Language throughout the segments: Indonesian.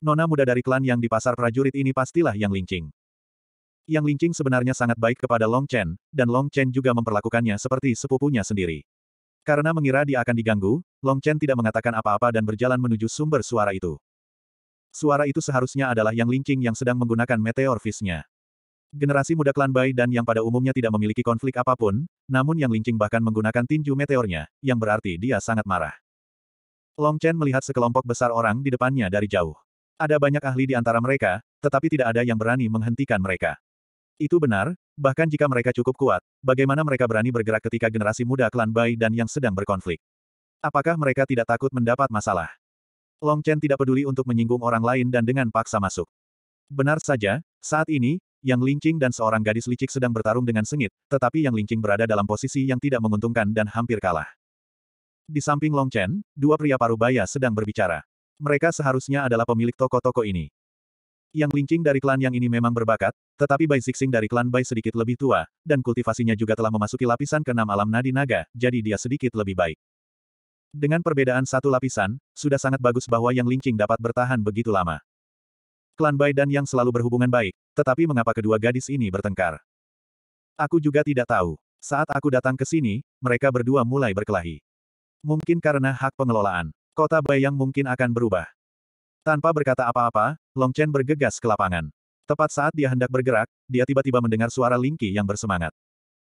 Nona muda dari klan yang di pasar prajurit ini pastilah yang lincing. Yang lincing sebenarnya sangat baik kepada Long Chen, dan Long Chen juga memperlakukannya seperti sepupunya sendiri. Karena mengira dia akan diganggu, Long Chen tidak mengatakan apa-apa dan berjalan menuju sumber suara itu. Suara itu seharusnya adalah yang lincing yang sedang menggunakan meteor visnya. Generasi muda klan Bai dan yang pada umumnya tidak memiliki konflik apapun, namun yang lincing bahkan menggunakan tinju meteornya, yang berarti dia sangat marah. Long Chen melihat sekelompok besar orang di depannya dari jauh. Ada banyak ahli di antara mereka, tetapi tidak ada yang berani menghentikan mereka. Itu benar, bahkan jika mereka cukup kuat, bagaimana mereka berani bergerak ketika generasi muda klan Bai dan yang sedang berkonflik? Apakah mereka tidak takut mendapat masalah? Long Chen tidak peduli untuk menyinggung orang lain dan dengan paksa masuk. Benar saja, saat ini, Yang Lincing dan seorang gadis licik sedang bertarung dengan sengit, tetapi Yang Lincing berada dalam posisi yang tidak menguntungkan dan hampir kalah. Di samping Long Chen, dua pria parubaya sedang berbicara. Mereka seharusnya adalah pemilik toko-toko ini. Yang lincing dari klan yang ini memang berbakat, tetapi Bai Zixing dari klan Bai sedikit lebih tua, dan kultivasinya juga telah memasuki lapisan keenam alam nadi naga, jadi dia sedikit lebih baik. Dengan perbedaan satu lapisan, sudah sangat bagus bahwa Yang lincing dapat bertahan begitu lama. Klan Bai dan Yang selalu berhubungan baik, tetapi mengapa kedua gadis ini bertengkar? Aku juga tidak tahu. Saat aku datang ke sini, mereka berdua mulai berkelahi. Mungkin karena hak pengelolaan. Kota Baiyang mungkin akan berubah. Tanpa berkata apa-apa, Long Chen bergegas ke lapangan. Tepat saat dia hendak bergerak, dia tiba-tiba mendengar suara Lingqi yang bersemangat.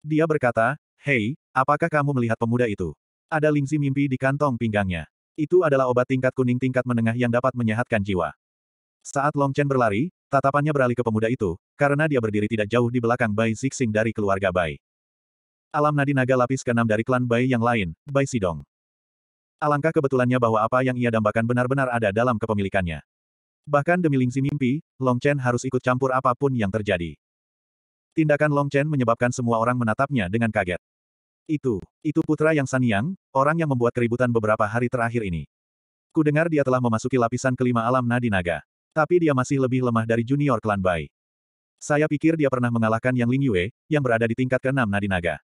Dia berkata, Hei, apakah kamu melihat pemuda itu? Ada Lingzi mimpi di kantong pinggangnya. Itu adalah obat tingkat kuning tingkat menengah yang dapat menyehatkan jiwa. Saat Long Chen berlari, tatapannya beralih ke pemuda itu, karena dia berdiri tidak jauh di belakang Bai Zixing dari keluarga Bai. Alam nadi naga lapis keenam dari klan Bai yang lain, Bai Sidong. Alangkah kebetulannya bahwa apa yang ia dambakan benar-benar ada dalam kepemilikannya. Bahkan demi Lingzi mimpi, Long Chen harus ikut campur apapun yang terjadi. Tindakan Long Chen menyebabkan semua orang menatapnya dengan kaget. Itu, itu putra yang Saniang, orang yang membuat keributan beberapa hari terakhir ini. Kudengar dia telah memasuki lapisan kelima alam nadi naga. Tapi dia masih lebih lemah dari junior klan Bai. Saya pikir dia pernah mengalahkan Yang Ling Yue, yang berada di tingkat ke-6 nadi naga.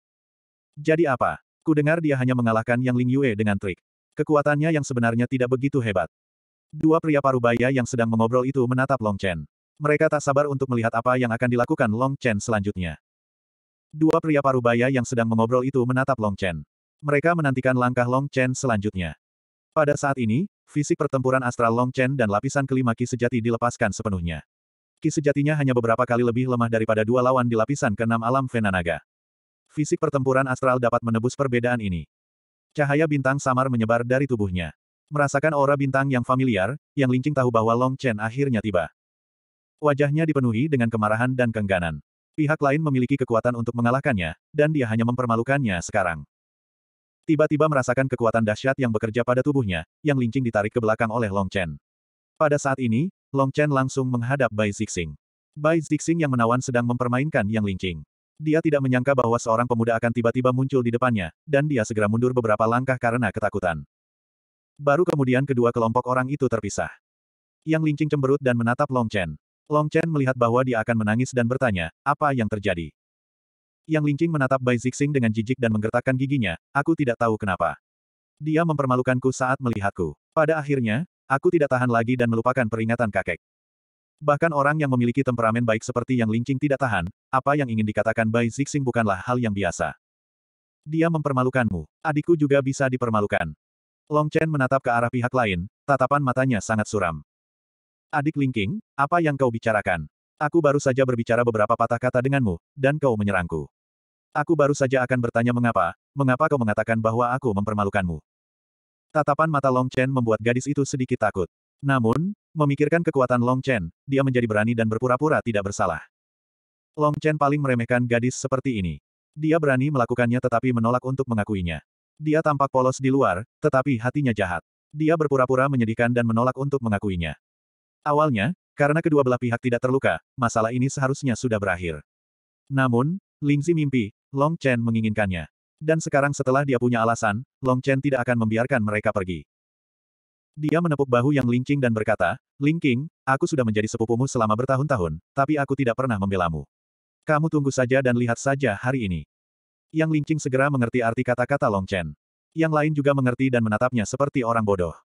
Jadi apa? Kudengar dia hanya mengalahkan Yang Ling Yue dengan trik. Kekuatannya yang sebenarnya tidak begitu hebat. Dua pria parubaya yang sedang mengobrol itu menatap Long Chen. Mereka tak sabar untuk melihat apa yang akan dilakukan Long Chen selanjutnya. Dua pria parubaya yang sedang mengobrol itu menatap Long Chen. Mereka menantikan langkah Long Chen selanjutnya. Pada saat ini, fisik pertempuran astral Long Chen dan lapisan kelima ki sejati dilepaskan sepenuhnya. Ki sejatinya hanya beberapa kali lebih lemah daripada dua lawan di lapisan keenam alam Venanaga. Fisik pertempuran astral dapat menebus perbedaan ini. Cahaya bintang samar menyebar dari tubuhnya. Merasakan aura bintang yang familiar, yang Lingqing tahu bahwa Long Chen akhirnya tiba. Wajahnya dipenuhi dengan kemarahan dan kengganan. Pihak lain memiliki kekuatan untuk mengalahkannya, dan dia hanya mempermalukannya sekarang. Tiba-tiba merasakan kekuatan dahsyat yang bekerja pada tubuhnya, yang Lingqing ditarik ke belakang oleh Long Chen. Pada saat ini, Long Chen langsung menghadap Bai Zixing. Bai Zixing yang menawan sedang mempermainkan Yang Lingqing. Dia tidak menyangka bahwa seorang pemuda akan tiba-tiba muncul di depannya, dan dia segera mundur beberapa langkah karena ketakutan. Baru kemudian kedua kelompok orang itu terpisah. Yang Lincing cemberut dan menatap Long Chen. Long Chen melihat bahwa dia akan menangis dan bertanya, apa yang terjadi? Yang Lincing menatap Bai Zixing dengan jijik dan menggertakkan giginya, aku tidak tahu kenapa. Dia mempermalukanku saat melihatku. Pada akhirnya, aku tidak tahan lagi dan melupakan peringatan kakek. Bahkan orang yang memiliki temperamen baik seperti yang Lingqing tidak tahan, apa yang ingin dikatakan Bai Zixing bukanlah hal yang biasa. Dia mempermalukanmu. Adikku juga bisa dipermalukan. Long Chen menatap ke arah pihak lain, tatapan matanya sangat suram. Adik Lingqing, apa yang kau bicarakan? Aku baru saja berbicara beberapa patah kata denganmu, dan kau menyerangku. Aku baru saja akan bertanya mengapa, mengapa kau mengatakan bahwa aku mempermalukanmu. Tatapan mata Long Chen membuat gadis itu sedikit takut. Namun, memikirkan kekuatan Long Chen, dia menjadi berani dan berpura-pura tidak bersalah. Long Chen paling meremehkan gadis seperti ini. Dia berani melakukannya tetapi menolak untuk mengakuinya. Dia tampak polos di luar, tetapi hatinya jahat. Dia berpura-pura menyedihkan dan menolak untuk mengakuinya. Awalnya, karena kedua belah pihak tidak terluka, masalah ini seharusnya sudah berakhir. Namun, Lingzi mimpi, Long Chen menginginkannya. Dan sekarang setelah dia punya alasan, Long Chen tidak akan membiarkan mereka pergi. Dia menepuk bahu yang Lingking dan berkata, Lingking, aku sudah menjadi sepupumu selama bertahun-tahun, tapi aku tidak pernah membelamu. Kamu tunggu saja dan lihat saja hari ini. Yang Lingking segera mengerti arti kata-kata Long Chen. Yang lain juga mengerti dan menatapnya seperti orang bodoh.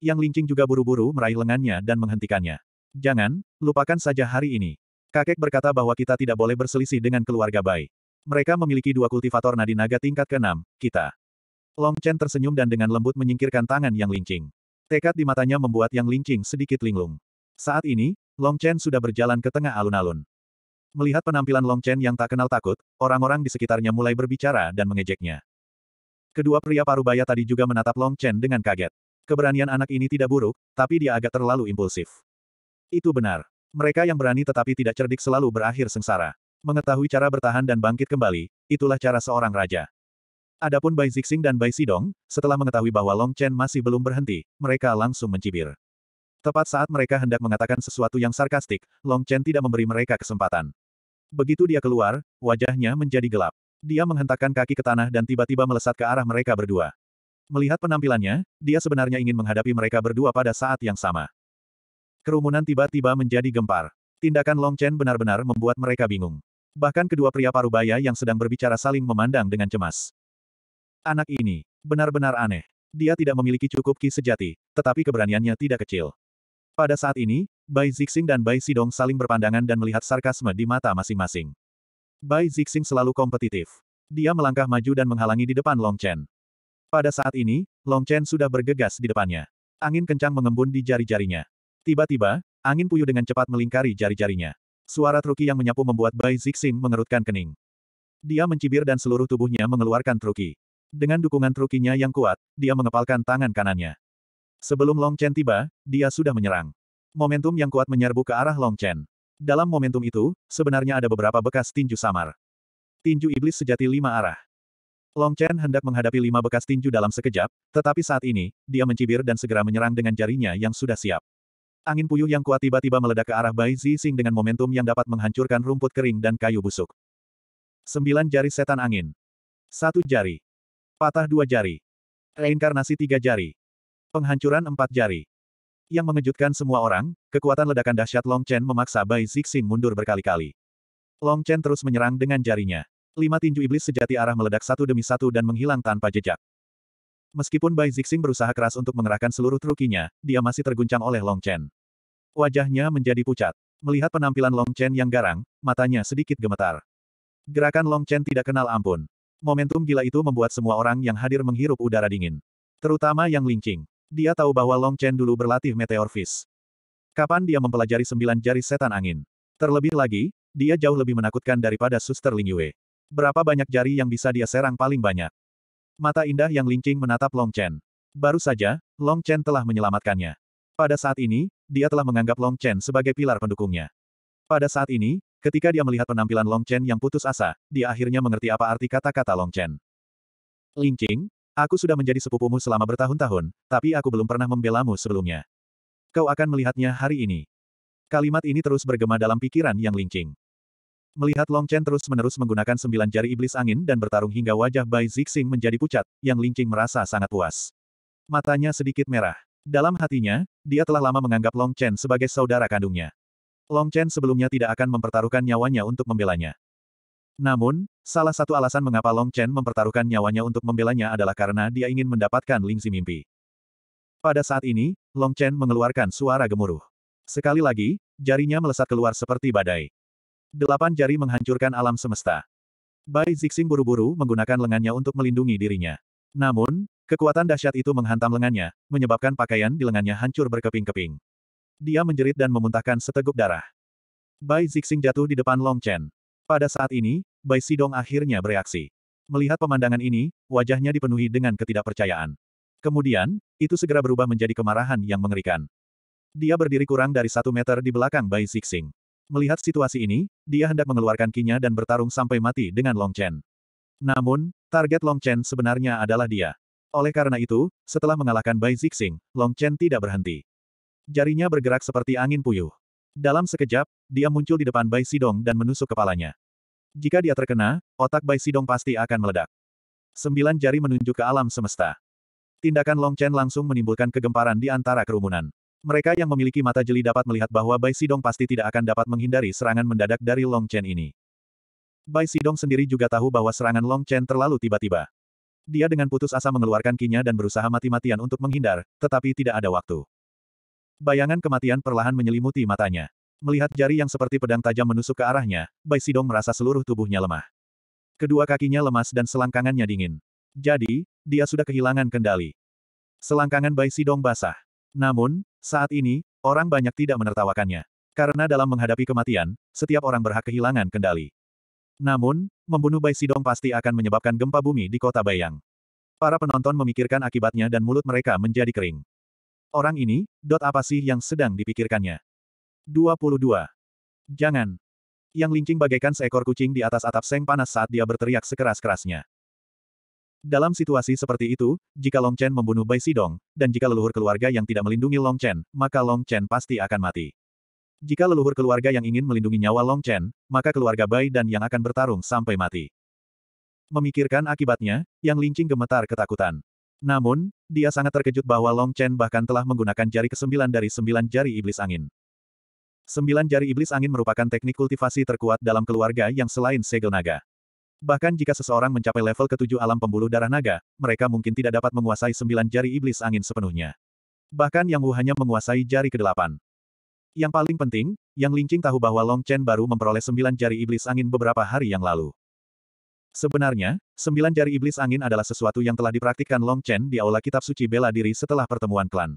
Yang Lingking juga buru-buru meraih lengannya dan menghentikannya. Jangan, lupakan saja hari ini. Kakek berkata bahwa kita tidak boleh berselisih dengan keluarga Bai. Mereka memiliki dua kultivator nadi naga tingkat keenam. kita. Long Chen tersenyum dan dengan lembut menyingkirkan tangan Yang Lingqing. Tekad di matanya membuat Yang Lingqing sedikit linglung. Saat ini, Long Chen sudah berjalan ke tengah alun-alun. Melihat penampilan Long Chen yang tak kenal takut, orang-orang di sekitarnya mulai berbicara dan mengejeknya. Kedua pria parubaya tadi juga menatap Long Chen dengan kaget. Keberanian anak ini tidak buruk, tapi dia agak terlalu impulsif. Itu benar. Mereka yang berani tetapi tidak cerdik selalu berakhir sengsara. Mengetahui cara bertahan dan bangkit kembali, itulah cara seorang raja. Adapun Bai Zixing dan Bai Sidong, setelah mengetahui bahwa Long Chen masih belum berhenti, mereka langsung mencibir. Tepat saat mereka hendak mengatakan sesuatu yang sarkastik, Long Chen tidak memberi mereka kesempatan. Begitu dia keluar, wajahnya menjadi gelap. Dia menghentakkan kaki ke tanah dan tiba-tiba melesat ke arah mereka berdua. Melihat penampilannya, dia sebenarnya ingin menghadapi mereka berdua pada saat yang sama. Kerumunan tiba-tiba menjadi gempar. Tindakan Long Chen benar-benar membuat mereka bingung. Bahkan kedua pria parubaya yang sedang berbicara saling memandang dengan cemas. Anak ini, benar-benar aneh. Dia tidak memiliki cukup ki sejati, tetapi keberaniannya tidak kecil. Pada saat ini, Bai Zixing dan Bai Sidong saling berpandangan dan melihat sarkasme di mata masing-masing. Bai Zixing selalu kompetitif. Dia melangkah maju dan menghalangi di depan Long Chen. Pada saat ini, Long Chen sudah bergegas di depannya. Angin kencang mengembun di jari-jarinya. Tiba-tiba, angin puyuh dengan cepat melingkari jari-jarinya. Suara truki yang menyapu membuat Bai Zixing mengerutkan kening. Dia mencibir dan seluruh tubuhnya mengeluarkan truki. Dengan dukungan trukinya yang kuat, dia mengepalkan tangan kanannya. Sebelum Long Chen tiba, dia sudah menyerang. Momentum yang kuat menyerbu ke arah Long Chen. Dalam momentum itu, sebenarnya ada beberapa bekas tinju samar. Tinju iblis sejati lima arah. Long Chen hendak menghadapi lima bekas tinju dalam sekejap, tetapi saat ini, dia mencibir dan segera menyerang dengan jarinya yang sudah siap. Angin puyuh yang kuat tiba-tiba meledak ke arah Bai Zixing dengan momentum yang dapat menghancurkan rumput kering dan kayu busuk. Sembilan jari setan angin. Satu jari. Patah dua jari. Reinkarnasi tiga jari. Penghancuran empat jari. Yang mengejutkan semua orang, kekuatan ledakan dahsyat Long Chen memaksa Bai Zixing mundur berkali-kali. Long Chen terus menyerang dengan jarinya. Lima tinju iblis sejati arah meledak satu demi satu dan menghilang tanpa jejak. Meskipun Bai Zixing berusaha keras untuk mengerahkan seluruh trukinya, dia masih terguncang oleh Long Chen. Wajahnya menjadi pucat. Melihat penampilan Long Chen yang garang, matanya sedikit gemetar. Gerakan Long Chen tidak kenal ampun. Momentum gila itu membuat semua orang yang hadir menghirup udara dingin. Terutama yang lincing. Dia tahu bahwa Long Chen dulu berlatih Meteor Fist. Kapan dia mempelajari sembilan jari setan angin? Terlebih lagi, dia jauh lebih menakutkan daripada Suster Ling Yue. Berapa banyak jari yang bisa dia serang paling banyak? Mata indah yang lincing menatap Long Chen. Baru saja, Long Chen telah menyelamatkannya. Pada saat ini, dia telah menganggap Long Chen sebagai pilar pendukungnya. Pada saat ini, Ketika dia melihat penampilan Long Chen yang putus asa, dia akhirnya mengerti apa arti kata-kata Long Chen. Ling Qing, aku sudah menjadi sepupumu selama bertahun-tahun, tapi aku belum pernah membelamu sebelumnya. Kau akan melihatnya hari ini. Kalimat ini terus bergema dalam pikiran yang Ling Qing. Melihat Long Chen terus-menerus menggunakan sembilan jari iblis angin dan bertarung hingga wajah Bai Zixing menjadi pucat, yang Ling Qing merasa sangat puas. Matanya sedikit merah. Dalam hatinya, dia telah lama menganggap Long Chen sebagai saudara kandungnya. Long Chen sebelumnya tidak akan mempertaruhkan nyawanya untuk membelanya. Namun, salah satu alasan mengapa Long Chen mempertaruhkan nyawanya untuk membelanya adalah karena dia ingin mendapatkan lingsi mimpi. Pada saat ini, Long Chen mengeluarkan suara gemuruh. Sekali lagi, jarinya melesat keluar seperti badai. Delapan jari menghancurkan alam semesta. Bai Zixing buru-buru menggunakan lengannya untuk melindungi dirinya. Namun, kekuatan dahsyat itu menghantam lengannya, menyebabkan pakaian di lengannya hancur berkeping-keping. Dia menjerit dan memuntahkan seteguk darah. Bai Zixing jatuh di depan Long Chen. Pada saat ini, Bai Sidong akhirnya bereaksi. Melihat pemandangan ini, wajahnya dipenuhi dengan ketidakpercayaan. Kemudian, itu segera berubah menjadi kemarahan yang mengerikan. Dia berdiri kurang dari satu meter di belakang Bai Zixing. Melihat situasi ini, dia hendak mengeluarkan kinya dan bertarung sampai mati dengan Long Chen. Namun, target Long Chen sebenarnya adalah dia. Oleh karena itu, setelah mengalahkan Bai Zixing, Long Chen tidak berhenti. Jarinya bergerak seperti angin puyuh. Dalam sekejap, dia muncul di depan Bai Sidong dan menusuk kepalanya. Jika dia terkena, otak Bai Sidong pasti akan meledak. Sembilan jari menunjuk ke alam semesta. Tindakan Long Chen langsung menimbulkan kegemparan di antara kerumunan. Mereka yang memiliki mata jeli dapat melihat bahwa Bai Sidong pasti tidak akan dapat menghindari serangan mendadak dari Long Chen ini. Bai Sidong sendiri juga tahu bahwa serangan Long Chen terlalu tiba-tiba. Dia dengan putus asa mengeluarkan kinya dan berusaha mati-matian untuk menghindar, tetapi tidak ada waktu. Bayangan kematian perlahan menyelimuti matanya. Melihat jari yang seperti pedang tajam menusuk ke arahnya, Bai Sidong merasa seluruh tubuhnya lemah. Kedua kakinya lemas dan selangkangannya dingin. Jadi, dia sudah kehilangan kendali. Selangkangan Bai Sidong basah. Namun, saat ini, orang banyak tidak menertawakannya. Karena dalam menghadapi kematian, setiap orang berhak kehilangan kendali. Namun, membunuh Bai Sidong pasti akan menyebabkan gempa bumi di kota Bayang. Para penonton memikirkan akibatnya dan mulut mereka menjadi kering. Orang ini, dot apa sih yang sedang dipikirkannya? 22. Jangan. Yang Lincing bagaikan seekor kucing di atas atap seng panas saat dia berteriak sekeras-kerasnya. Dalam situasi seperti itu, jika Long Chen membunuh Bai Sidong, dan jika leluhur keluarga yang tidak melindungi Long Chen, maka Long Chen pasti akan mati. Jika leluhur keluarga yang ingin melindungi nyawa Long Chen, maka keluarga Bai dan yang akan bertarung sampai mati. Memikirkan akibatnya, Yang Lincing gemetar ketakutan. Namun, dia sangat terkejut bahwa Long Chen bahkan telah menggunakan jari kesembilan dari sembilan jari iblis angin. Sembilan jari iblis angin merupakan teknik kultivasi terkuat dalam keluarga yang selain segel naga. Bahkan jika seseorang mencapai level ketujuh alam pembuluh darah naga, mereka mungkin tidak dapat menguasai sembilan jari iblis angin sepenuhnya. Bahkan Yang Wu hanya menguasai jari kedelapan. Yang paling penting, Yang Linqing tahu bahwa Long Chen baru memperoleh sembilan jari iblis angin beberapa hari yang lalu. Sebenarnya, sembilan jari iblis angin adalah sesuatu yang telah dipraktikkan Long Chen di aula kitab suci bela diri setelah pertemuan klan.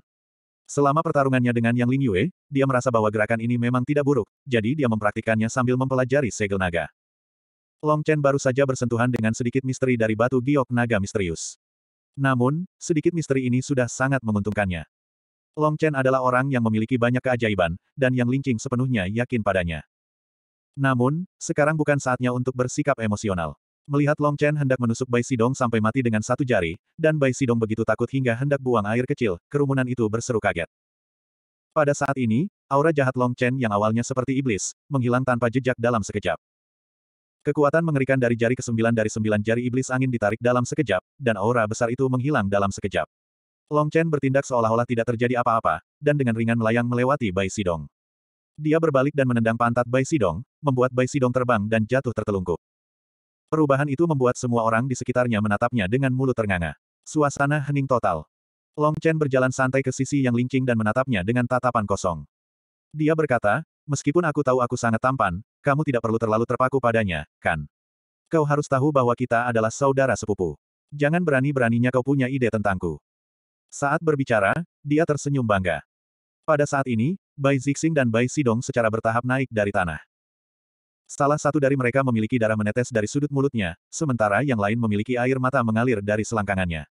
Selama pertarungannya dengan Yang Ling Yue, dia merasa bahwa gerakan ini memang tidak buruk, jadi dia mempraktikkannya sambil mempelajari segel naga. Long Chen baru saja bersentuhan dengan sedikit misteri dari batu giok naga misterius. Namun, sedikit misteri ini sudah sangat menguntungkannya. Long Chen adalah orang yang memiliki banyak keajaiban, dan Yang Ling Qing sepenuhnya yakin padanya. Namun, sekarang bukan saatnya untuk bersikap emosional. Melihat Long Chen hendak menusuk Bai Sidong sampai mati dengan satu jari, dan Bai Sidong begitu takut hingga hendak buang air kecil, kerumunan itu berseru kaget. Pada saat ini, aura jahat Long Chen yang awalnya seperti iblis, menghilang tanpa jejak dalam sekejap. Kekuatan mengerikan dari jari ke kesembilan dari sembilan jari iblis angin ditarik dalam sekejap, dan aura besar itu menghilang dalam sekejap. Long Chen bertindak seolah-olah tidak terjadi apa-apa, dan dengan ringan melayang melewati Bai Sidong. Dia berbalik dan menendang pantat Bai Sidong, membuat Bai Sidong terbang dan jatuh tertelungkup. Perubahan itu membuat semua orang di sekitarnya menatapnya dengan mulut ternganga. Suasana hening total. Long Chen berjalan santai ke sisi yang lincing dan menatapnya dengan tatapan kosong. Dia berkata, meskipun aku tahu aku sangat tampan, kamu tidak perlu terlalu terpaku padanya, kan? Kau harus tahu bahwa kita adalah saudara sepupu. Jangan berani-beraninya kau punya ide tentangku. Saat berbicara, dia tersenyum bangga. Pada saat ini, Bai Zixing dan Bai Sidong secara bertahap naik dari tanah. Salah satu dari mereka memiliki darah menetes dari sudut mulutnya, sementara yang lain memiliki air mata mengalir dari selangkangannya.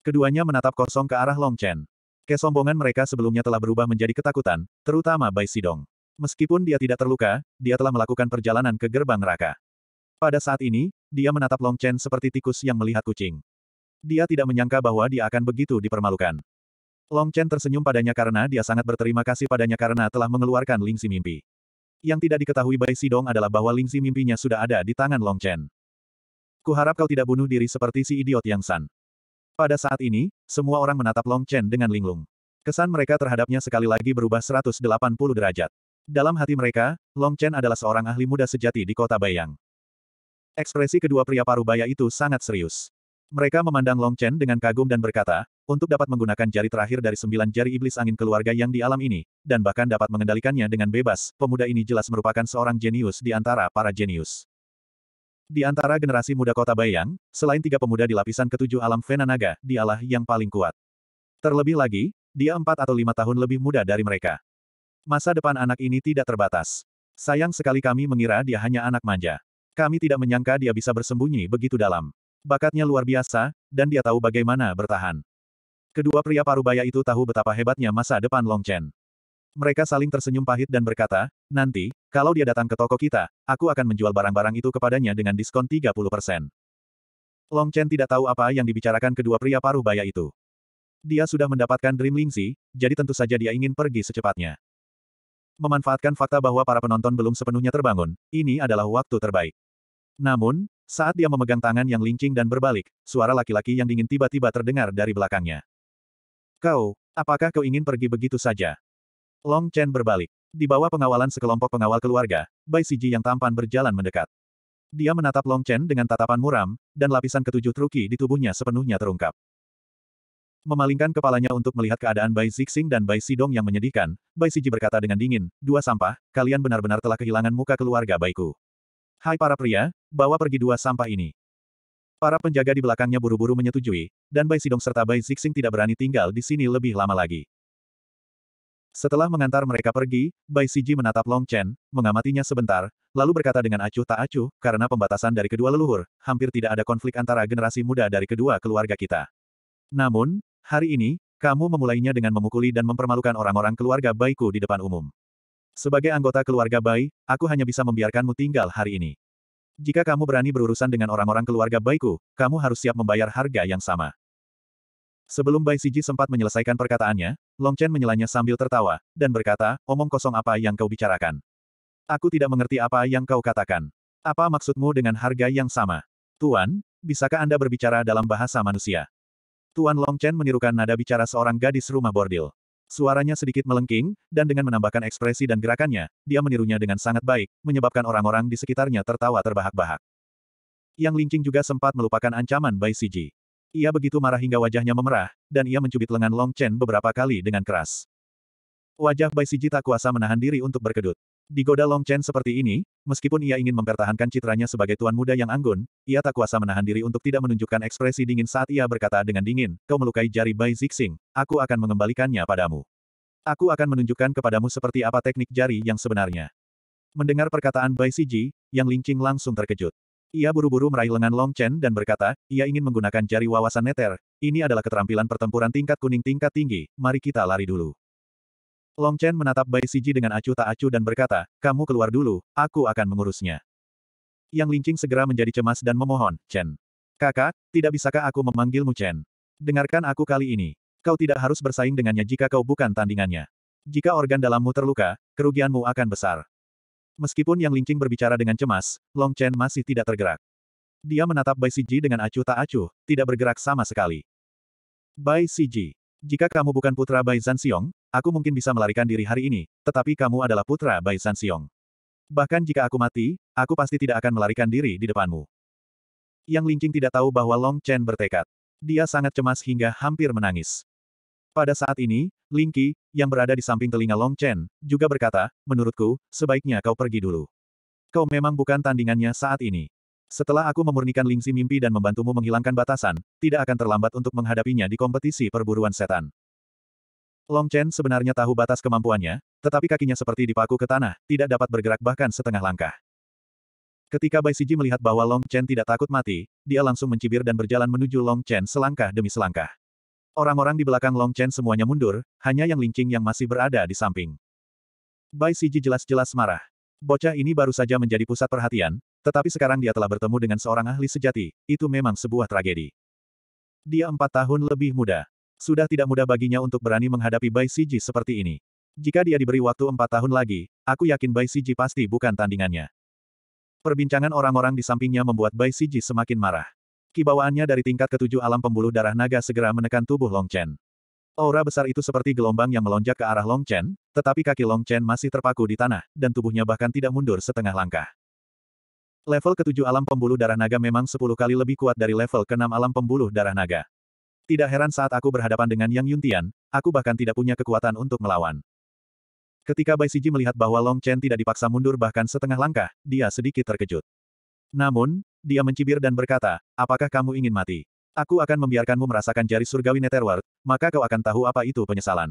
Keduanya menatap kosong ke arah Long Chen. Kesombongan mereka sebelumnya telah berubah menjadi ketakutan, terutama Bai Sidong. Meskipun dia tidak terluka, dia telah melakukan perjalanan ke gerbang neraka. Pada saat ini, dia menatap Long Chen seperti tikus yang melihat kucing. Dia tidak menyangka bahwa dia akan begitu dipermalukan. Long Chen tersenyum padanya karena dia sangat berterima kasih padanya karena telah mengeluarkan lingsi mimpi. Yang tidak diketahui Bai Sidong adalah bahwa Lingzi mimpinya sudah ada di tangan Long Chen. Kuharap kau tidak bunuh diri seperti si idiot Yang San. Pada saat ini, semua orang menatap Long Chen dengan linglung. Kesan mereka terhadapnya sekali lagi berubah 180 derajat. Dalam hati mereka, Long Chen adalah seorang ahli muda sejati di kota Bayang. Ekspresi kedua pria parubaya itu sangat serius. Mereka memandang Long Chen dengan kagum dan berkata, untuk dapat menggunakan jari terakhir dari sembilan jari iblis angin keluarga yang di alam ini, dan bahkan dapat mengendalikannya dengan bebas, pemuda ini jelas merupakan seorang jenius di antara para jenius. Di antara generasi muda kota Bayang, selain tiga pemuda di lapisan ketujuh alam Vena Naga, dialah yang paling kuat. Terlebih lagi, dia empat atau lima tahun lebih muda dari mereka. Masa depan anak ini tidak terbatas. Sayang sekali kami mengira dia hanya anak manja. Kami tidak menyangka dia bisa bersembunyi begitu dalam. Bakatnya luar biasa, dan dia tahu bagaimana bertahan. Kedua pria parubaya itu tahu betapa hebatnya masa depan Long Chen. Mereka saling tersenyum pahit dan berkata, nanti, kalau dia datang ke toko kita, aku akan menjual barang-barang itu kepadanya dengan diskon 30%. Long Chen tidak tahu apa yang dibicarakan kedua pria paruh baya itu. Dia sudah mendapatkan Dream Lingzi, jadi tentu saja dia ingin pergi secepatnya. Memanfaatkan fakta bahwa para penonton belum sepenuhnya terbangun, ini adalah waktu terbaik. Namun, saat dia memegang tangan yang lincing dan berbalik, suara laki-laki yang dingin tiba-tiba terdengar dari belakangnya. Kau, apakah kau ingin pergi begitu saja? Long Chen berbalik. Di bawah pengawalan sekelompok pengawal keluarga, Bai Siji yang tampan berjalan mendekat. Dia menatap Long Chen dengan tatapan muram, dan lapisan ketujuh truki di tubuhnya sepenuhnya terungkap. Memalingkan kepalanya untuk melihat keadaan Bai Zixing dan Bai Sidong yang menyedihkan, Bai Siji berkata dengan dingin, dua sampah, kalian benar-benar telah kehilangan muka keluarga baikku. Hai para pria, bawa pergi dua sampah ini. Para penjaga di belakangnya buru-buru menyetujui, dan Bai Sidong serta Bai Zixing tidak berani tinggal di sini lebih lama lagi. Setelah mengantar mereka pergi, Bai Siji menatap Long Chen, mengamatinya sebentar, lalu berkata dengan acuh tak acuh, karena pembatasan dari kedua leluhur, hampir tidak ada konflik antara generasi muda dari kedua keluarga kita. Namun, hari ini, kamu memulainya dengan memukuli dan mempermalukan orang-orang keluarga Baiku di depan umum. Sebagai anggota keluarga Bai, aku hanya bisa membiarkanmu tinggal hari ini. Jika kamu berani berurusan dengan orang-orang keluarga baikku, kamu harus siap membayar harga yang sama. Sebelum Bai Siji sempat menyelesaikan perkataannya, Long Chen menyelanya sambil tertawa, dan berkata, omong kosong apa yang kau bicarakan. Aku tidak mengerti apa yang kau katakan. Apa maksudmu dengan harga yang sama? Tuan, bisakah Anda berbicara dalam bahasa manusia? Tuan Long Chen menirukan nada bicara seorang gadis rumah bordil. Suaranya sedikit melengking, dan dengan menambahkan ekspresi dan gerakannya, dia menirunya dengan sangat baik, menyebabkan orang-orang di sekitarnya tertawa terbahak-bahak. Yang Lingqing juga sempat melupakan ancaman Bai Siji. Ia begitu marah hingga wajahnya memerah, dan ia mencubit lengan Long Chen beberapa kali dengan keras. Wajah Bai Siji tak kuasa menahan diri untuk berkedut. Digoda Long Chen seperti ini, meskipun ia ingin mempertahankan citranya sebagai tuan muda yang anggun, ia tak kuasa menahan diri untuk tidak menunjukkan ekspresi dingin saat ia berkata dengan dingin, kau melukai jari Bai Zixing, aku akan mengembalikannya padamu. Aku akan menunjukkan kepadamu seperti apa teknik jari yang sebenarnya. Mendengar perkataan Bai Siji, yang Lingqing langsung terkejut. Ia buru-buru meraih lengan Long Chen dan berkata, ia ingin menggunakan jari wawasan neter, ini adalah keterampilan pertempuran tingkat kuning tingkat tinggi, mari kita lari dulu. Long Chen menatap Bai Siji dengan acuh tak acuh dan berkata, kamu keluar dulu, aku akan mengurusnya. Yang Lincing segera menjadi cemas dan memohon, Chen. Kakak, tidak bisakah aku memanggilmu Chen? Dengarkan aku kali ini. Kau tidak harus bersaing dengannya jika kau bukan tandingannya. Jika organ dalammu terluka, kerugianmu akan besar. Meskipun Yang Lincing berbicara dengan cemas, Long Chen masih tidak tergerak. Dia menatap Bai Siji dengan acuh tak acuh, tidak bergerak sama sekali. Bai Siji, jika kamu bukan putra Bai Zanxiong, aku mungkin bisa melarikan diri hari ini, tetapi kamu adalah putra Bai San Xiong. Bahkan jika aku mati, aku pasti tidak akan melarikan diri di depanmu. Yang Lingqing tidak tahu bahwa Long Chen bertekad. Dia sangat cemas hingga hampir menangis. Pada saat ini, Ling Qi, yang berada di samping telinga Long Chen, juga berkata, menurutku, sebaiknya kau pergi dulu. Kau memang bukan tandingannya saat ini. Setelah aku memurnikan Lingxi mimpi dan membantumu menghilangkan batasan, tidak akan terlambat untuk menghadapinya di kompetisi perburuan setan. Long Chen sebenarnya tahu batas kemampuannya, tetapi kakinya seperti dipaku ke tanah, tidak dapat bergerak bahkan setengah langkah. Ketika Bai Siji melihat bahwa Long Chen tidak takut mati, dia langsung mencibir dan berjalan menuju Long Chen selangkah demi selangkah. Orang-orang di belakang Long Chen semuanya mundur, hanya yang Linqing yang masih berada di samping. Bai Siji jelas-jelas marah. Bocah ini baru saja menjadi pusat perhatian, tetapi sekarang dia telah bertemu dengan seorang ahli sejati, itu memang sebuah tragedi. Dia empat tahun lebih muda, sudah tidak mudah baginya untuk berani menghadapi Bai Siji seperti ini. Jika dia diberi waktu empat tahun lagi, aku yakin Bai Siji pasti bukan tandingannya. Perbincangan orang-orang di sampingnya membuat Bai Siji semakin marah. Kibawaannya dari tingkat ketujuh alam pembuluh darah naga segera menekan tubuh Long Chen. Aura besar itu seperti gelombang yang melonjak ke arah Long Chen, tetapi kaki Long Chen masih terpaku di tanah, dan tubuhnya bahkan tidak mundur setengah langkah. Level ketujuh alam pembuluh darah naga memang sepuluh kali lebih kuat dari level keenam alam pembuluh darah naga. Tidak heran saat aku berhadapan dengan Yang Yuntian, aku bahkan tidak punya kekuatan untuk melawan. Ketika Bai Siji melihat bahwa Long Chen tidak dipaksa mundur bahkan setengah langkah, dia sedikit terkejut. Namun, dia mencibir dan berkata, apakah kamu ingin mati? Aku akan membiarkanmu merasakan jari surgawi Netherworld, maka kau akan tahu apa itu penyesalan.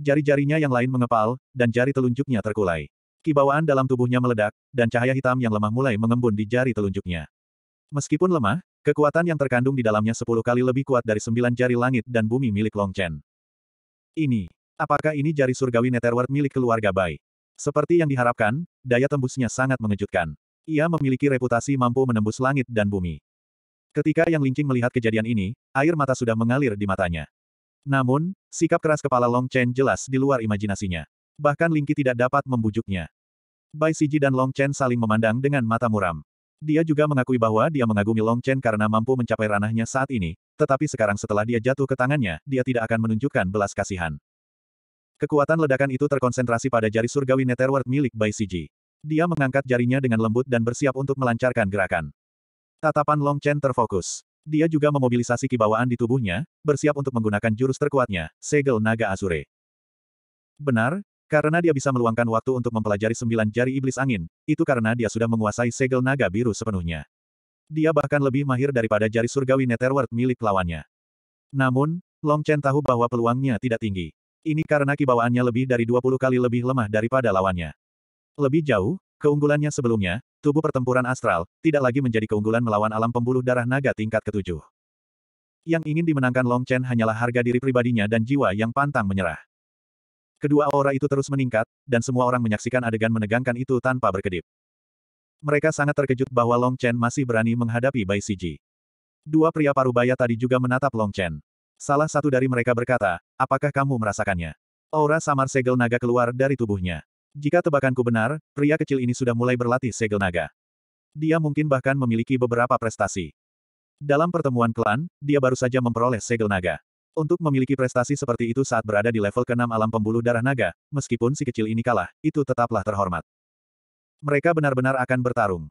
Jari-jarinya yang lain mengepal, dan jari telunjuknya terkulai. Kibawaan dalam tubuhnya meledak, dan cahaya hitam yang lemah mulai mengembun di jari telunjuknya. Meskipun lemah, Kekuatan yang terkandung di dalamnya sepuluh kali lebih kuat dari sembilan jari langit dan bumi milik Long Chen. Ini. Apakah ini jari surgawi Netherworld milik keluarga Bai? Seperti yang diharapkan, daya tembusnya sangat mengejutkan. Ia memiliki reputasi mampu menembus langit dan bumi. Ketika Yang Lingqing melihat kejadian ini, air mata sudah mengalir di matanya. Namun, sikap keras kepala Long Chen jelas di luar imajinasinya. Bahkan Lingqi tidak dapat membujuknya. Bai Siji dan Long Chen saling memandang dengan mata muram. Dia juga mengakui bahwa dia mengagumi Long Chen karena mampu mencapai ranahnya saat ini, tetapi sekarang setelah dia jatuh ke tangannya, dia tidak akan menunjukkan belas kasihan. Kekuatan ledakan itu terkonsentrasi pada jari surgawi Netherworld milik Bai Siji. Dia mengangkat jarinya dengan lembut dan bersiap untuk melancarkan gerakan. Tatapan Long Chen terfokus. Dia juga memobilisasi kibawaan di tubuhnya, bersiap untuk menggunakan jurus terkuatnya, Segel Naga Azure. Benar, karena dia bisa meluangkan waktu untuk mempelajari sembilan jari iblis angin, itu karena dia sudah menguasai segel naga biru sepenuhnya. Dia bahkan lebih mahir daripada jari surgawi Netherworld milik lawannya. Namun, Long Chen tahu bahwa peluangnya tidak tinggi. Ini karena kibawaannya lebih dari 20 kali lebih lemah daripada lawannya. Lebih jauh, keunggulannya sebelumnya, tubuh pertempuran astral, tidak lagi menjadi keunggulan melawan alam pembuluh darah naga tingkat ketujuh. Yang ingin dimenangkan Long Chen hanyalah harga diri pribadinya dan jiwa yang pantang menyerah. Kedua aura itu terus meningkat, dan semua orang menyaksikan adegan menegangkan itu tanpa berkedip. Mereka sangat terkejut bahwa Long Chen masih berani menghadapi Bai Siji. Dua pria parubaya tadi juga menatap Long Chen. Salah satu dari mereka berkata, apakah kamu merasakannya? Aura samar segel naga keluar dari tubuhnya. Jika tebakanku benar, pria kecil ini sudah mulai berlatih segel naga. Dia mungkin bahkan memiliki beberapa prestasi. Dalam pertemuan klan, dia baru saja memperoleh segel naga. Untuk memiliki prestasi seperti itu saat berada di level keenam alam pembuluh darah naga, meskipun si kecil ini kalah, itu tetaplah terhormat. Mereka benar-benar akan bertarung.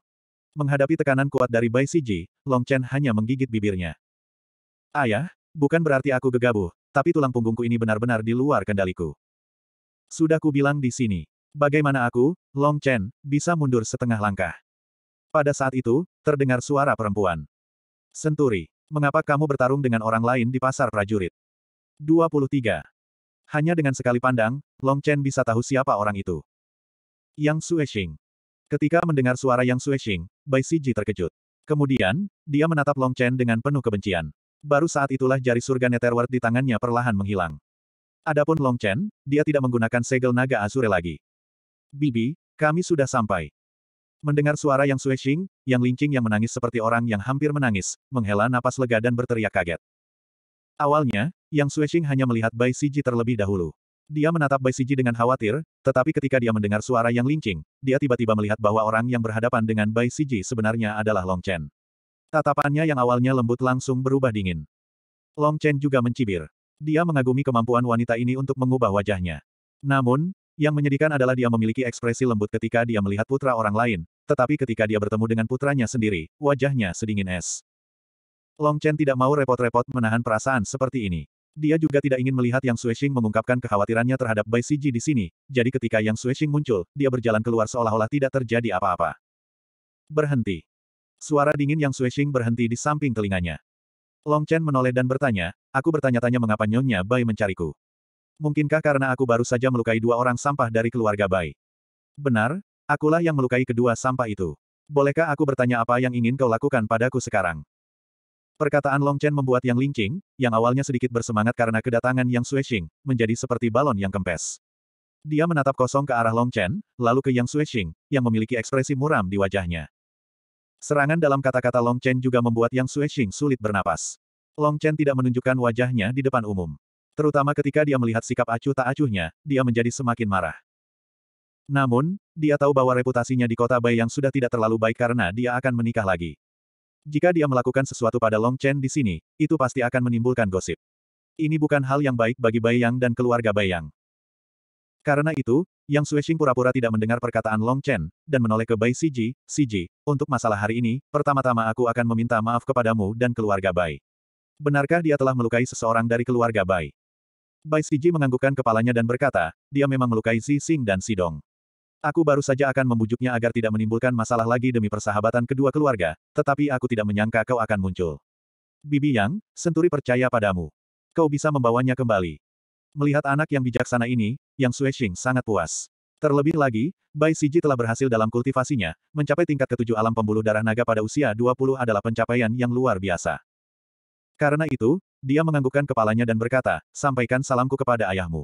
Menghadapi tekanan kuat dari Bai Siji, Long Chen hanya menggigit bibirnya. Ayah, bukan berarti aku gegabah, tapi tulang punggungku ini benar-benar di luar kendaliku. Sudah ku bilang di sini. Bagaimana aku, Long Chen, bisa mundur setengah langkah. Pada saat itu, terdengar suara perempuan. Senturi mengapa kamu bertarung dengan orang lain di pasar prajurit? 23. Hanya dengan sekali pandang, Long Chen bisa tahu siapa orang itu. Yang Suexing. Ketika mendengar suara Yang Suexing, Bai Siji terkejut. Kemudian, dia menatap Long Chen dengan penuh kebencian. Baru saat itulah jari surga Netherworld di tangannya perlahan menghilang. Adapun Long Chen, dia tidak menggunakan segel naga Azure lagi. Bibi, kami sudah sampai. Mendengar suara yang Xuexing, yang lincing yang menangis seperti orang yang hampir menangis, menghela napas lega dan berteriak kaget. Awalnya, Yang Xuexing hanya melihat Bai Siji terlebih dahulu. Dia menatap Bai Siji dengan khawatir, tetapi ketika dia mendengar suara yang lincing, dia tiba-tiba melihat bahwa orang yang berhadapan dengan Bai Siji sebenarnya adalah Long Chen. Tatapannya yang awalnya lembut langsung berubah dingin. Long Chen juga mencibir. Dia mengagumi kemampuan wanita ini untuk mengubah wajahnya. Namun, yang menyedihkan adalah dia memiliki ekspresi lembut ketika dia melihat putra orang lain, tetapi ketika dia bertemu dengan putranya sendiri, wajahnya sedingin es. Long Chen tidak mau repot-repot menahan perasaan seperti ini. Dia juga tidak ingin melihat Yang Xuexing mengungkapkan kekhawatirannya terhadap Bai Siji di sini, jadi ketika Yang Xuexing muncul, dia berjalan keluar seolah-olah tidak terjadi apa-apa. Berhenti. Suara dingin Yang Xuexing berhenti di samping telinganya. Long Chen menoleh dan bertanya, aku bertanya-tanya mengapa Nyonya Bai mencariku. Mungkinkah karena aku baru saja melukai dua orang sampah dari keluarga Bai? Benar, Akulah yang melukai kedua sampah itu. Bolehkah aku bertanya apa yang ingin kau lakukan padaku sekarang? Perkataan Long Chen membuat Yang Lingqing, yang awalnya sedikit bersemangat karena kedatangan Yang Suexing, menjadi seperti balon yang kempes. Dia menatap kosong ke arah Long Chen, lalu ke Yang Suexing, yang memiliki ekspresi muram di wajahnya. Serangan dalam kata-kata Long Chen juga membuat Yang Suexing sulit bernapas. Long Chen tidak menunjukkan wajahnya di depan umum. Terutama ketika dia melihat sikap acuh tak acuhnya, dia menjadi semakin marah. Namun, dia tahu bahwa reputasinya di kota Bai yang sudah tidak terlalu baik karena dia akan menikah lagi. Jika dia melakukan sesuatu pada Long Chen di sini, itu pasti akan menimbulkan gosip. Ini bukan hal yang baik bagi Bai Yang dan keluarga Bai Yang. Karena itu, Yang Xueqing pura-pura tidak mendengar perkataan Long Chen, dan menoleh ke Bai Siji, Siji, untuk masalah hari ini, pertama-tama aku akan meminta maaf kepadamu dan keluarga Bai. Benarkah dia telah melukai seseorang dari keluarga Bai? Bai Siji menganggukkan kepalanya dan berkata, dia memang melukai Xi Xing dan Si Dong. Aku baru saja akan membujuknya agar tidak menimbulkan masalah lagi demi persahabatan kedua keluarga, tetapi aku tidak menyangka kau akan muncul. Bibi Yang, Senturi percaya padamu. Kau bisa membawanya kembali. Melihat anak yang bijaksana ini, Yang Suexing sangat puas. Terlebih lagi, Bai Siji telah berhasil dalam kultivasinya, mencapai tingkat ketujuh alam pembuluh darah naga pada usia 20 adalah pencapaian yang luar biasa. Karena itu, dia menganggukkan kepalanya dan berkata, sampaikan salamku kepada ayahmu.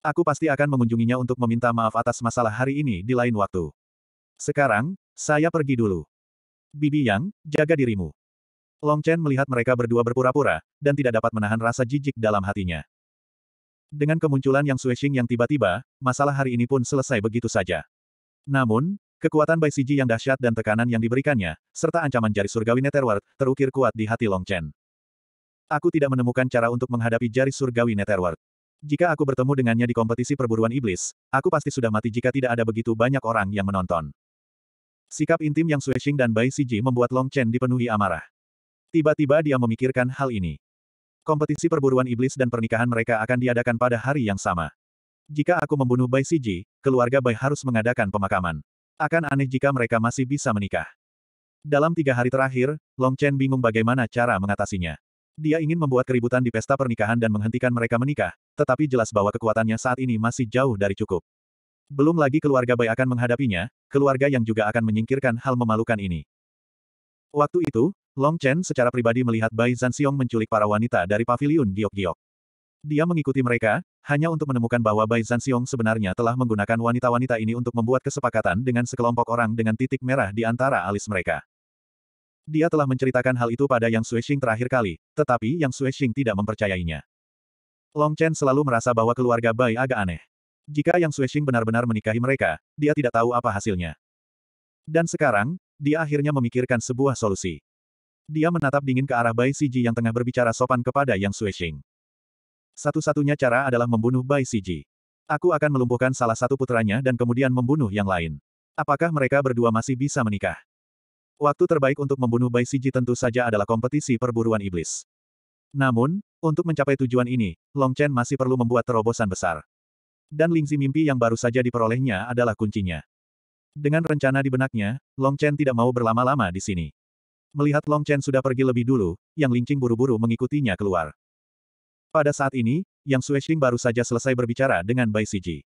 Aku pasti akan mengunjunginya untuk meminta maaf atas masalah hari ini di lain waktu. Sekarang, saya pergi dulu. Bibi Yang, jaga dirimu. Long Chen melihat mereka berdua berpura-pura, dan tidak dapat menahan rasa jijik dalam hatinya. Dengan kemunculan yang Xing yang tiba-tiba, masalah hari ini pun selesai begitu saja. Namun, kekuatan Bai Siji yang dahsyat dan tekanan yang diberikannya, serta ancaman jari surgawi Netherworld, terukir kuat di hati Long Chen. Aku tidak menemukan cara untuk menghadapi jari surgawi Netherworld. Jika aku bertemu dengannya di kompetisi perburuan iblis, aku pasti sudah mati jika tidak ada begitu banyak orang yang menonton. Sikap intim yang Xuexing dan Bai Siji membuat Long Chen dipenuhi amarah. Tiba-tiba dia memikirkan hal ini. Kompetisi perburuan iblis dan pernikahan mereka akan diadakan pada hari yang sama. Jika aku membunuh Bai Siji, keluarga Bai harus mengadakan pemakaman. Akan aneh jika mereka masih bisa menikah. Dalam tiga hari terakhir, Long Chen bingung bagaimana cara mengatasinya. Dia ingin membuat keributan di pesta pernikahan dan menghentikan mereka menikah, tetapi jelas bahwa kekuatannya saat ini masih jauh dari cukup. Belum lagi keluarga Bai akan menghadapinya, keluarga yang juga akan menyingkirkan hal memalukan ini. Waktu itu, Long Chen secara pribadi melihat Bai Zanxiong menculik para wanita dari pavilion giok-giok. Dia mengikuti mereka, hanya untuk menemukan bahwa Bai Zanxiong sebenarnya telah menggunakan wanita-wanita ini untuk membuat kesepakatan dengan sekelompok orang dengan titik merah di antara alis mereka. Dia telah menceritakan hal itu pada Yang Xuexing terakhir kali, tetapi Yang Xuexing tidak mempercayainya. Long Chen selalu merasa bahwa keluarga Bai agak aneh. Jika Yang Xuexing benar-benar menikahi mereka, dia tidak tahu apa hasilnya. Dan sekarang, dia akhirnya memikirkan sebuah solusi. Dia menatap dingin ke arah Bai Siji yang tengah berbicara sopan kepada Yang Xuexing. Satu-satunya cara adalah membunuh Bai Siji. Aku akan melumpuhkan salah satu putranya dan kemudian membunuh yang lain. Apakah mereka berdua masih bisa menikah? Waktu terbaik untuk membunuh Bai Siji tentu saja adalah kompetisi perburuan iblis. Namun, untuk mencapai tujuan ini, Long Chen masih perlu membuat terobosan besar. Dan lingzi mimpi yang baru saja diperolehnya adalah kuncinya. Dengan rencana di benaknya, Long Chen tidak mau berlama-lama di sini. Melihat Long Chen sudah pergi lebih dulu, Yang Lingqing buru-buru mengikutinya keluar. Pada saat ini, Yang Suexing baru saja selesai berbicara dengan Bai Siji.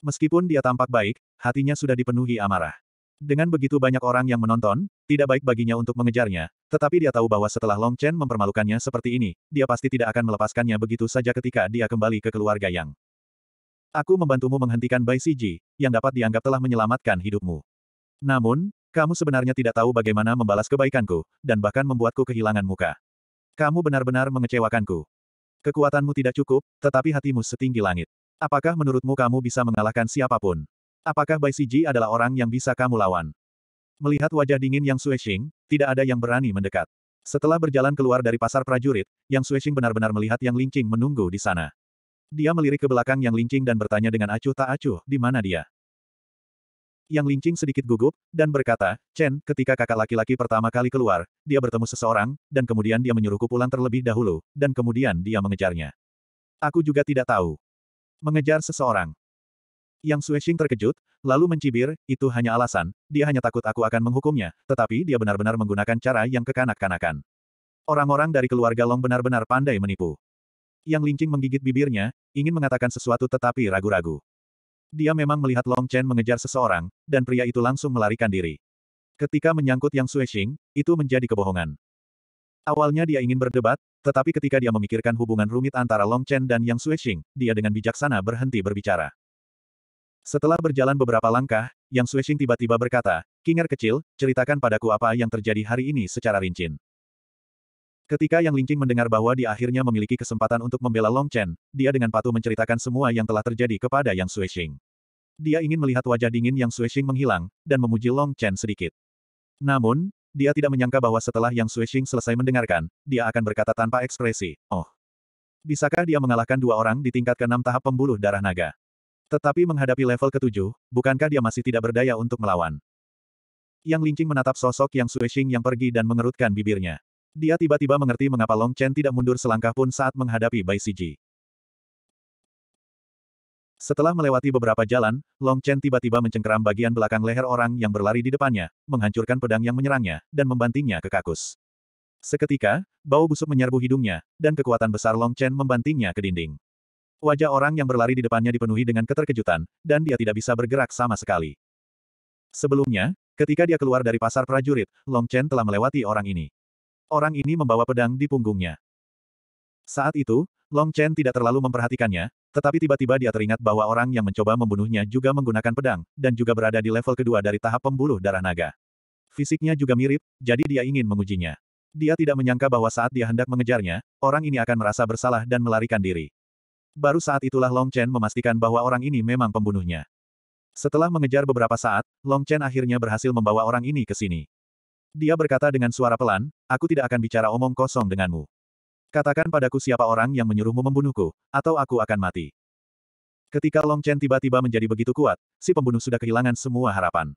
Meskipun dia tampak baik, hatinya sudah dipenuhi amarah. Dengan begitu banyak orang yang menonton, tidak baik baginya untuk mengejarnya, tetapi dia tahu bahwa setelah Long Chen mempermalukannya seperti ini, dia pasti tidak akan melepaskannya begitu saja ketika dia kembali ke keluarga Yang. Aku membantumu menghentikan Bai Siji, yang dapat dianggap telah menyelamatkan hidupmu. Namun, kamu sebenarnya tidak tahu bagaimana membalas kebaikanku, dan bahkan membuatku kehilangan muka. Kamu benar-benar mengecewakanku. Kekuatanmu tidak cukup, tetapi hatimu setinggi langit. Apakah menurutmu kamu bisa mengalahkan siapapun? Apakah Bai Siji adalah orang yang bisa kamu lawan? Melihat wajah dingin Yang Suexing, tidak ada yang berani mendekat. Setelah berjalan keluar dari pasar prajurit, Yang Suexing benar-benar melihat Yang Lingqing menunggu di sana. Dia melirik ke belakang Yang Lingqing dan bertanya dengan acuh tak acuh, di mana dia? Yang Lingqing sedikit gugup, dan berkata, Chen, ketika kakak laki-laki pertama kali keluar, dia bertemu seseorang, dan kemudian dia menyuruhku pulang terlebih dahulu, dan kemudian dia mengejarnya. Aku juga tidak tahu. Mengejar seseorang. Yang Xueqing terkejut, lalu mencibir, itu hanya alasan, dia hanya takut aku akan menghukumnya, tetapi dia benar-benar menggunakan cara yang kekanak-kanakan. Orang-orang dari keluarga Long benar-benar pandai menipu. Yang Lincing menggigit bibirnya, ingin mengatakan sesuatu tetapi ragu-ragu. Dia memang melihat Long Chen mengejar seseorang, dan pria itu langsung melarikan diri. Ketika menyangkut Yang Xueqing, itu menjadi kebohongan. Awalnya dia ingin berdebat, tetapi ketika dia memikirkan hubungan rumit antara Long Chen dan Yang Xueqing, dia dengan bijaksana berhenti berbicara. Setelah berjalan beberapa langkah, Yang Xuexing tiba-tiba berkata, Kinger kecil, ceritakan padaku apa yang terjadi hari ini secara rinci." Ketika Yang Lingqing mendengar bahwa dia akhirnya memiliki kesempatan untuk membela Long Chen, dia dengan patuh menceritakan semua yang telah terjadi kepada Yang Xuexing. Dia ingin melihat wajah dingin Yang Xuexing menghilang, dan memuji Long Chen sedikit. Namun, dia tidak menyangka bahwa setelah Yang Xuexing selesai mendengarkan, dia akan berkata tanpa ekspresi, Oh. Bisakah dia mengalahkan dua orang di tingkat keenam tahap pembuluh darah naga? Tetapi menghadapi level ketujuh, bukankah dia masih tidak berdaya untuk melawan? Yang Lincing menatap sosok yang Sueshing yang pergi dan mengerutkan bibirnya. Dia tiba-tiba mengerti mengapa Long Chen tidak mundur selangkah pun saat menghadapi Bai Siji. Setelah melewati beberapa jalan, Long Chen tiba-tiba mencengkeram bagian belakang leher orang yang berlari di depannya, menghancurkan pedang yang menyerangnya, dan membantingnya ke kakus. Seketika, bau busuk menyerbu hidungnya, dan kekuatan besar Long Chen membantingnya ke dinding. Wajah orang yang berlari di depannya dipenuhi dengan keterkejutan, dan dia tidak bisa bergerak sama sekali. Sebelumnya, ketika dia keluar dari pasar prajurit, Long Chen telah melewati orang ini. Orang ini membawa pedang di punggungnya. Saat itu, Long Chen tidak terlalu memperhatikannya, tetapi tiba-tiba dia teringat bahwa orang yang mencoba membunuhnya juga menggunakan pedang, dan juga berada di level kedua dari tahap pembuluh darah naga. Fisiknya juga mirip, jadi dia ingin mengujinya. Dia tidak menyangka bahwa saat dia hendak mengejarnya, orang ini akan merasa bersalah dan melarikan diri. Baru saat itulah Long Chen memastikan bahwa orang ini memang pembunuhnya. Setelah mengejar beberapa saat, Long Chen akhirnya berhasil membawa orang ini ke sini. Dia berkata dengan suara pelan, aku tidak akan bicara omong kosong denganmu. Katakan padaku siapa orang yang menyuruhmu membunuhku, atau aku akan mati. Ketika Long Chen tiba-tiba menjadi begitu kuat, si pembunuh sudah kehilangan semua harapan.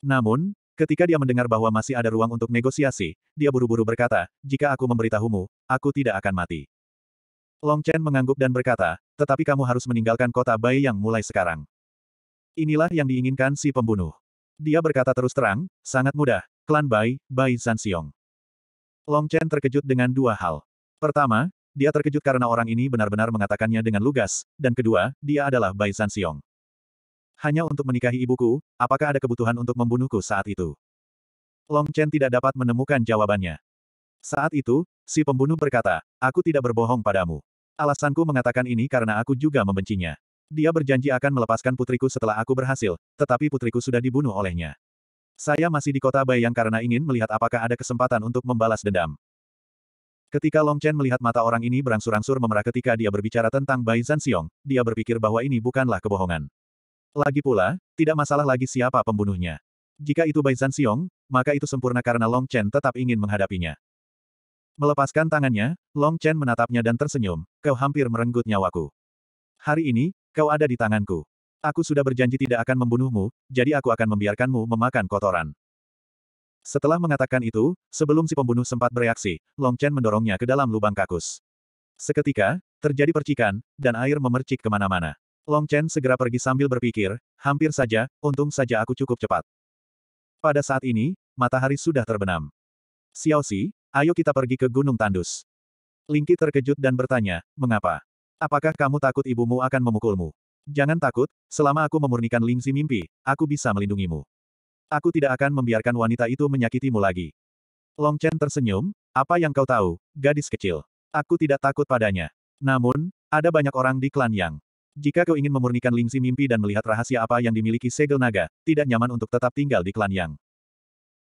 Namun, ketika dia mendengar bahwa masih ada ruang untuk negosiasi, dia buru-buru berkata, jika aku memberitahumu, aku tidak akan mati. Long Chen mengangguk dan berkata, tetapi kamu harus meninggalkan kota Bai yang mulai sekarang. Inilah yang diinginkan si pembunuh. Dia berkata terus terang, sangat mudah, klan Bai, Bai Zanxiong. Long Chen terkejut dengan dua hal. Pertama, dia terkejut karena orang ini benar-benar mengatakannya dengan lugas, dan kedua, dia adalah Bai Zanxiong. Hanya untuk menikahi ibuku, apakah ada kebutuhan untuk membunuhku saat itu? Long Chen tidak dapat menemukan jawabannya. Saat itu, si pembunuh berkata, aku tidak berbohong padamu. Alasanku mengatakan ini karena aku juga membencinya. Dia berjanji akan melepaskan putriku setelah aku berhasil, tetapi putriku sudah dibunuh olehnya. Saya masih di kota Bayang karena ingin melihat apakah ada kesempatan untuk membalas dendam. Ketika Long Chen melihat mata orang ini berangsur-angsur memerah ketika dia berbicara tentang Bai Zanxiong, dia berpikir bahwa ini bukanlah kebohongan. Lagi pula, tidak masalah lagi siapa pembunuhnya. Jika itu Bai Zanxiong, maka itu sempurna karena Long Chen tetap ingin menghadapinya. Melepaskan tangannya, Long Chen menatapnya dan tersenyum, kau hampir merenggut nyawaku. Hari ini, kau ada di tanganku. Aku sudah berjanji tidak akan membunuhmu, jadi aku akan membiarkanmu memakan kotoran. Setelah mengatakan itu, sebelum si pembunuh sempat bereaksi, Long Chen mendorongnya ke dalam lubang kakus. Seketika, terjadi percikan, dan air memercik kemana-mana. Long Chen segera pergi sambil berpikir, hampir saja, untung saja aku cukup cepat. Pada saat ini, matahari sudah terbenam. Xiao Xi, Ayo kita pergi ke Gunung Tandus. Lingki terkejut dan bertanya, mengapa? Apakah kamu takut ibumu akan memukulmu? Jangan takut, selama aku memurnikan lingsi mimpi, aku bisa melindungimu. Aku tidak akan membiarkan wanita itu menyakitimu lagi. Long Chen tersenyum, apa yang kau tahu, gadis kecil? Aku tidak takut padanya. Namun, ada banyak orang di klan Yang. Jika kau ingin memurnikan lingsi mimpi dan melihat rahasia apa yang dimiliki segel naga, tidak nyaman untuk tetap tinggal di klan Yang.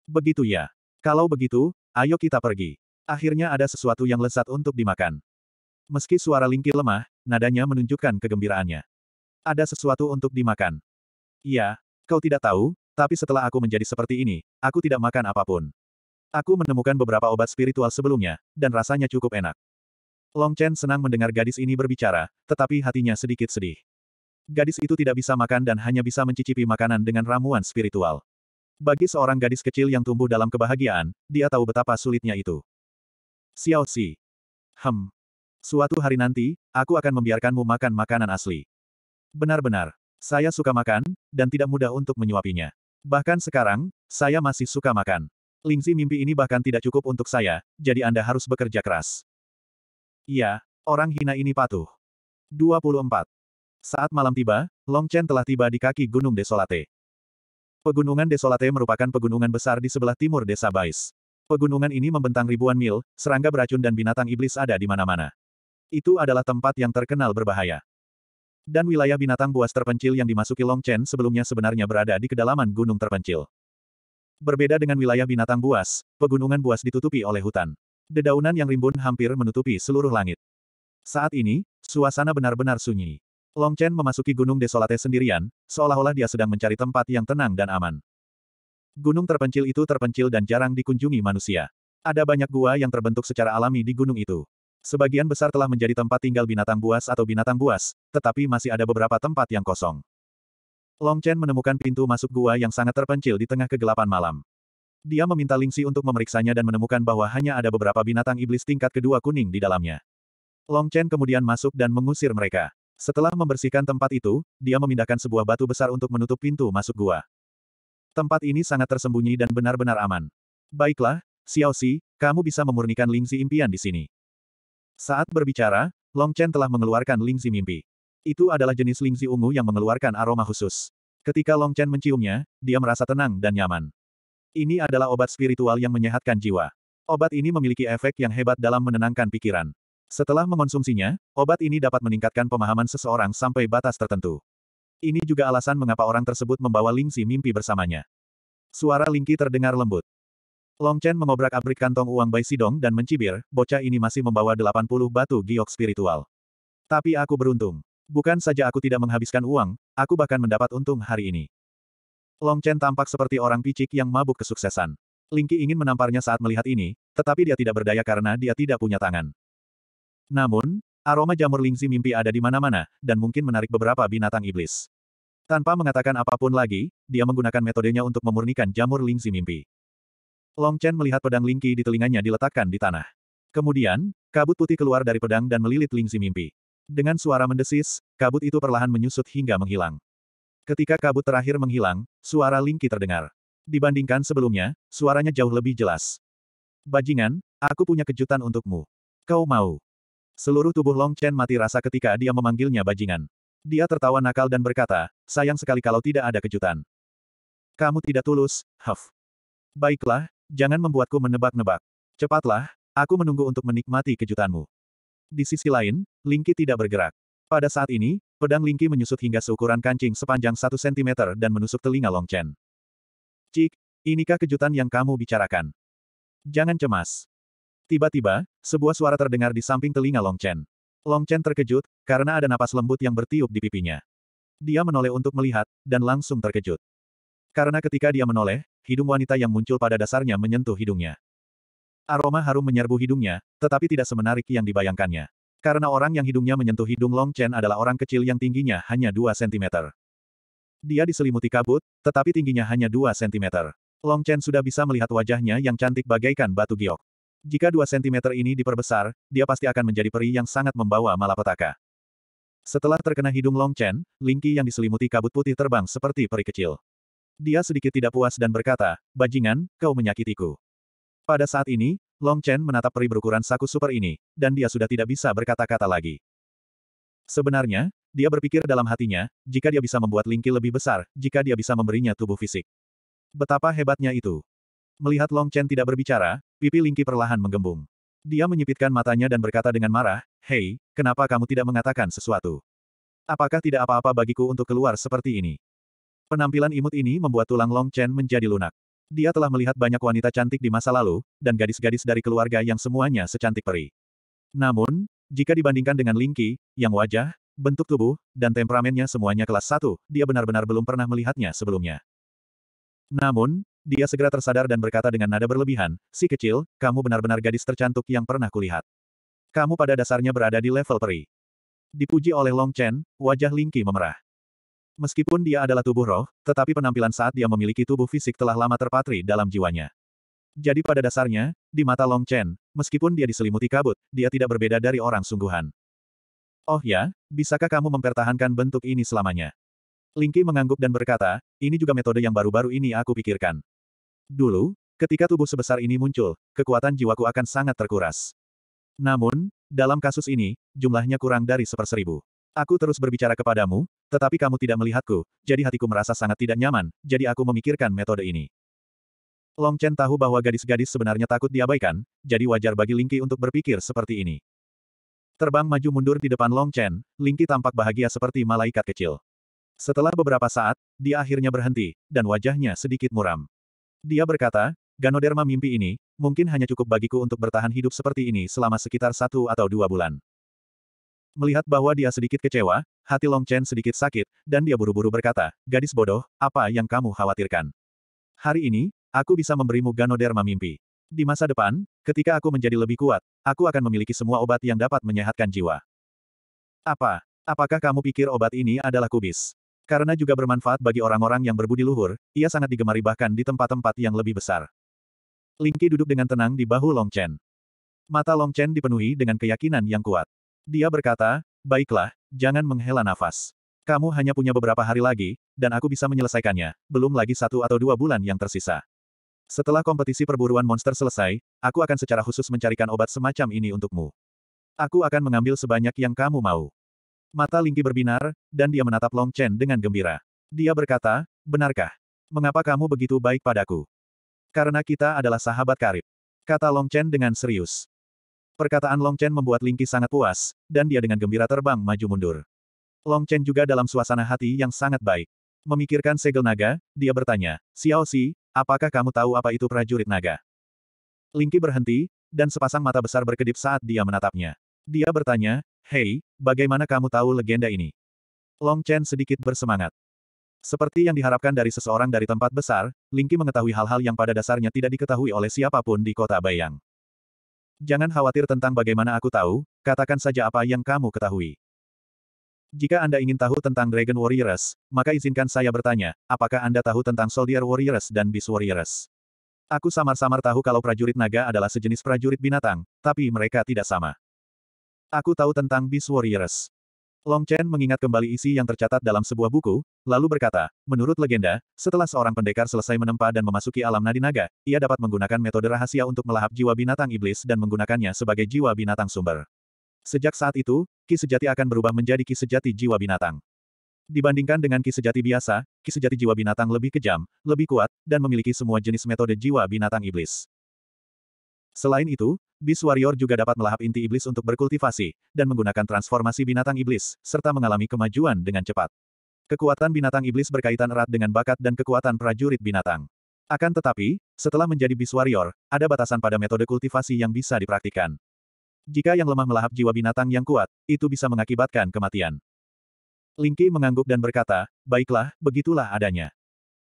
Begitu ya. Kalau begitu, Ayo kita pergi. Akhirnya ada sesuatu yang lezat untuk dimakan. Meski suara Lingki lemah, nadanya menunjukkan kegembiraannya. Ada sesuatu untuk dimakan. Iya, kau tidak tahu, tapi setelah aku menjadi seperti ini, aku tidak makan apapun. Aku menemukan beberapa obat spiritual sebelumnya, dan rasanya cukup enak. Long Chen senang mendengar gadis ini berbicara, tetapi hatinya sedikit sedih. Gadis itu tidak bisa makan dan hanya bisa mencicipi makanan dengan ramuan spiritual. Bagi seorang gadis kecil yang tumbuh dalam kebahagiaan, dia tahu betapa sulitnya itu. Xiao Xi. Hem. Suatu hari nanti, aku akan membiarkanmu makan makanan asli. Benar-benar. Saya suka makan, dan tidak mudah untuk menyuapinya. Bahkan sekarang, saya masih suka makan. Lingzi mimpi ini bahkan tidak cukup untuk saya, jadi Anda harus bekerja keras. Iya, orang hina ini patuh. 24. Saat malam tiba, Long Chen telah tiba di kaki Gunung Desolate. Pegunungan Desolate merupakan pegunungan besar di sebelah timur desa Bais. Pegunungan ini membentang ribuan mil, serangga beracun dan binatang iblis ada di mana-mana. Itu adalah tempat yang terkenal berbahaya. Dan wilayah binatang buas terpencil yang dimasuki Long Chen sebelumnya sebenarnya berada di kedalaman gunung terpencil. Berbeda dengan wilayah binatang buas, pegunungan buas ditutupi oleh hutan. Dedaunan yang rimbun hampir menutupi seluruh langit. Saat ini, suasana benar-benar sunyi. Long Chen memasuki gunung desolate sendirian, seolah-olah dia sedang mencari tempat yang tenang dan aman. Gunung terpencil itu terpencil dan jarang dikunjungi manusia. Ada banyak gua yang terbentuk secara alami di gunung itu. Sebagian besar telah menjadi tempat tinggal binatang buas atau binatang buas, tetapi masih ada beberapa tempat yang kosong. Long Chen menemukan pintu masuk gua yang sangat terpencil di tengah kegelapan malam. Dia meminta Lingxi untuk memeriksanya dan menemukan bahwa hanya ada beberapa binatang iblis tingkat kedua kuning di dalamnya. Long Chen kemudian masuk dan mengusir mereka. Setelah membersihkan tempat itu, dia memindahkan sebuah batu besar untuk menutup pintu masuk gua. Tempat ini sangat tersembunyi dan benar-benar aman. Baiklah, Xiao Xi, kamu bisa memurnikan lingzi impian di sini. Saat berbicara, Long Chen telah mengeluarkan lingzi mimpi. Itu adalah jenis lingzi ungu yang mengeluarkan aroma khusus. Ketika Long Chen menciumnya, dia merasa tenang dan nyaman. Ini adalah obat spiritual yang menyehatkan jiwa. Obat ini memiliki efek yang hebat dalam menenangkan pikiran. Setelah mengonsumsinya, obat ini dapat meningkatkan pemahaman seseorang sampai batas tertentu. Ini juga alasan mengapa orang tersebut membawa lingsi mimpi bersamanya. Suara lingki terdengar lembut. Long Chen mengobrak-abrik kantong uang Bai Sidong dan mencibir, bocah ini masih membawa 80 batu giok spiritual. Tapi aku beruntung. Bukan saja aku tidak menghabiskan uang, aku bahkan mendapat untung hari ini. Long Chen tampak seperti orang picik yang mabuk kesuksesan. Lingki ingin menamparnya saat melihat ini, tetapi dia tidak berdaya karena dia tidak punya tangan. Namun, aroma jamur lingzi mimpi ada di mana-mana, dan mungkin menarik beberapa binatang iblis. Tanpa mengatakan apapun lagi, dia menggunakan metodenya untuk memurnikan jamur lingzi mimpi. Long Chen melihat pedang lingki di telinganya diletakkan di tanah. Kemudian, kabut putih keluar dari pedang dan melilit lingzi mimpi. Dengan suara mendesis, kabut itu perlahan menyusut hingga menghilang. Ketika kabut terakhir menghilang, suara lingki terdengar. Dibandingkan sebelumnya, suaranya jauh lebih jelas. Bajingan, aku punya kejutan untukmu. Kau mau? Seluruh tubuh Long Chen mati rasa ketika dia memanggilnya bajingan. Dia tertawa nakal dan berkata, sayang sekali kalau tidak ada kejutan. Kamu tidak tulus, Huff. Baiklah, jangan membuatku menebak-nebak. Cepatlah, aku menunggu untuk menikmati kejutanmu. Di sisi lain, Lingqi tidak bergerak. Pada saat ini, pedang Lingqi menyusut hingga seukuran kancing sepanjang satu sentimeter dan menusuk telinga Long Chen. Cik, inikah kejutan yang kamu bicarakan? Jangan cemas. Tiba-tiba, sebuah suara terdengar di samping telinga Long Chen. Long Chen terkejut, karena ada napas lembut yang bertiup di pipinya. Dia menoleh untuk melihat, dan langsung terkejut. Karena ketika dia menoleh, hidung wanita yang muncul pada dasarnya menyentuh hidungnya. Aroma harum menyerbu hidungnya, tetapi tidak semenarik yang dibayangkannya. Karena orang yang hidungnya menyentuh hidung Long Chen adalah orang kecil yang tingginya hanya 2 cm. Dia diselimuti kabut, tetapi tingginya hanya 2 cm. Long Chen sudah bisa melihat wajahnya yang cantik bagaikan batu giok. Jika 2 cm ini diperbesar, dia pasti akan menjadi peri yang sangat membawa malapetaka. Setelah terkena hidung Long Chen, Lingqi yang diselimuti kabut putih terbang seperti peri kecil. Dia sedikit tidak puas dan berkata, Bajingan, kau menyakitiku. Pada saat ini, Long Chen menatap peri berukuran saku super ini, dan dia sudah tidak bisa berkata-kata lagi. Sebenarnya, dia berpikir dalam hatinya, jika dia bisa membuat Lingqi lebih besar, jika dia bisa memberinya tubuh fisik. Betapa hebatnya itu. Melihat Long Chen tidak berbicara, pipi Lingqi perlahan menggembung. Dia menyipitkan matanya dan berkata dengan marah, Hei, kenapa kamu tidak mengatakan sesuatu? Apakah tidak apa-apa bagiku untuk keluar seperti ini? Penampilan imut ini membuat tulang Long Chen menjadi lunak. Dia telah melihat banyak wanita cantik di masa lalu, dan gadis-gadis dari keluarga yang semuanya secantik peri. Namun, jika dibandingkan dengan Lingqi, yang wajah, bentuk tubuh, dan temperamennya semuanya kelas satu, dia benar-benar belum pernah melihatnya sebelumnya. Namun, dia segera tersadar dan berkata dengan nada berlebihan, si kecil, kamu benar-benar gadis tercantik yang pernah kulihat. Kamu pada dasarnya berada di level peri. Dipuji oleh Long Chen, wajah Ling Qi memerah. Meskipun dia adalah tubuh roh, tetapi penampilan saat dia memiliki tubuh fisik telah lama terpatri dalam jiwanya. Jadi pada dasarnya, di mata Long Chen, meskipun dia diselimuti kabut, dia tidak berbeda dari orang sungguhan. Oh ya, bisakah kamu mempertahankan bentuk ini selamanya? Lingki mengangguk dan berkata, ini juga metode yang baru-baru ini aku pikirkan. Dulu, ketika tubuh sebesar ini muncul, kekuatan jiwaku akan sangat terkuras. Namun, dalam kasus ini, jumlahnya kurang dari seperseribu. Aku terus berbicara kepadamu, tetapi kamu tidak melihatku, jadi hatiku merasa sangat tidak nyaman, jadi aku memikirkan metode ini. Long Chen tahu bahwa gadis-gadis sebenarnya takut diabaikan, jadi wajar bagi Lingqi untuk berpikir seperti ini. Terbang maju mundur di depan Long Chen, Lingqi tampak bahagia seperti malaikat kecil. Setelah beberapa saat, dia akhirnya berhenti, dan wajahnya sedikit muram. Dia berkata, Ganoderma mimpi ini, mungkin hanya cukup bagiku untuk bertahan hidup seperti ini selama sekitar satu atau dua bulan. Melihat bahwa dia sedikit kecewa, hati Long Chen sedikit sakit, dan dia buru-buru berkata, Gadis bodoh, apa yang kamu khawatirkan? Hari ini, aku bisa memberimu Ganoderma mimpi. Di masa depan, ketika aku menjadi lebih kuat, aku akan memiliki semua obat yang dapat menyehatkan jiwa. Apa? Apakah kamu pikir obat ini adalah kubis? Karena juga bermanfaat bagi orang-orang yang berbudi luhur, ia sangat digemari bahkan di tempat-tempat yang lebih besar. Lingqi duduk dengan tenang di bahu Long Chen. Mata Long Chen dipenuhi dengan keyakinan yang kuat. Dia berkata, baiklah, jangan menghela nafas. Kamu hanya punya beberapa hari lagi, dan aku bisa menyelesaikannya, belum lagi satu atau dua bulan yang tersisa. Setelah kompetisi perburuan monster selesai, aku akan secara khusus mencarikan obat semacam ini untukmu. Aku akan mengambil sebanyak yang kamu mau. Mata Lingki berbinar, dan dia menatap Long Chen dengan gembira. Dia berkata, benarkah? Mengapa kamu begitu baik padaku? Karena kita adalah sahabat karib. Kata Long Chen dengan serius. Perkataan Long Chen membuat Lingki sangat puas, dan dia dengan gembira terbang maju mundur. Long Chen juga dalam suasana hati yang sangat baik. Memikirkan segel naga, dia bertanya, Xiao Si, apakah kamu tahu apa itu prajurit naga? Lingki berhenti, dan sepasang mata besar berkedip saat dia menatapnya. Dia bertanya, Hei, bagaimana kamu tahu legenda ini? Long Chen sedikit bersemangat. Seperti yang diharapkan dari seseorang dari tempat besar, Lingqi mengetahui hal-hal yang pada dasarnya tidak diketahui oleh siapapun di kota Bayang. Jangan khawatir tentang bagaimana aku tahu, katakan saja apa yang kamu ketahui. Jika Anda ingin tahu tentang Dragon Warriors, maka izinkan saya bertanya, apakah Anda tahu tentang Soldier Warriors dan Beast Warriors? Aku samar-samar tahu kalau prajurit naga adalah sejenis prajurit binatang, tapi mereka tidak sama. Aku tahu tentang Beast Warriors. Long Chen mengingat kembali isi yang tercatat dalam sebuah buku, lalu berkata, menurut legenda, setelah seorang pendekar selesai menempa dan memasuki alam nadi naga, ia dapat menggunakan metode rahasia untuk melahap jiwa binatang iblis dan menggunakannya sebagai jiwa binatang sumber. Sejak saat itu, ki sejati akan berubah menjadi ki sejati jiwa binatang. Dibandingkan dengan ki sejati biasa, ki sejati jiwa binatang lebih kejam, lebih kuat, dan memiliki semua jenis metode jiwa binatang iblis. Selain itu, Beast Warrior juga dapat melahap inti iblis untuk berkultivasi, dan menggunakan transformasi binatang iblis, serta mengalami kemajuan dengan cepat. Kekuatan binatang iblis berkaitan erat dengan bakat dan kekuatan prajurit binatang. Akan tetapi, setelah menjadi Beast Warrior, ada batasan pada metode kultivasi yang bisa dipraktikkan. Jika yang lemah melahap jiwa binatang yang kuat, itu bisa mengakibatkan kematian. Lingki mengangguk dan berkata, baiklah, begitulah adanya.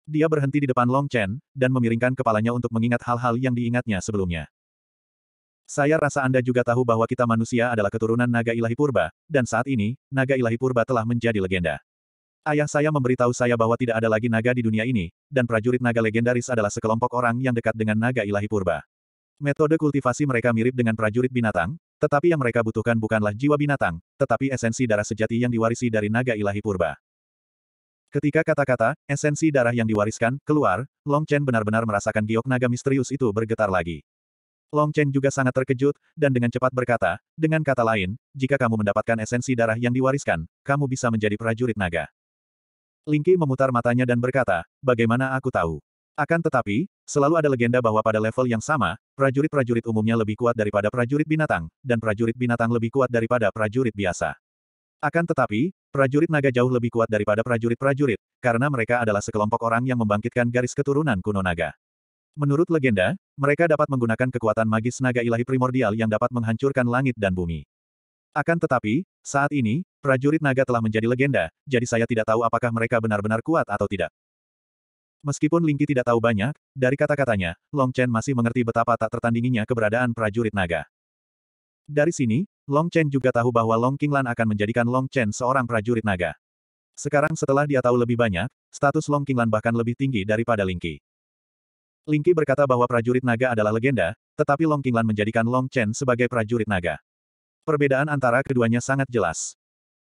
Dia berhenti di depan Long Chen, dan memiringkan kepalanya untuk mengingat hal-hal yang diingatnya sebelumnya. Saya rasa Anda juga tahu bahwa kita manusia adalah keturunan naga ilahi purba, dan saat ini, naga ilahi purba telah menjadi legenda. Ayah saya memberitahu saya bahwa tidak ada lagi naga di dunia ini, dan prajurit naga legendaris adalah sekelompok orang yang dekat dengan naga ilahi purba. Metode kultivasi mereka mirip dengan prajurit binatang, tetapi yang mereka butuhkan bukanlah jiwa binatang, tetapi esensi darah sejati yang diwarisi dari naga ilahi purba. Ketika kata-kata, esensi darah yang diwariskan, keluar, Long Chen benar-benar merasakan giok naga misterius itu bergetar lagi. Long Chen juga sangat terkejut, dan dengan cepat berkata, dengan kata lain, jika kamu mendapatkan esensi darah yang diwariskan, kamu bisa menjadi prajurit naga. Lingki memutar matanya dan berkata, bagaimana aku tahu? Akan tetapi, selalu ada legenda bahwa pada level yang sama, prajurit-prajurit umumnya lebih kuat daripada prajurit binatang, dan prajurit binatang lebih kuat daripada prajurit biasa. Akan tetapi, prajurit naga jauh lebih kuat daripada prajurit-prajurit, karena mereka adalah sekelompok orang yang membangkitkan garis keturunan kuno naga. Menurut legenda, mereka dapat menggunakan kekuatan magis naga ilahi primordial yang dapat menghancurkan langit dan bumi. Akan tetapi, saat ini, prajurit naga telah menjadi legenda, jadi saya tidak tahu apakah mereka benar-benar kuat atau tidak. Meskipun Lingki tidak tahu banyak, dari kata-katanya, Long Chen masih mengerti betapa tak tertandinginya keberadaan prajurit naga. Dari sini, Long Chen juga tahu bahwa Long Qinglan akan menjadikan Long Chen seorang prajurit naga. Sekarang setelah dia tahu lebih banyak, status Long Qinglan bahkan lebih tinggi daripada Lingki. Lingqi berkata bahwa prajurit naga adalah legenda, tetapi Long Qinglan menjadikan Long Chen sebagai prajurit naga. Perbedaan antara keduanya sangat jelas.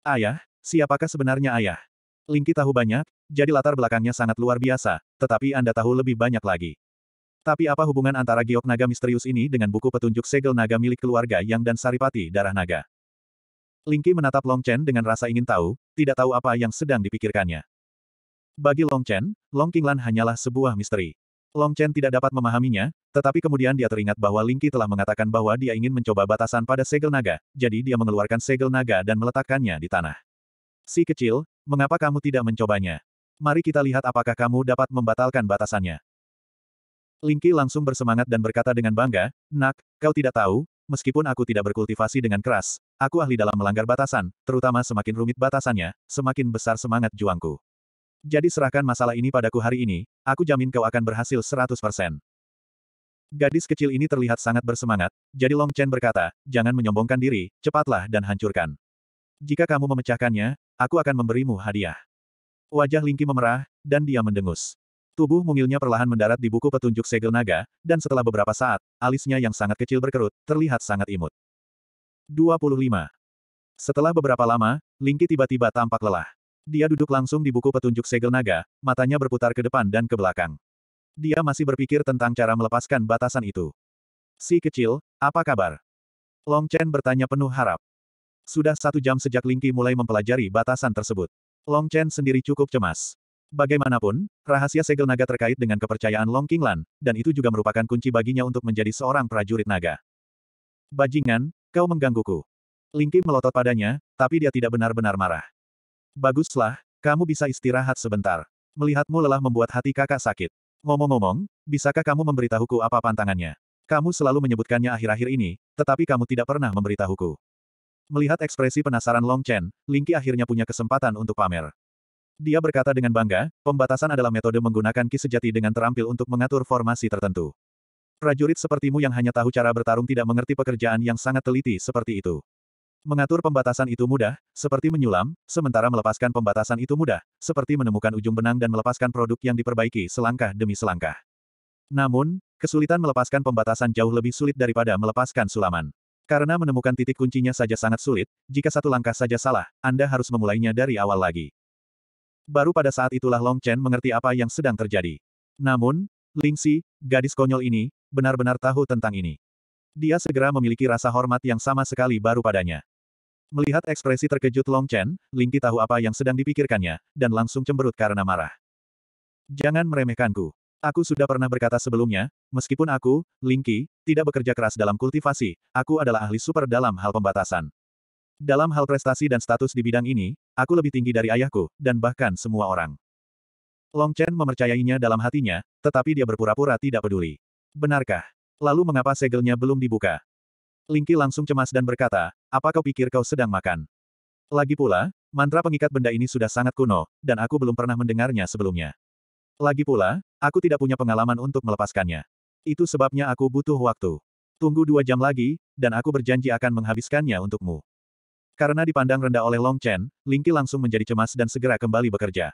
Ayah, siapakah sebenarnya ayah? Lingqi tahu banyak, jadi latar belakangnya sangat luar biasa, tetapi Anda tahu lebih banyak lagi. Tapi apa hubungan antara giok naga misterius ini dengan buku petunjuk segel naga milik keluarga Yang dan Saripati darah naga? Lingqi menatap Long Chen dengan rasa ingin tahu, tidak tahu apa yang sedang dipikirkannya. Bagi Long Chen, Long Qinglan hanyalah sebuah misteri. Long Chen tidak dapat memahaminya, tetapi kemudian dia teringat bahwa Ling Lingqi telah mengatakan bahwa dia ingin mencoba batasan pada segel naga, jadi dia mengeluarkan segel naga dan meletakkannya di tanah. Si kecil, mengapa kamu tidak mencobanya? Mari kita lihat apakah kamu dapat membatalkan batasannya. Ling Lingqi langsung bersemangat dan berkata dengan bangga, Nak, kau tidak tahu, meskipun aku tidak berkultivasi dengan keras, aku ahli dalam melanggar batasan, terutama semakin rumit batasannya, semakin besar semangat juangku. Jadi serahkan masalah ini padaku hari ini, aku jamin kau akan berhasil 100%. Gadis kecil ini terlihat sangat bersemangat, jadi Long Chen berkata, jangan menyombongkan diri, cepatlah dan hancurkan. Jika kamu memecahkannya, aku akan memberimu hadiah. Wajah Lingki memerah, dan dia mendengus. Tubuh mungilnya perlahan mendarat di buku petunjuk segel naga, dan setelah beberapa saat, alisnya yang sangat kecil berkerut, terlihat sangat imut. 25. Setelah beberapa lama, Lingki tiba-tiba tampak lelah. Dia duduk langsung di buku petunjuk segel naga, matanya berputar ke depan dan ke belakang. Dia masih berpikir tentang cara melepaskan batasan itu. Si kecil, apa kabar? Long Chen bertanya penuh harap. Sudah satu jam sejak Lingqi mulai mempelajari batasan tersebut. Long Chen sendiri cukup cemas. Bagaimanapun, rahasia segel naga terkait dengan kepercayaan Long Qinglan, dan itu juga merupakan kunci baginya untuk menjadi seorang prajurit naga. Bajingan, kau menggangguku. Lingqi melotot padanya, tapi dia tidak benar-benar marah. Baguslah, kamu bisa istirahat sebentar. Melihatmu lelah membuat hati kakak sakit. Ngomong-ngomong, bisakah kamu memberitahuku apa pantangannya? Kamu selalu menyebutkannya akhir-akhir ini, tetapi kamu tidak pernah memberitahuku. Melihat ekspresi penasaran Long Chen, Lingqi akhirnya punya kesempatan untuk pamer. Dia berkata dengan bangga, pembatasan adalah metode menggunakan ki sejati dengan terampil untuk mengatur formasi tertentu. Prajurit sepertimu yang hanya tahu cara bertarung tidak mengerti pekerjaan yang sangat teliti seperti itu. Mengatur pembatasan itu mudah, seperti menyulam, sementara melepaskan pembatasan itu mudah, seperti menemukan ujung benang dan melepaskan produk yang diperbaiki selangkah demi selangkah. Namun, kesulitan melepaskan pembatasan jauh lebih sulit daripada melepaskan sulaman. Karena menemukan titik kuncinya saja sangat sulit, jika satu langkah saja salah, Anda harus memulainya dari awal lagi. Baru pada saat itulah Long Chen mengerti apa yang sedang terjadi. Namun, Lingxi, gadis konyol ini, benar-benar tahu tentang ini. Dia segera memiliki rasa hormat yang sama sekali baru padanya. Melihat ekspresi terkejut Long Chen, Ling Lingqi tahu apa yang sedang dipikirkannya, dan langsung cemberut karena marah. Jangan meremehkanku. Aku sudah pernah berkata sebelumnya, meskipun aku, Ling Lingqi, tidak bekerja keras dalam kultivasi, aku adalah ahli super dalam hal pembatasan. Dalam hal prestasi dan status di bidang ini, aku lebih tinggi dari ayahku, dan bahkan semua orang. Long Chen memercayainya dalam hatinya, tetapi dia berpura-pura tidak peduli. Benarkah? Lalu mengapa segelnya belum dibuka? Lingki langsung cemas dan berkata, apa kau pikir kau sedang makan? Lagi pula, mantra pengikat benda ini sudah sangat kuno, dan aku belum pernah mendengarnya sebelumnya. Lagi pula, aku tidak punya pengalaman untuk melepaskannya. Itu sebabnya aku butuh waktu. Tunggu dua jam lagi, dan aku berjanji akan menghabiskannya untukmu. Karena dipandang rendah oleh Long Chen, Lingki langsung menjadi cemas dan segera kembali bekerja.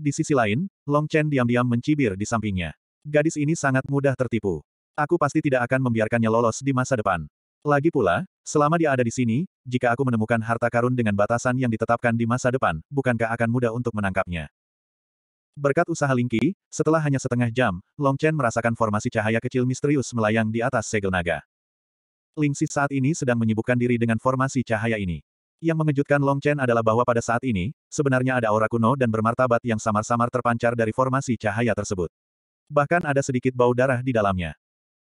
Di sisi lain, Long Chen diam-diam mencibir di sampingnya. Gadis ini sangat mudah tertipu. Aku pasti tidak akan membiarkannya lolos di masa depan. Lagi pula, selama dia ada di sini, jika aku menemukan harta karun dengan batasan yang ditetapkan di masa depan, bukankah akan mudah untuk menangkapnya? Berkat usaha Lingqi, setelah hanya setengah jam, Long Chen merasakan formasi cahaya kecil misterius melayang di atas segel naga. Lingxi saat ini sedang menyibukkan diri dengan formasi cahaya ini. Yang mengejutkan Long Chen adalah bahwa pada saat ini, sebenarnya ada aura kuno dan bermartabat yang samar-samar terpancar dari formasi cahaya tersebut. Bahkan ada sedikit bau darah di dalamnya.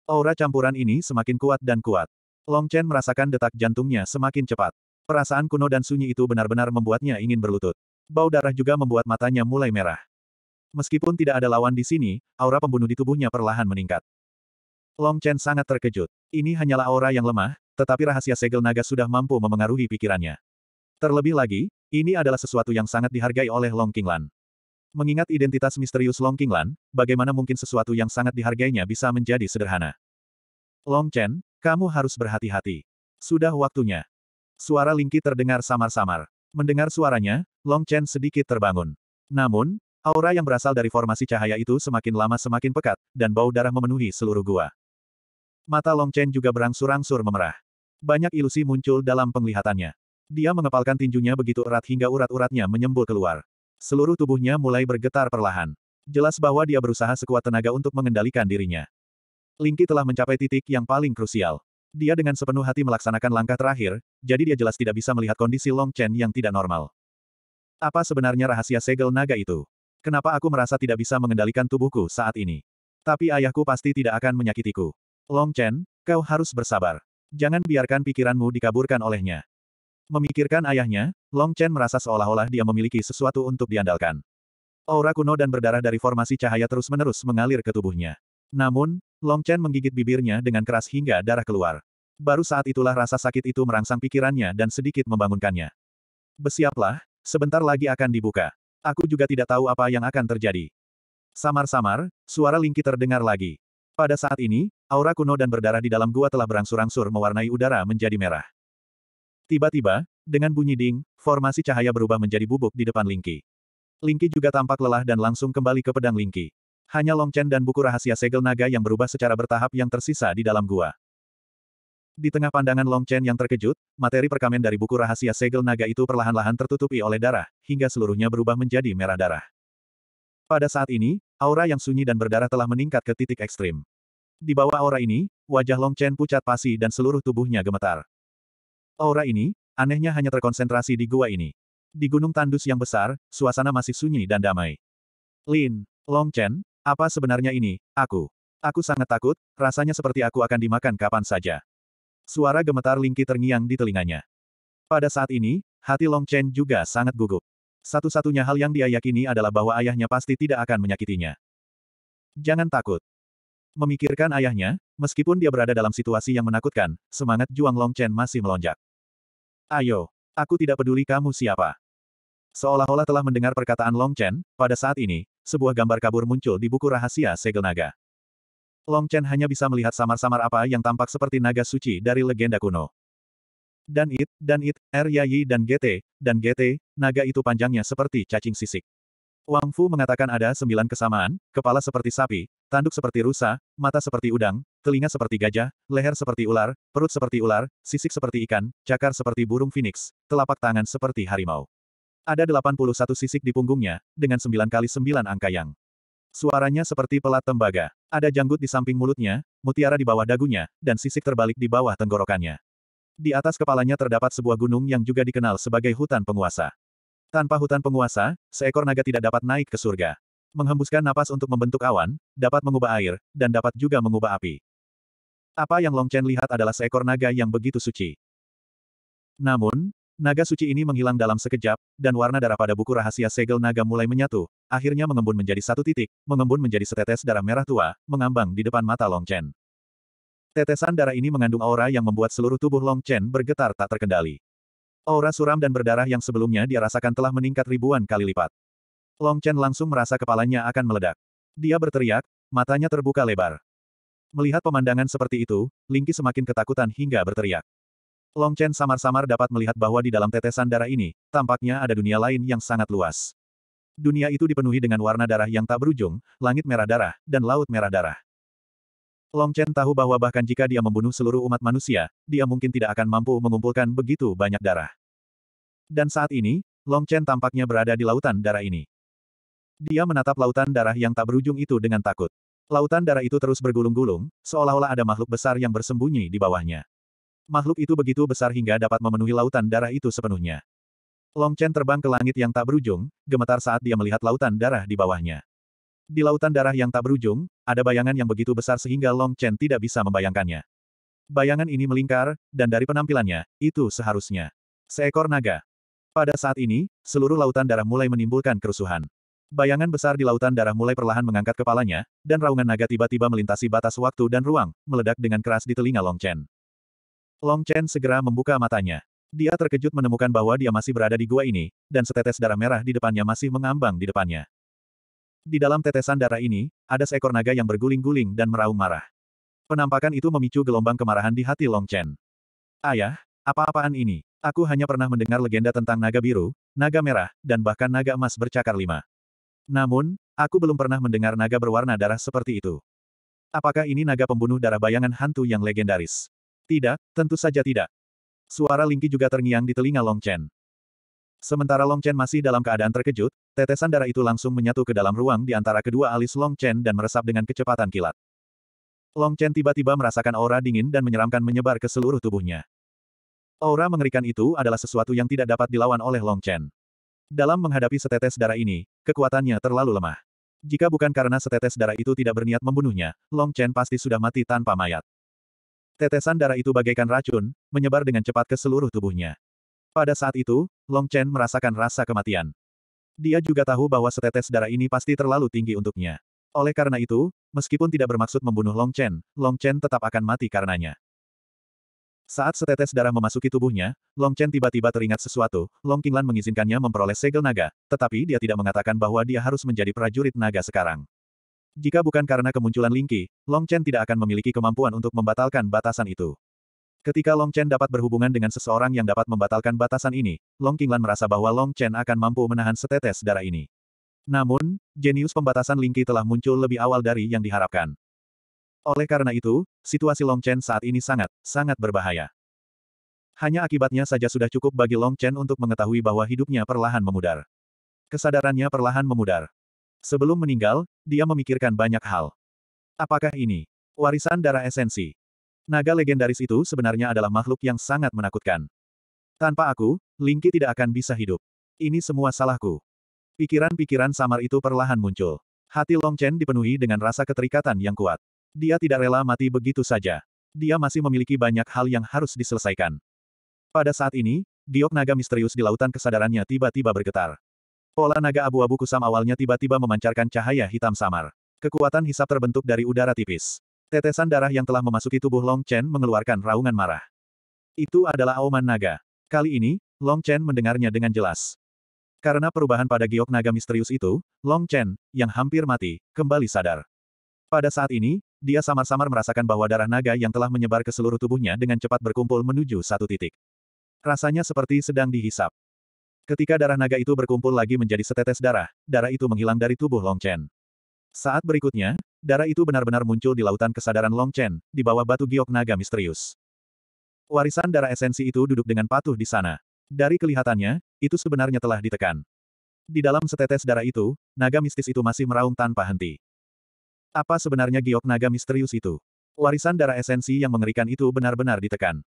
Aura campuran ini semakin kuat dan kuat. Long Chen merasakan detak jantungnya semakin cepat. Perasaan kuno dan sunyi itu benar-benar membuatnya ingin berlutut. Bau darah juga membuat matanya mulai merah. Meskipun tidak ada lawan di sini, aura pembunuh di tubuhnya perlahan meningkat. Long Chen sangat terkejut. Ini hanyalah aura yang lemah, tetapi rahasia segel naga sudah mampu memengaruhi pikirannya. Terlebih lagi, ini adalah sesuatu yang sangat dihargai oleh Long Qinglan. Mengingat identitas misterius Long Qinglan, bagaimana mungkin sesuatu yang sangat dihargainya bisa menjadi sederhana? Long Chen, kamu harus berhati-hati. Sudah waktunya. Suara Lingqi terdengar samar-samar. Mendengar suaranya, Long Chen sedikit terbangun. Namun, aura yang berasal dari formasi cahaya itu semakin lama semakin pekat, dan bau darah memenuhi seluruh gua. Mata Long Chen juga berangsur-angsur memerah. Banyak ilusi muncul dalam penglihatannya. Dia mengepalkan tinjunya begitu erat hingga urat-uratnya menyembul keluar. Seluruh tubuhnya mulai bergetar perlahan. Jelas bahwa dia berusaha sekuat tenaga untuk mengendalikan dirinya. Lingki telah mencapai titik yang paling krusial. Dia dengan sepenuh hati melaksanakan langkah terakhir, jadi dia jelas tidak bisa melihat kondisi Long Chen yang tidak normal. Apa sebenarnya rahasia segel naga itu? Kenapa aku merasa tidak bisa mengendalikan tubuhku saat ini? Tapi ayahku pasti tidak akan menyakitiku. Long Chen, kau harus bersabar. Jangan biarkan pikiranmu dikaburkan olehnya. Memikirkan ayahnya, Long Chen merasa seolah-olah dia memiliki sesuatu untuk diandalkan. Aura kuno dan berdarah dari formasi cahaya terus-menerus mengalir ke tubuhnya. Namun, Long Chen menggigit bibirnya dengan keras hingga darah keluar. Baru saat itulah rasa sakit itu merangsang pikirannya dan sedikit membangunkannya. Besiaplah, sebentar lagi akan dibuka. Aku juga tidak tahu apa yang akan terjadi. Samar-samar, suara Lingki terdengar lagi. Pada saat ini, aura kuno dan berdarah di dalam gua telah berangsur-angsur mewarnai udara menjadi merah. Tiba-tiba, dengan bunyi ding, formasi cahaya berubah menjadi bubuk di depan Lingqi. Lingqi juga tampak lelah dan langsung kembali ke pedang Lingqi. Hanya Long Chen dan buku rahasia segel naga yang berubah secara bertahap yang tersisa di dalam gua. Di tengah pandangan Long Chen yang terkejut, materi perkamen dari buku rahasia segel naga itu perlahan-lahan tertutupi oleh darah, hingga seluruhnya berubah menjadi merah darah. Pada saat ini, aura yang sunyi dan berdarah telah meningkat ke titik ekstrim. Di bawah aura ini, wajah Long Chen pucat pasi dan seluruh tubuhnya gemetar. Aura ini, Anehnya hanya terkonsentrasi di gua ini. Di gunung tandus yang besar, suasana masih sunyi dan damai. Lin, Long Chen, apa sebenarnya ini, aku? Aku sangat takut, rasanya seperti aku akan dimakan kapan saja. Suara gemetar lingki terngiang di telinganya. Pada saat ini, hati Long Chen juga sangat gugup. Satu-satunya hal yang dia yakini adalah bahwa ayahnya pasti tidak akan menyakitinya. Jangan takut. Memikirkan ayahnya, meskipun dia berada dalam situasi yang menakutkan, semangat juang Long Chen masih melonjak. Ayo. Aku tidak peduli kamu siapa. Seolah-olah telah mendengar perkataan Long Chen, pada saat ini, sebuah gambar kabur muncul di buku rahasia segel naga. Long Chen hanya bisa melihat samar-samar apa yang tampak seperti naga suci dari legenda kuno. Dan it, dan it, er yi dan GT, dan GT, naga itu panjangnya seperti cacing sisik. Wang Fu mengatakan ada sembilan kesamaan, kepala seperti sapi, Tanduk seperti rusa, mata seperti udang, telinga seperti gajah, leher seperti ular, perut seperti ular, sisik seperti ikan, cakar seperti burung phoenix, telapak tangan seperti harimau. Ada 81 sisik di punggungnya, dengan 9 kali 9 angka yang. Suaranya seperti pelat tembaga. Ada janggut di samping mulutnya, mutiara di bawah dagunya, dan sisik terbalik di bawah tenggorokannya. Di atas kepalanya terdapat sebuah gunung yang juga dikenal sebagai hutan penguasa. Tanpa hutan penguasa, seekor naga tidak dapat naik ke surga. Menghembuskan napas untuk membentuk awan, dapat mengubah air, dan dapat juga mengubah api. Apa yang Long Chen lihat adalah seekor naga yang begitu suci. Namun, Naga suci ini menghilang dalam sekejap, dan warna darah pada buku rahasia segel naga mulai menyatu, akhirnya mengembun menjadi satu titik, mengembun menjadi setetes darah merah tua, mengambang di depan mata Long Chen. Tetesan darah ini mengandung aura yang membuat seluruh tubuh Long Chen bergetar tak terkendali. Aura suram dan berdarah yang sebelumnya dia rasakan telah meningkat ribuan kali lipat. Long Chen langsung merasa kepalanya akan meledak. Dia berteriak, matanya terbuka lebar. Melihat pemandangan seperti itu, Lingqi semakin ketakutan hingga berteriak. Long Chen samar-samar dapat melihat bahwa di dalam tetesan darah ini, tampaknya ada dunia lain yang sangat luas. Dunia itu dipenuhi dengan warna darah yang tak berujung, langit merah darah, dan laut merah darah. Long Chen tahu bahwa bahkan jika dia membunuh seluruh umat manusia, dia mungkin tidak akan mampu mengumpulkan begitu banyak darah. Dan saat ini, Long Chen tampaknya berada di lautan darah ini. Dia menatap lautan darah yang tak berujung itu dengan takut. Lautan darah itu terus bergulung-gulung, seolah-olah ada makhluk besar yang bersembunyi di bawahnya. Makhluk itu begitu besar hingga dapat memenuhi lautan darah itu sepenuhnya. Long Chen terbang ke langit yang tak berujung, gemetar saat dia melihat lautan darah di bawahnya. Di lautan darah yang tak berujung, ada bayangan yang begitu besar sehingga Long Chen tidak bisa membayangkannya. Bayangan ini melingkar, dan dari penampilannya, itu seharusnya. Seekor naga. Pada saat ini, seluruh lautan darah mulai menimbulkan kerusuhan. Bayangan besar di lautan darah mulai perlahan mengangkat kepalanya, dan raungan naga tiba-tiba melintasi batas waktu dan ruang, meledak dengan keras di telinga Long Chen. Long Chen segera membuka matanya. Dia terkejut menemukan bahwa dia masih berada di gua ini, dan setetes darah merah di depannya masih mengambang di depannya. Di dalam tetesan darah ini, ada seekor naga yang berguling-guling dan meraung marah. Penampakan itu memicu gelombang kemarahan di hati Long Chen. Ayah, apa-apaan ini? Aku hanya pernah mendengar legenda tentang naga biru, naga merah, dan bahkan naga emas bercakar lima. Namun, aku belum pernah mendengar naga berwarna darah seperti itu. Apakah ini naga pembunuh darah bayangan hantu yang legendaris? Tidak, tentu saja tidak. Suara Lingki juga terngiang di telinga Long Chen. Sementara Long Chen masih dalam keadaan terkejut, tetesan darah itu langsung menyatu ke dalam ruang di antara kedua alis Long Chen dan meresap dengan kecepatan kilat. Long Chen tiba-tiba merasakan aura dingin dan menyeramkan menyebar ke seluruh tubuhnya. Aura mengerikan itu adalah sesuatu yang tidak dapat dilawan oleh Long Chen. Dalam menghadapi setetes darah ini, kekuatannya terlalu lemah. Jika bukan karena setetes darah itu tidak berniat membunuhnya, Long Chen pasti sudah mati tanpa mayat. Tetesan darah itu bagaikan racun, menyebar dengan cepat ke seluruh tubuhnya. Pada saat itu, Long Chen merasakan rasa kematian. Dia juga tahu bahwa setetes darah ini pasti terlalu tinggi untuknya. Oleh karena itu, meskipun tidak bermaksud membunuh Long Chen, Long Chen tetap akan mati karenanya. Saat setetes darah memasuki tubuhnya, Long Chen tiba-tiba teringat sesuatu, Long Qinglan mengizinkannya memperoleh segel naga, tetapi dia tidak mengatakan bahwa dia harus menjadi prajurit naga sekarang. Jika bukan karena kemunculan Ling Qi, Long Chen tidak akan memiliki kemampuan untuk membatalkan batasan itu. Ketika Long Chen dapat berhubungan dengan seseorang yang dapat membatalkan batasan ini, Long Qinglan merasa bahwa Long Chen akan mampu menahan setetes darah ini. Namun, jenius pembatasan Ling Qi telah muncul lebih awal dari yang diharapkan. Oleh karena itu, situasi Long Chen saat ini sangat, sangat berbahaya. Hanya akibatnya saja sudah cukup bagi Long Chen untuk mengetahui bahwa hidupnya perlahan memudar. Kesadarannya perlahan memudar. Sebelum meninggal, dia memikirkan banyak hal. Apakah ini warisan darah esensi? Naga legendaris itu sebenarnya adalah makhluk yang sangat menakutkan. Tanpa aku, Lingki tidak akan bisa hidup. Ini semua salahku. Pikiran-pikiran samar itu perlahan muncul. Hati Long Chen dipenuhi dengan rasa keterikatan yang kuat. Dia tidak rela mati begitu saja. Dia masih memiliki banyak hal yang harus diselesaikan. Pada saat ini, giok naga misterius di lautan kesadarannya tiba-tiba bergetar. Pola naga abu-abu kusam awalnya tiba-tiba memancarkan cahaya hitam samar. Kekuatan hisap terbentuk dari udara tipis. Tetesan darah yang telah memasuki tubuh Long Chen mengeluarkan raungan marah. Itu adalah auman naga. Kali ini, Long Chen mendengarnya dengan jelas. Karena perubahan pada giok naga misterius itu, Long Chen, yang hampir mati, kembali sadar. Pada saat ini, dia samar-samar merasakan bahwa darah naga yang telah menyebar ke seluruh tubuhnya dengan cepat berkumpul menuju satu titik. Rasanya seperti sedang dihisap. Ketika darah naga itu berkumpul lagi menjadi setetes darah, darah itu menghilang dari tubuh Long Chen. Saat berikutnya, darah itu benar-benar muncul di lautan kesadaran Long Chen, di bawah batu giok naga misterius. Warisan darah esensi itu duduk dengan patuh di sana. Dari kelihatannya, itu sebenarnya telah ditekan. Di dalam setetes darah itu, naga mistis itu masih meraung tanpa henti. Apa sebenarnya giok naga misterius itu? Warisan darah esensi yang mengerikan itu benar-benar ditekan.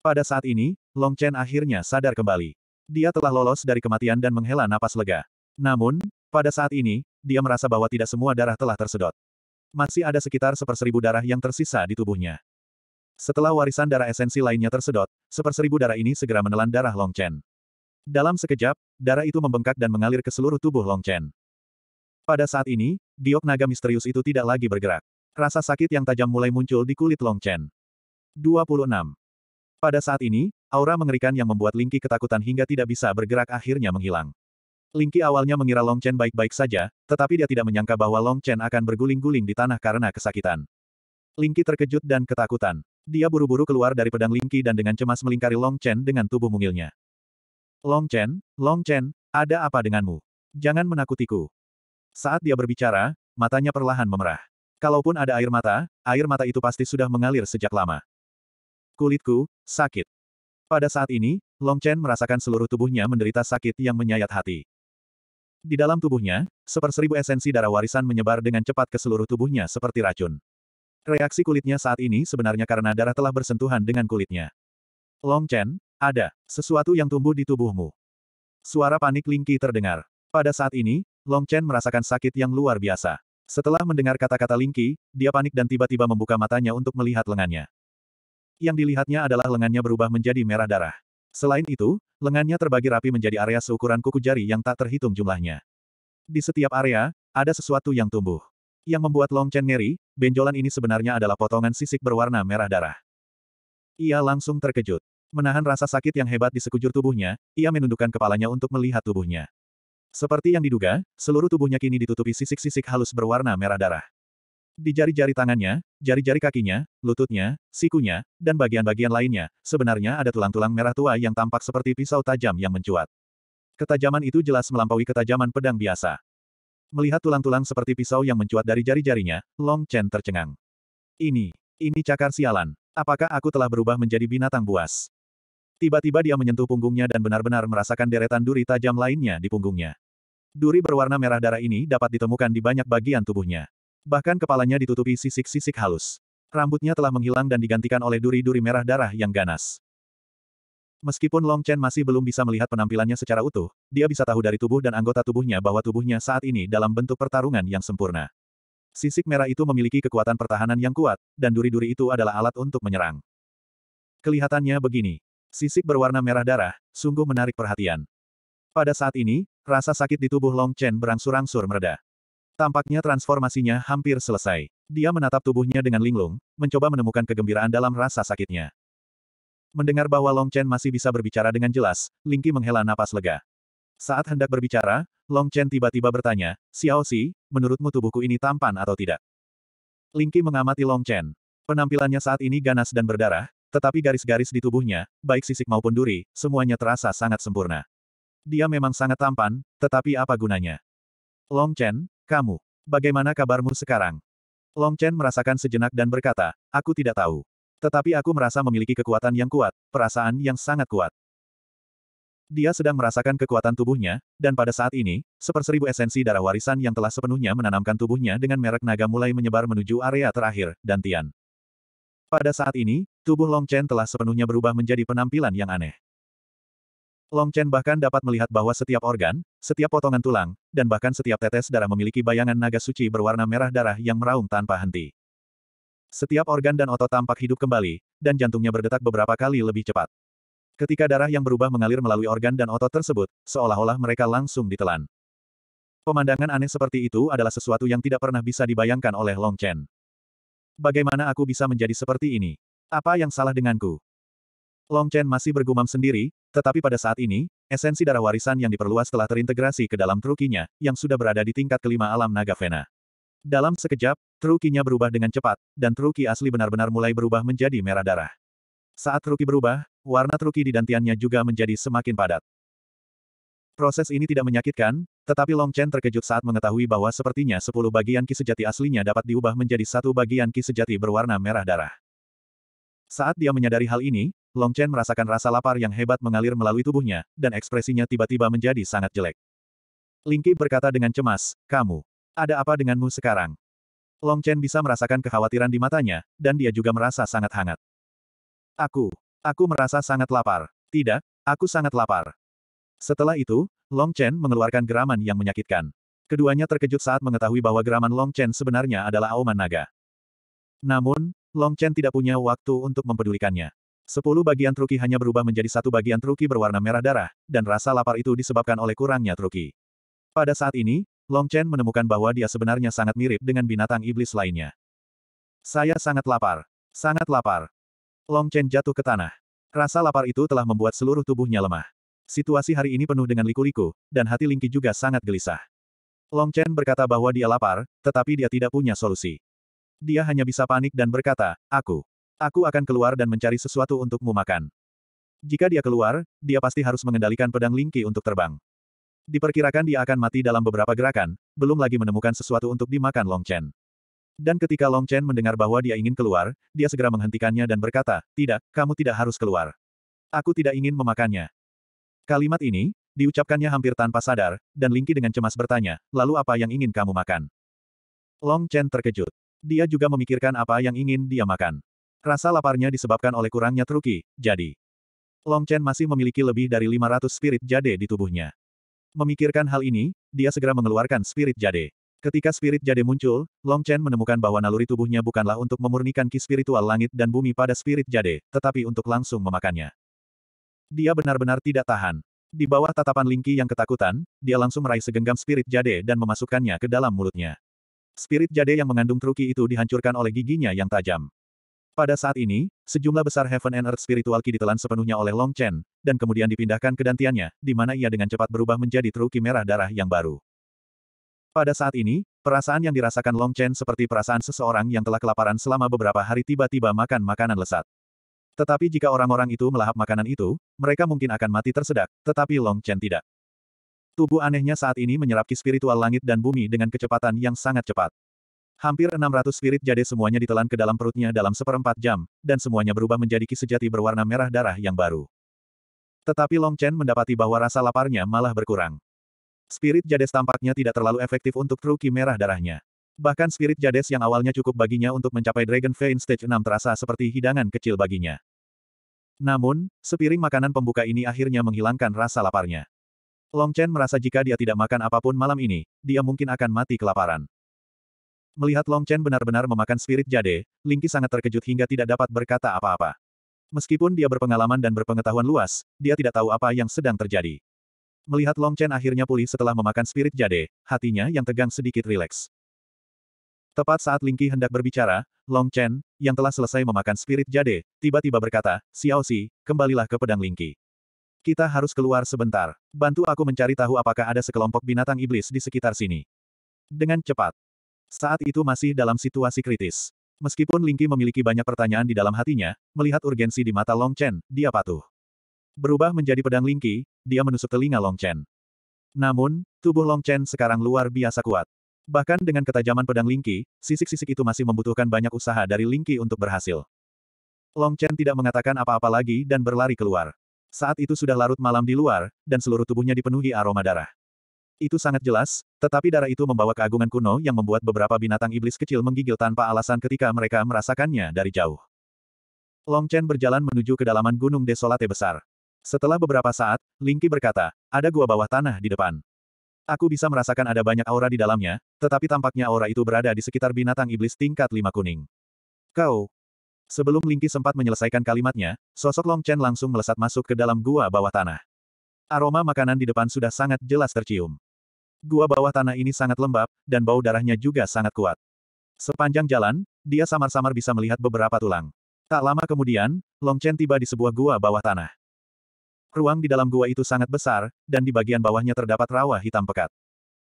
Pada saat ini, Long Chen akhirnya sadar kembali. Dia telah lolos dari kematian dan menghela napas lega. Namun, pada saat ini, dia merasa bahwa tidak semua darah telah tersedot. Masih ada sekitar seperseribu darah yang tersisa di tubuhnya. Setelah warisan darah esensi lainnya tersedot, seperseribu darah ini segera menelan darah Long Chen. Dalam sekejap, darah itu membengkak dan mengalir ke seluruh tubuh Long Chen. Pada saat ini, diok naga misterius itu tidak lagi bergerak. Rasa sakit yang tajam mulai muncul di kulit Long Chen. 26. Pada saat ini, aura mengerikan yang membuat Lingqi ketakutan hingga tidak bisa bergerak akhirnya menghilang. Lingqi awalnya mengira Long Chen baik-baik saja, tetapi dia tidak menyangka bahwa Long Chen akan berguling-guling di tanah karena kesakitan. Lingqi terkejut dan ketakutan. Dia buru-buru keluar dari pedang Lingqi dan dengan cemas melingkari Long Chen dengan tubuh mungilnya. Long Chen, Long Chen, ada apa denganmu? Jangan menakutiku. Saat dia berbicara, matanya perlahan memerah. Kalaupun ada air mata, air mata itu pasti sudah mengalir sejak lama. Kulitku, sakit. Pada saat ini, Long Chen merasakan seluruh tubuhnya menderita sakit yang menyayat hati. Di dalam tubuhnya, seperseribu esensi darah warisan menyebar dengan cepat ke seluruh tubuhnya seperti racun. Reaksi kulitnya saat ini sebenarnya karena darah telah bersentuhan dengan kulitnya. Long Chen, ada sesuatu yang tumbuh di tubuhmu. Suara panik Lingqi terdengar. Pada saat ini, Long Chen merasakan sakit yang luar biasa. Setelah mendengar kata-kata Lingqi, dia panik dan tiba-tiba membuka matanya untuk melihat lengannya. Yang dilihatnya adalah lengannya berubah menjadi merah darah. Selain itu, lengannya terbagi rapi menjadi area seukuran kuku jari yang tak terhitung jumlahnya. Di setiap area, ada sesuatu yang tumbuh. Yang membuat Long Chen ngeri, benjolan ini sebenarnya adalah potongan sisik berwarna merah darah. Ia langsung terkejut. Menahan rasa sakit yang hebat di sekujur tubuhnya, ia menundukkan kepalanya untuk melihat tubuhnya. Seperti yang diduga, seluruh tubuhnya kini ditutupi sisik-sisik halus berwarna merah darah. Di jari-jari tangannya, jari-jari kakinya, lututnya, sikunya, dan bagian-bagian lainnya, sebenarnya ada tulang-tulang merah tua yang tampak seperti pisau tajam yang mencuat. Ketajaman itu jelas melampaui ketajaman pedang biasa. Melihat tulang-tulang seperti pisau yang mencuat dari jari-jarinya, Long Chen tercengang. Ini, ini cakar sialan. Apakah aku telah berubah menjadi binatang buas? Tiba-tiba dia menyentuh punggungnya dan benar-benar merasakan deretan duri tajam lainnya di punggungnya. Duri berwarna merah darah ini dapat ditemukan di banyak bagian tubuhnya. Bahkan kepalanya ditutupi sisik-sisik halus. Rambutnya telah menghilang dan digantikan oleh duri-duri merah darah yang ganas. Meskipun Long Chen masih belum bisa melihat penampilannya secara utuh, dia bisa tahu dari tubuh dan anggota tubuhnya bahwa tubuhnya saat ini dalam bentuk pertarungan yang sempurna. Sisik merah itu memiliki kekuatan pertahanan yang kuat, dan duri-duri itu adalah alat untuk menyerang. Kelihatannya begini, Sisik berwarna merah darah, sungguh menarik perhatian. Pada saat ini, rasa sakit di tubuh Long Chen berangsur-angsur mereda. Tampaknya transformasinya hampir selesai. Dia menatap tubuhnya dengan linglung, mencoba menemukan kegembiraan dalam rasa sakitnya. Mendengar bahwa Long Chen masih bisa berbicara dengan jelas, Ling Lingqi menghela napas lega. Saat hendak berbicara, Long Chen tiba-tiba bertanya, Xiao Xi, menurutmu tubuhku ini tampan atau tidak? Ling Lingqi mengamati Long Chen. Penampilannya saat ini ganas dan berdarah, tetapi garis-garis di tubuhnya, baik sisik maupun duri, semuanya terasa sangat sempurna. Dia memang sangat tampan, tetapi apa gunanya? Long Chen, kamu, bagaimana kabarmu sekarang? Long Chen merasakan sejenak dan berkata, aku tidak tahu. Tetapi aku merasa memiliki kekuatan yang kuat, perasaan yang sangat kuat. Dia sedang merasakan kekuatan tubuhnya, dan pada saat ini, seperseribu esensi darah warisan yang telah sepenuhnya menanamkan tubuhnya dengan merek naga mulai menyebar menuju area terakhir, dan Tian. Pada saat ini, tubuh Long Chen telah sepenuhnya berubah menjadi penampilan yang aneh. Long Chen bahkan dapat melihat bahwa setiap organ, setiap potongan tulang, dan bahkan setiap tetes darah memiliki bayangan naga suci berwarna merah darah yang meraung tanpa henti. Setiap organ dan otot tampak hidup kembali, dan jantungnya berdetak beberapa kali lebih cepat. Ketika darah yang berubah mengalir melalui organ dan otot tersebut, seolah-olah mereka langsung ditelan. Pemandangan aneh seperti itu adalah sesuatu yang tidak pernah bisa dibayangkan oleh Long Chen bagaimana aku bisa menjadi seperti ini? Apa yang salah denganku? Long Chen masih bergumam sendiri, tetapi pada saat ini, esensi darah warisan yang diperluas telah terintegrasi ke dalam trukinya, yang sudah berada di tingkat kelima alam naga Vena. Dalam sekejap, trukinya berubah dengan cepat, dan truki asli benar-benar mulai berubah menjadi merah darah. Saat truki berubah, warna truki di dantiannya juga menjadi semakin padat. Proses ini tidak menyakitkan, tetapi Long Chen terkejut saat mengetahui bahwa sepertinya sepuluh bagian ki sejati aslinya dapat diubah menjadi satu bagian ki sejati berwarna merah darah. Saat dia menyadari hal ini, Long Chen merasakan rasa lapar yang hebat mengalir melalui tubuhnya, dan ekspresinya tiba-tiba menjadi sangat jelek. Ling Qi berkata dengan cemas, kamu, ada apa denganmu sekarang? Long Chen bisa merasakan kekhawatiran di matanya, dan dia juga merasa sangat hangat. Aku, aku merasa sangat lapar. Tidak, aku sangat lapar. Setelah itu, Long Chen mengeluarkan geraman yang menyakitkan. Keduanya terkejut saat mengetahui bahwa geraman Long Chen sebenarnya adalah auman naga. Namun, Long Chen tidak punya waktu untuk mempedulikannya. Sepuluh bagian truki hanya berubah menjadi satu bagian truki berwarna merah darah, dan rasa lapar itu disebabkan oleh kurangnya truki. Pada saat ini, Long Chen menemukan bahwa dia sebenarnya sangat mirip dengan binatang iblis lainnya. Saya sangat lapar. Sangat lapar. Long Chen jatuh ke tanah. Rasa lapar itu telah membuat seluruh tubuhnya lemah. Situasi hari ini penuh dengan liku-liku, dan hati Lingqi juga sangat gelisah. Long Chen berkata bahwa dia lapar, tetapi dia tidak punya solusi. Dia hanya bisa panik dan berkata, aku. Aku akan keluar dan mencari sesuatu untukmu makan. Jika dia keluar, dia pasti harus mengendalikan pedang Lingqi untuk terbang. Diperkirakan dia akan mati dalam beberapa gerakan, belum lagi menemukan sesuatu untuk dimakan Long Chen. Dan ketika Long Chen mendengar bahwa dia ingin keluar, dia segera menghentikannya dan berkata, tidak, kamu tidak harus keluar. Aku tidak ingin memakannya. Kalimat ini, diucapkannya hampir tanpa sadar, dan Lingqi dengan cemas bertanya, lalu apa yang ingin kamu makan? Long Chen terkejut. Dia juga memikirkan apa yang ingin dia makan. Rasa laparnya disebabkan oleh kurangnya truki, jadi. Long Chen masih memiliki lebih dari 500 spirit jade di tubuhnya. Memikirkan hal ini, dia segera mengeluarkan spirit jade. Ketika spirit jade muncul, Long Chen menemukan bahwa naluri tubuhnya bukanlah untuk memurnikan ki spiritual langit dan bumi pada spirit jade, tetapi untuk langsung memakannya. Dia benar-benar tidak tahan. Di bawah tatapan Lingqi yang ketakutan, dia langsung meraih segenggam spirit jade dan memasukkannya ke dalam mulutnya. Spirit jade yang mengandung truki itu dihancurkan oleh giginya yang tajam. Pada saat ini, sejumlah besar Heaven and Earth Spiritual Ki ditelan sepenuhnya oleh Long Chen, dan kemudian dipindahkan ke dantiannya, di mana ia dengan cepat berubah menjadi truki merah darah yang baru. Pada saat ini, perasaan yang dirasakan Long Chen seperti perasaan seseorang yang telah kelaparan selama beberapa hari tiba-tiba makan makanan lesat. Tetapi jika orang-orang itu melahap makanan itu, mereka mungkin akan mati tersedak, tetapi Long Chen tidak. Tubuh anehnya saat ini menyerap ki spiritual langit dan bumi dengan kecepatan yang sangat cepat. Hampir 600 spirit jade semuanya ditelan ke dalam perutnya dalam seperempat jam, dan semuanya berubah menjadi ki sejati berwarna merah darah yang baru. Tetapi Long Chen mendapati bahwa rasa laparnya malah berkurang. Spirit Jades tampaknya tidak terlalu efektif untuk truki merah darahnya. Bahkan Spirit Jades yang awalnya cukup baginya untuk mencapai Dragon Vein Stage 6 terasa seperti hidangan kecil baginya. Namun, sepiring makanan pembuka ini akhirnya menghilangkan rasa laparnya. Long Chen merasa jika dia tidak makan apapun malam ini, dia mungkin akan mati kelaparan. Melihat Long Chen benar-benar memakan spirit jade, Lingqi sangat terkejut hingga tidak dapat berkata apa-apa. Meskipun dia berpengalaman dan berpengetahuan luas, dia tidak tahu apa yang sedang terjadi. Melihat Long Chen akhirnya pulih setelah memakan spirit jade, hatinya yang tegang sedikit rileks. Tepat saat Lingqi hendak berbicara, Long Chen, yang telah selesai memakan spirit jade, tiba-tiba berkata, Xiao Si, kembalilah ke pedang Lingqi. Kita harus keluar sebentar. Bantu aku mencari tahu apakah ada sekelompok binatang iblis di sekitar sini. Dengan cepat. Saat itu masih dalam situasi kritis. Meskipun Lingqi memiliki banyak pertanyaan di dalam hatinya, melihat urgensi di mata Long Chen, dia patuh. Berubah menjadi pedang Lingqi, dia menusuk telinga Long Chen. Namun, tubuh Long Chen sekarang luar biasa kuat. Bahkan dengan ketajaman pedang Lingqi, sisik-sisik itu masih membutuhkan banyak usaha dari Lingqi untuk berhasil. Long Chen tidak mengatakan apa-apa lagi dan berlari keluar. Saat itu sudah larut malam di luar, dan seluruh tubuhnya dipenuhi aroma darah. Itu sangat jelas, tetapi darah itu membawa keagungan kuno yang membuat beberapa binatang iblis kecil menggigil tanpa alasan ketika mereka merasakannya dari jauh. Long Chen berjalan menuju kedalaman Gunung Desolate besar. Setelah beberapa saat, Lingqi berkata, ada gua bawah tanah di depan. Aku bisa merasakan ada banyak aura di dalamnya, tetapi tampaknya aura itu berada di sekitar binatang iblis tingkat lima kuning. Kau. Sebelum Lingki sempat menyelesaikan kalimatnya, sosok Long Chen langsung melesat masuk ke dalam gua bawah tanah. Aroma makanan di depan sudah sangat jelas tercium. Gua bawah tanah ini sangat lembab, dan bau darahnya juga sangat kuat. Sepanjang jalan, dia samar-samar bisa melihat beberapa tulang. Tak lama kemudian, Long Chen tiba di sebuah gua bawah tanah. Ruang di dalam gua itu sangat besar, dan di bagian bawahnya terdapat rawa hitam pekat.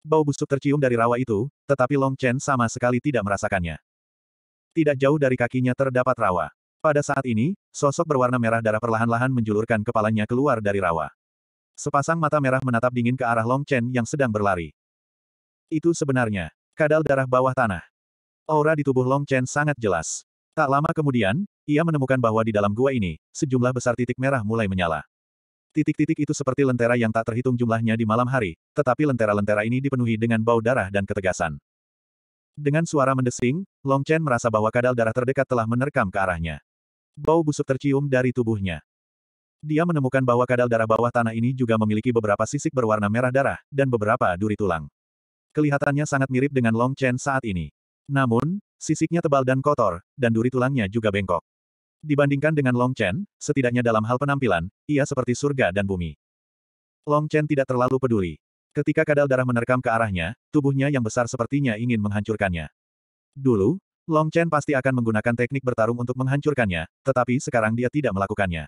Bau busuk tercium dari rawa itu, tetapi Long Chen sama sekali tidak merasakannya. Tidak jauh dari kakinya terdapat rawa. Pada saat ini, sosok berwarna merah darah perlahan-lahan menjulurkan kepalanya keluar dari rawa. Sepasang mata merah menatap dingin ke arah Long Chen yang sedang berlari. Itu sebenarnya, kadal darah bawah tanah. Aura di tubuh Long Chen sangat jelas. Tak lama kemudian, ia menemukan bahwa di dalam gua ini, sejumlah besar titik merah mulai menyala. Titik-titik itu seperti lentera yang tak terhitung jumlahnya di malam hari, tetapi lentera-lentera ini dipenuhi dengan bau darah dan ketegasan. Dengan suara mendesing, Long Chen merasa bahwa kadal darah terdekat telah menerkam ke arahnya. Bau busuk tercium dari tubuhnya. Dia menemukan bahwa kadal darah bawah tanah ini juga memiliki beberapa sisik berwarna merah darah, dan beberapa duri tulang. Kelihatannya sangat mirip dengan Long Chen saat ini. Namun, sisiknya tebal dan kotor, dan duri tulangnya juga bengkok. Dibandingkan dengan Long Chen, setidaknya dalam hal penampilan, ia seperti surga dan bumi. Long Chen tidak terlalu peduli. Ketika kadal darah menerkam ke arahnya, tubuhnya yang besar sepertinya ingin menghancurkannya. Dulu, Long Chen pasti akan menggunakan teknik bertarung untuk menghancurkannya, tetapi sekarang dia tidak melakukannya.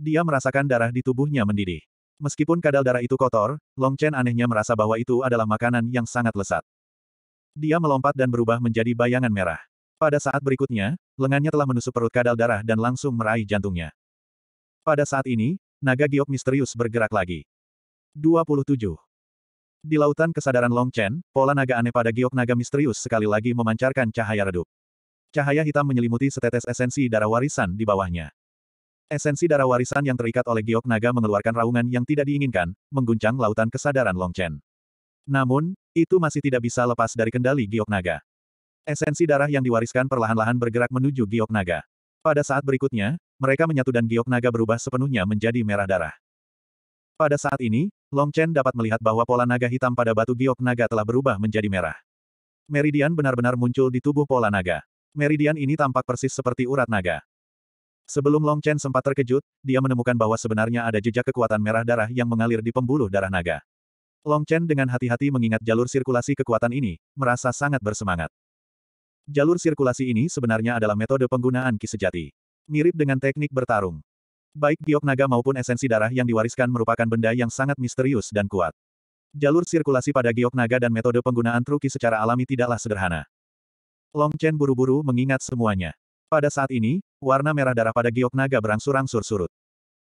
Dia merasakan darah di tubuhnya mendidih. Meskipun kadal darah itu kotor, Long Chen anehnya merasa bahwa itu adalah makanan yang sangat lesat. Dia melompat dan berubah menjadi bayangan merah. Pada saat berikutnya, lengannya telah menusuk perut kadal darah dan langsung meraih jantungnya. Pada saat ini, naga giok misterius bergerak lagi. 27. Di lautan kesadaran Long Chen, pola naga aneh pada giok naga misterius sekali lagi memancarkan cahaya redup. Cahaya hitam menyelimuti setetes esensi darah warisan di bawahnya. Esensi darah warisan yang terikat oleh giok naga mengeluarkan raungan yang tidak diinginkan, mengguncang lautan kesadaran Long Chen. Namun, itu masih tidak bisa lepas dari kendali giok naga. Esensi darah yang diwariskan perlahan-lahan bergerak menuju giok naga. Pada saat berikutnya, mereka menyatu dan giok naga berubah sepenuhnya menjadi merah darah. Pada saat ini, Long Chen dapat melihat bahwa pola naga hitam pada batu giok naga telah berubah menjadi merah. Meridian benar-benar muncul di tubuh pola naga. Meridian ini tampak persis seperti urat naga. Sebelum Long Chen sempat terkejut, dia menemukan bahwa sebenarnya ada jejak kekuatan merah darah yang mengalir di pembuluh darah naga. Long Chen dengan hati-hati mengingat jalur sirkulasi kekuatan ini, merasa sangat bersemangat. Jalur sirkulasi ini sebenarnya adalah metode penggunaan ki sejati. Mirip dengan teknik bertarung. Baik giok naga maupun esensi darah yang diwariskan merupakan benda yang sangat misterius dan kuat. Jalur sirkulasi pada giok naga dan metode penggunaan truki secara alami tidaklah sederhana. Long Chen buru-buru mengingat semuanya. Pada saat ini, warna merah darah pada giok naga berangsur-angsur surut.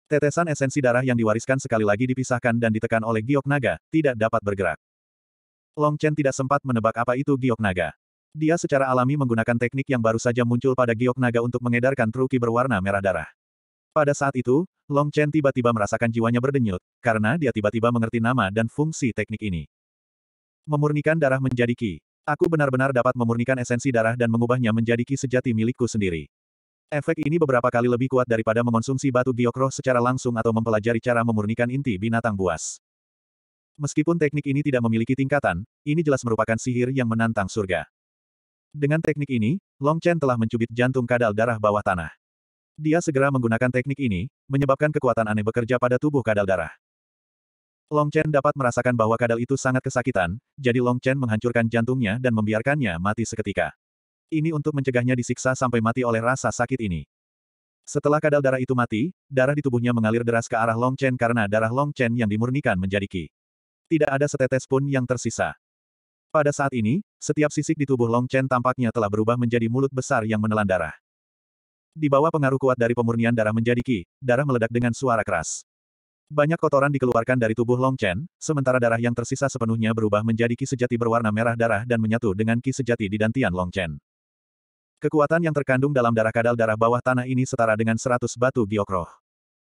Tetesan esensi darah yang diwariskan sekali lagi dipisahkan dan ditekan oleh giok naga, tidak dapat bergerak. Long Chen tidak sempat menebak apa itu giok naga. Dia secara alami menggunakan teknik yang baru saja muncul pada giok naga untuk mengedarkan truki berwarna merah darah. Pada saat itu, Long Chen tiba-tiba merasakan jiwanya berdenyut, karena dia tiba-tiba mengerti nama dan fungsi teknik ini. Memurnikan darah menjadi ki. Aku benar-benar dapat memurnikan esensi darah dan mengubahnya menjadi ki sejati milikku sendiri. Efek ini beberapa kali lebih kuat daripada mengonsumsi batu giok roh secara langsung atau mempelajari cara memurnikan inti binatang buas. Meskipun teknik ini tidak memiliki tingkatan, ini jelas merupakan sihir yang menantang surga. Dengan teknik ini, Long Chen telah mencubit jantung kadal darah bawah tanah. Dia segera menggunakan teknik ini, menyebabkan kekuatan aneh bekerja pada tubuh kadal darah. Long Chen dapat merasakan bahwa kadal itu sangat kesakitan, jadi Long Chen menghancurkan jantungnya dan membiarkannya mati seketika. Ini untuk mencegahnya disiksa sampai mati oleh rasa sakit ini. Setelah kadal darah itu mati, darah di tubuhnya mengalir deras ke arah Long Chen karena darah Long Chen yang dimurnikan menjadi ki. Tidak ada setetes pun yang tersisa. Pada saat ini, setiap sisik di tubuh Long Chen tampaknya telah berubah menjadi mulut besar yang menelan darah. Di bawah pengaruh kuat dari pemurnian darah menjadi ki, darah meledak dengan suara keras. Banyak kotoran dikeluarkan dari tubuh Long Chen, sementara darah yang tersisa sepenuhnya berubah menjadi ki sejati berwarna merah darah dan menyatu dengan ki sejati di dantian Long Chen. Kekuatan yang terkandung dalam darah kadal darah bawah tanah ini setara dengan seratus batu giokroh.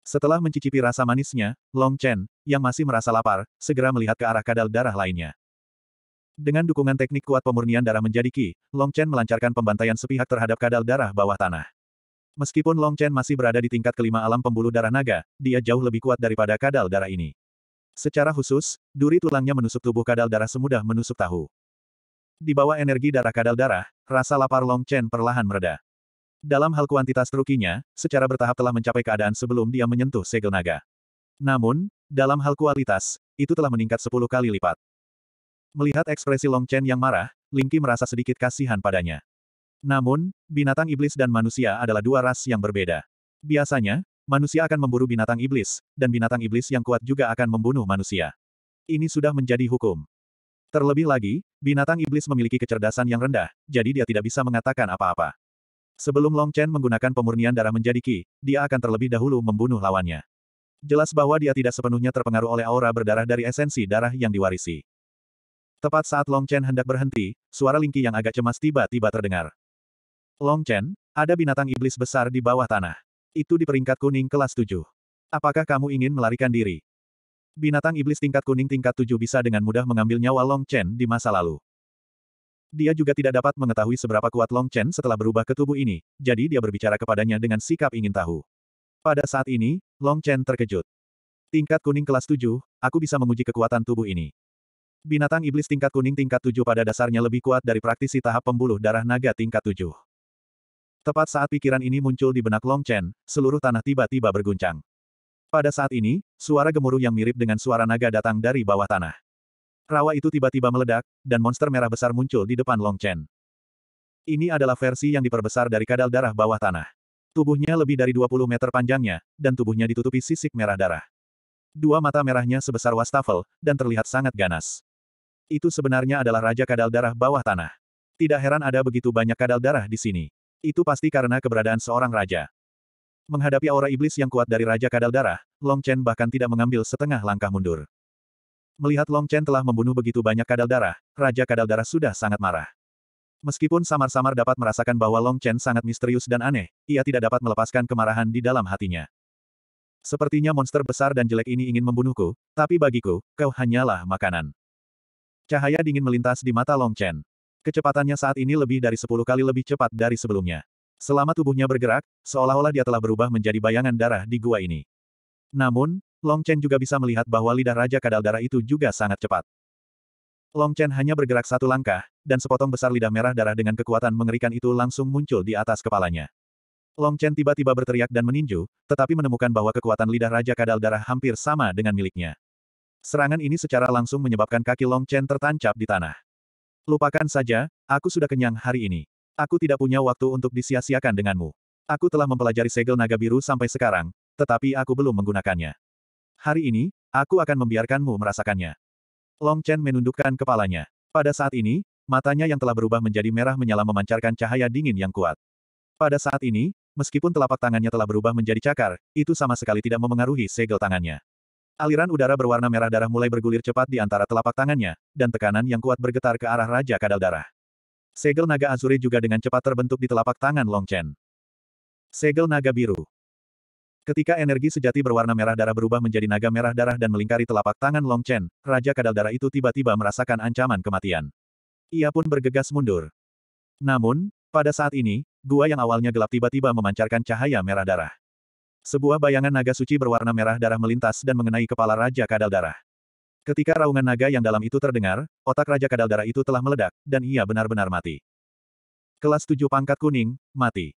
Setelah mencicipi rasa manisnya, Long Chen, yang masih merasa lapar, segera melihat ke arah kadal darah lainnya. Dengan dukungan teknik kuat pemurnian darah menjadi Ki, Long Chen melancarkan pembantaian sepihak terhadap kadal darah bawah tanah. Meskipun Long Chen masih berada di tingkat kelima alam pembuluh darah naga, dia jauh lebih kuat daripada kadal darah ini. Secara khusus, duri tulangnya menusuk tubuh kadal darah semudah menusuk tahu. Di bawah energi darah kadal darah, rasa lapar Long Chen perlahan mereda. Dalam hal kuantitas trukinya, secara bertahap telah mencapai keadaan sebelum dia menyentuh segel naga. Namun, dalam hal kualitas, itu telah meningkat 10 kali lipat. Melihat ekspresi Long Chen yang marah, Lingqi merasa sedikit kasihan padanya. Namun, binatang iblis dan manusia adalah dua ras yang berbeda. Biasanya, manusia akan memburu binatang iblis, dan binatang iblis yang kuat juga akan membunuh manusia. Ini sudah menjadi hukum. Terlebih lagi, binatang iblis memiliki kecerdasan yang rendah, jadi dia tidak bisa mengatakan apa-apa. Sebelum Long Chen menggunakan pemurnian darah menjadi Qi, dia akan terlebih dahulu membunuh lawannya. Jelas bahwa dia tidak sepenuhnya terpengaruh oleh aura berdarah dari esensi darah yang diwarisi. Tepat saat Long Chen hendak berhenti, suara Lingqi yang agak cemas tiba-tiba terdengar. Long Chen, ada binatang iblis besar di bawah tanah. Itu di peringkat kuning kelas 7. Apakah kamu ingin melarikan diri? Binatang iblis tingkat kuning tingkat 7 bisa dengan mudah mengambil nyawa Long Chen di masa lalu. Dia juga tidak dapat mengetahui seberapa kuat Long Chen setelah berubah ke tubuh ini, jadi dia berbicara kepadanya dengan sikap ingin tahu. Pada saat ini, Long Chen terkejut. Tingkat kuning kelas 7, aku bisa menguji kekuatan tubuh ini. Binatang iblis tingkat kuning tingkat 7 pada dasarnya lebih kuat dari praktisi tahap pembuluh darah naga tingkat 7. Tepat saat pikiran ini muncul di benak Long Chen, seluruh tanah tiba-tiba berguncang. Pada saat ini, suara gemuruh yang mirip dengan suara naga datang dari bawah tanah. Rawa itu tiba-tiba meledak, dan monster merah besar muncul di depan Long Chen. Ini adalah versi yang diperbesar dari kadal darah bawah tanah. Tubuhnya lebih dari 20 meter panjangnya, dan tubuhnya ditutupi sisik merah darah. Dua mata merahnya sebesar wastafel, dan terlihat sangat ganas. Itu sebenarnya adalah Raja Kadal Darah bawah tanah. Tidak heran ada begitu banyak kadal darah di sini. Itu pasti karena keberadaan seorang raja. Menghadapi aura iblis yang kuat dari Raja Kadal Darah, Long Chen bahkan tidak mengambil setengah langkah mundur. Melihat Long Chen telah membunuh begitu banyak kadal darah, Raja Kadal Darah sudah sangat marah. Meskipun samar-samar dapat merasakan bahwa Long Chen sangat misterius dan aneh, ia tidak dapat melepaskan kemarahan di dalam hatinya. Sepertinya monster besar dan jelek ini ingin membunuhku, tapi bagiku, kau hanyalah makanan. Cahaya dingin melintas di mata Long Chen. Kecepatannya saat ini lebih dari sepuluh kali lebih cepat dari sebelumnya. Selama tubuhnya bergerak, seolah-olah dia telah berubah menjadi bayangan darah di gua ini. Namun, Long Chen juga bisa melihat bahwa lidah Raja Kadal Darah itu juga sangat cepat. Long Chen hanya bergerak satu langkah, dan sepotong besar lidah merah darah dengan kekuatan mengerikan itu langsung muncul di atas kepalanya. Long Chen tiba-tiba berteriak dan meninju, tetapi menemukan bahwa kekuatan lidah Raja Kadal Darah hampir sama dengan miliknya. Serangan ini secara langsung menyebabkan kaki Long Chen tertancap di tanah. Lupakan saja, aku sudah kenyang hari ini. Aku tidak punya waktu untuk disia-siakan denganmu. Aku telah mempelajari segel naga biru sampai sekarang, tetapi aku belum menggunakannya. Hari ini, aku akan membiarkanmu merasakannya. Long Chen menundukkan kepalanya. Pada saat ini, matanya yang telah berubah menjadi merah menyala memancarkan cahaya dingin yang kuat. Pada saat ini, meskipun telapak tangannya telah berubah menjadi cakar, itu sama sekali tidak memengaruhi segel tangannya. Aliran udara berwarna merah darah mulai bergulir cepat di antara telapak tangannya, dan tekanan yang kuat bergetar ke arah Raja Kadal Darah. Segel naga Azuri juga dengan cepat terbentuk di telapak tangan Long Chen. Segel naga biru. Ketika energi sejati berwarna merah darah berubah menjadi naga merah darah dan melingkari telapak tangan Long Chen, Raja Kadal Darah itu tiba-tiba merasakan ancaman kematian. Ia pun bergegas mundur. Namun, pada saat ini, gua yang awalnya gelap tiba-tiba memancarkan cahaya merah darah. Sebuah bayangan naga suci berwarna merah darah melintas dan mengenai kepala Raja Kadal Darah. Ketika raungan naga yang dalam itu terdengar, otak Raja Kadal Darah itu telah meledak, dan ia benar-benar mati. Kelas tujuh pangkat kuning, mati.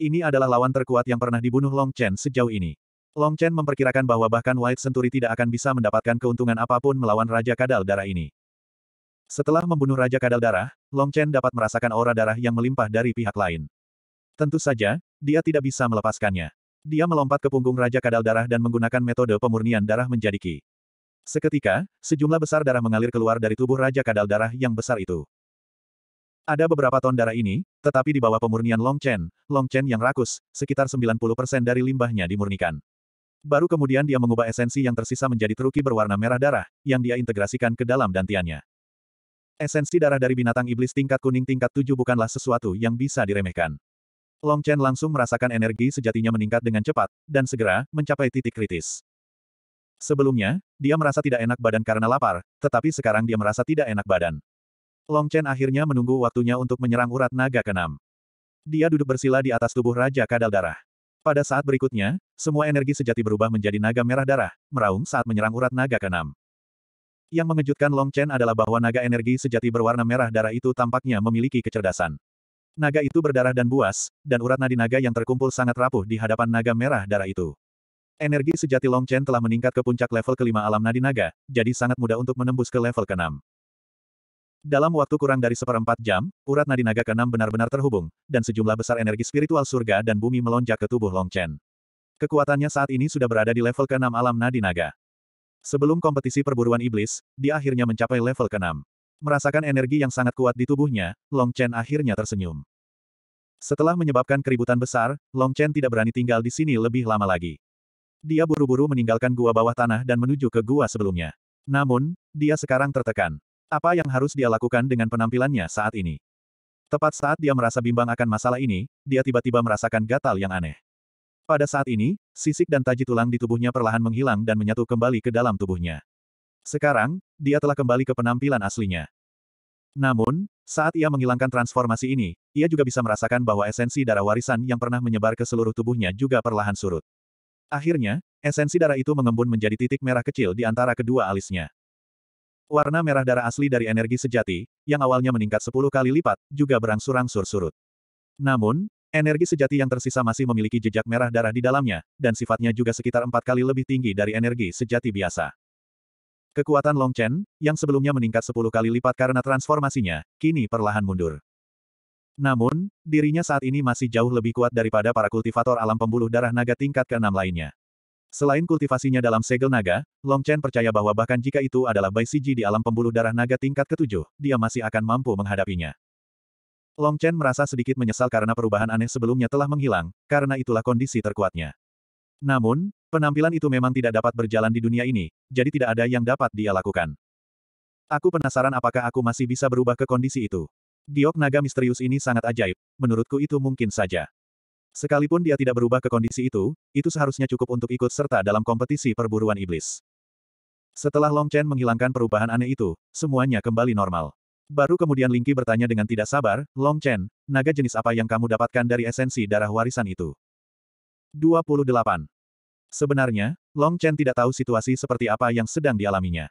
Ini adalah lawan terkuat yang pernah dibunuh Long Chen sejauh ini. Long Chen memperkirakan bahwa bahkan White Century tidak akan bisa mendapatkan keuntungan apapun melawan Raja Kadal Darah ini. Setelah membunuh Raja Kadal Darah, Long Chen dapat merasakan aura darah yang melimpah dari pihak lain. Tentu saja, dia tidak bisa melepaskannya. Dia melompat ke punggung Raja Kadal Darah dan menggunakan metode pemurnian darah menjadi Ki. Seketika, sejumlah besar darah mengalir keluar dari tubuh Raja Kadal Darah yang besar itu. Ada beberapa ton darah ini, tetapi di bawah pemurnian Long Chen, Long Chen yang rakus, sekitar 90% dari limbahnya dimurnikan. Baru kemudian dia mengubah esensi yang tersisa menjadi teruki berwarna merah darah, yang dia integrasikan ke dalam dantiannya. Esensi darah dari binatang iblis tingkat kuning tingkat tujuh bukanlah sesuatu yang bisa diremehkan. Long Chen langsung merasakan energi sejatinya meningkat dengan cepat, dan segera, mencapai titik kritis. Sebelumnya, dia merasa tidak enak badan karena lapar, tetapi sekarang dia merasa tidak enak badan. Long Chen akhirnya menunggu waktunya untuk menyerang urat naga keenam. Dia duduk bersila di atas tubuh Raja Kadal Darah. Pada saat berikutnya, semua energi sejati berubah menjadi naga merah darah, meraung saat menyerang urat naga keenam. Yang mengejutkan Long Chen adalah bahwa naga energi sejati berwarna merah darah itu tampaknya memiliki kecerdasan. Naga itu berdarah dan buas, dan urat nadi naga yang terkumpul sangat rapuh di hadapan naga merah darah itu. Energi sejati Long Chen telah meningkat ke puncak level kelima alam nadi naga, jadi sangat mudah untuk menembus ke level keenam. Dalam waktu kurang dari seperempat jam, urat nadi naga keenam benar-benar terhubung, dan sejumlah besar energi spiritual surga dan bumi melonjak ke tubuh Long Chen. Kekuatannya saat ini sudah berada di level keenam alam nadi naga. Sebelum kompetisi perburuan iblis, dia akhirnya mencapai level keenam. Merasakan energi yang sangat kuat di tubuhnya, Long Chen akhirnya tersenyum. Setelah menyebabkan keributan besar, Long Chen tidak berani tinggal di sini lebih lama lagi. Dia buru-buru meninggalkan gua bawah tanah dan menuju ke gua sebelumnya. Namun, dia sekarang tertekan. Apa yang harus dia lakukan dengan penampilannya saat ini? Tepat saat dia merasa bimbang akan masalah ini, dia tiba-tiba merasakan gatal yang aneh. Pada saat ini, sisik dan taji tulang di tubuhnya perlahan menghilang dan menyatu kembali ke dalam tubuhnya. Sekarang, dia telah kembali ke penampilan aslinya. Namun, saat ia menghilangkan transformasi ini, ia juga bisa merasakan bahwa esensi darah warisan yang pernah menyebar ke seluruh tubuhnya juga perlahan surut. Akhirnya, esensi darah itu mengembun menjadi titik merah kecil di antara kedua alisnya. Warna merah darah asli dari energi sejati, yang awalnya meningkat 10 kali lipat, juga berangsur-angsur surut. Namun, energi sejati yang tersisa masih memiliki jejak merah darah di dalamnya, dan sifatnya juga sekitar empat kali lebih tinggi dari energi sejati biasa. Kekuatan Long Chen, yang sebelumnya meningkat 10 kali lipat karena transformasinya, kini perlahan mundur. Namun, dirinya saat ini masih jauh lebih kuat daripada para kultivator alam pembuluh darah naga tingkat keenam lainnya. Selain kultivasinya dalam segel naga, Long Chen percaya bahwa bahkan jika itu adalah Bai Siji di alam pembuluh darah naga tingkat ketujuh, dia masih akan mampu menghadapinya. Long Chen merasa sedikit menyesal karena perubahan aneh sebelumnya telah menghilang, karena itulah kondisi terkuatnya. Namun, penampilan itu memang tidak dapat berjalan di dunia ini, jadi tidak ada yang dapat dia lakukan. Aku penasaran apakah aku masih bisa berubah ke kondisi itu. Giok naga misterius ini sangat ajaib, menurutku itu mungkin saja. Sekalipun dia tidak berubah ke kondisi itu, itu seharusnya cukup untuk ikut serta dalam kompetisi perburuan iblis. Setelah Long Chen menghilangkan perubahan aneh itu, semuanya kembali normal. Baru kemudian Lingqi bertanya dengan tidak sabar, Long Chen, naga jenis apa yang kamu dapatkan dari esensi darah warisan itu? 28. Sebenarnya, Long Chen tidak tahu situasi seperti apa yang sedang dialaminya.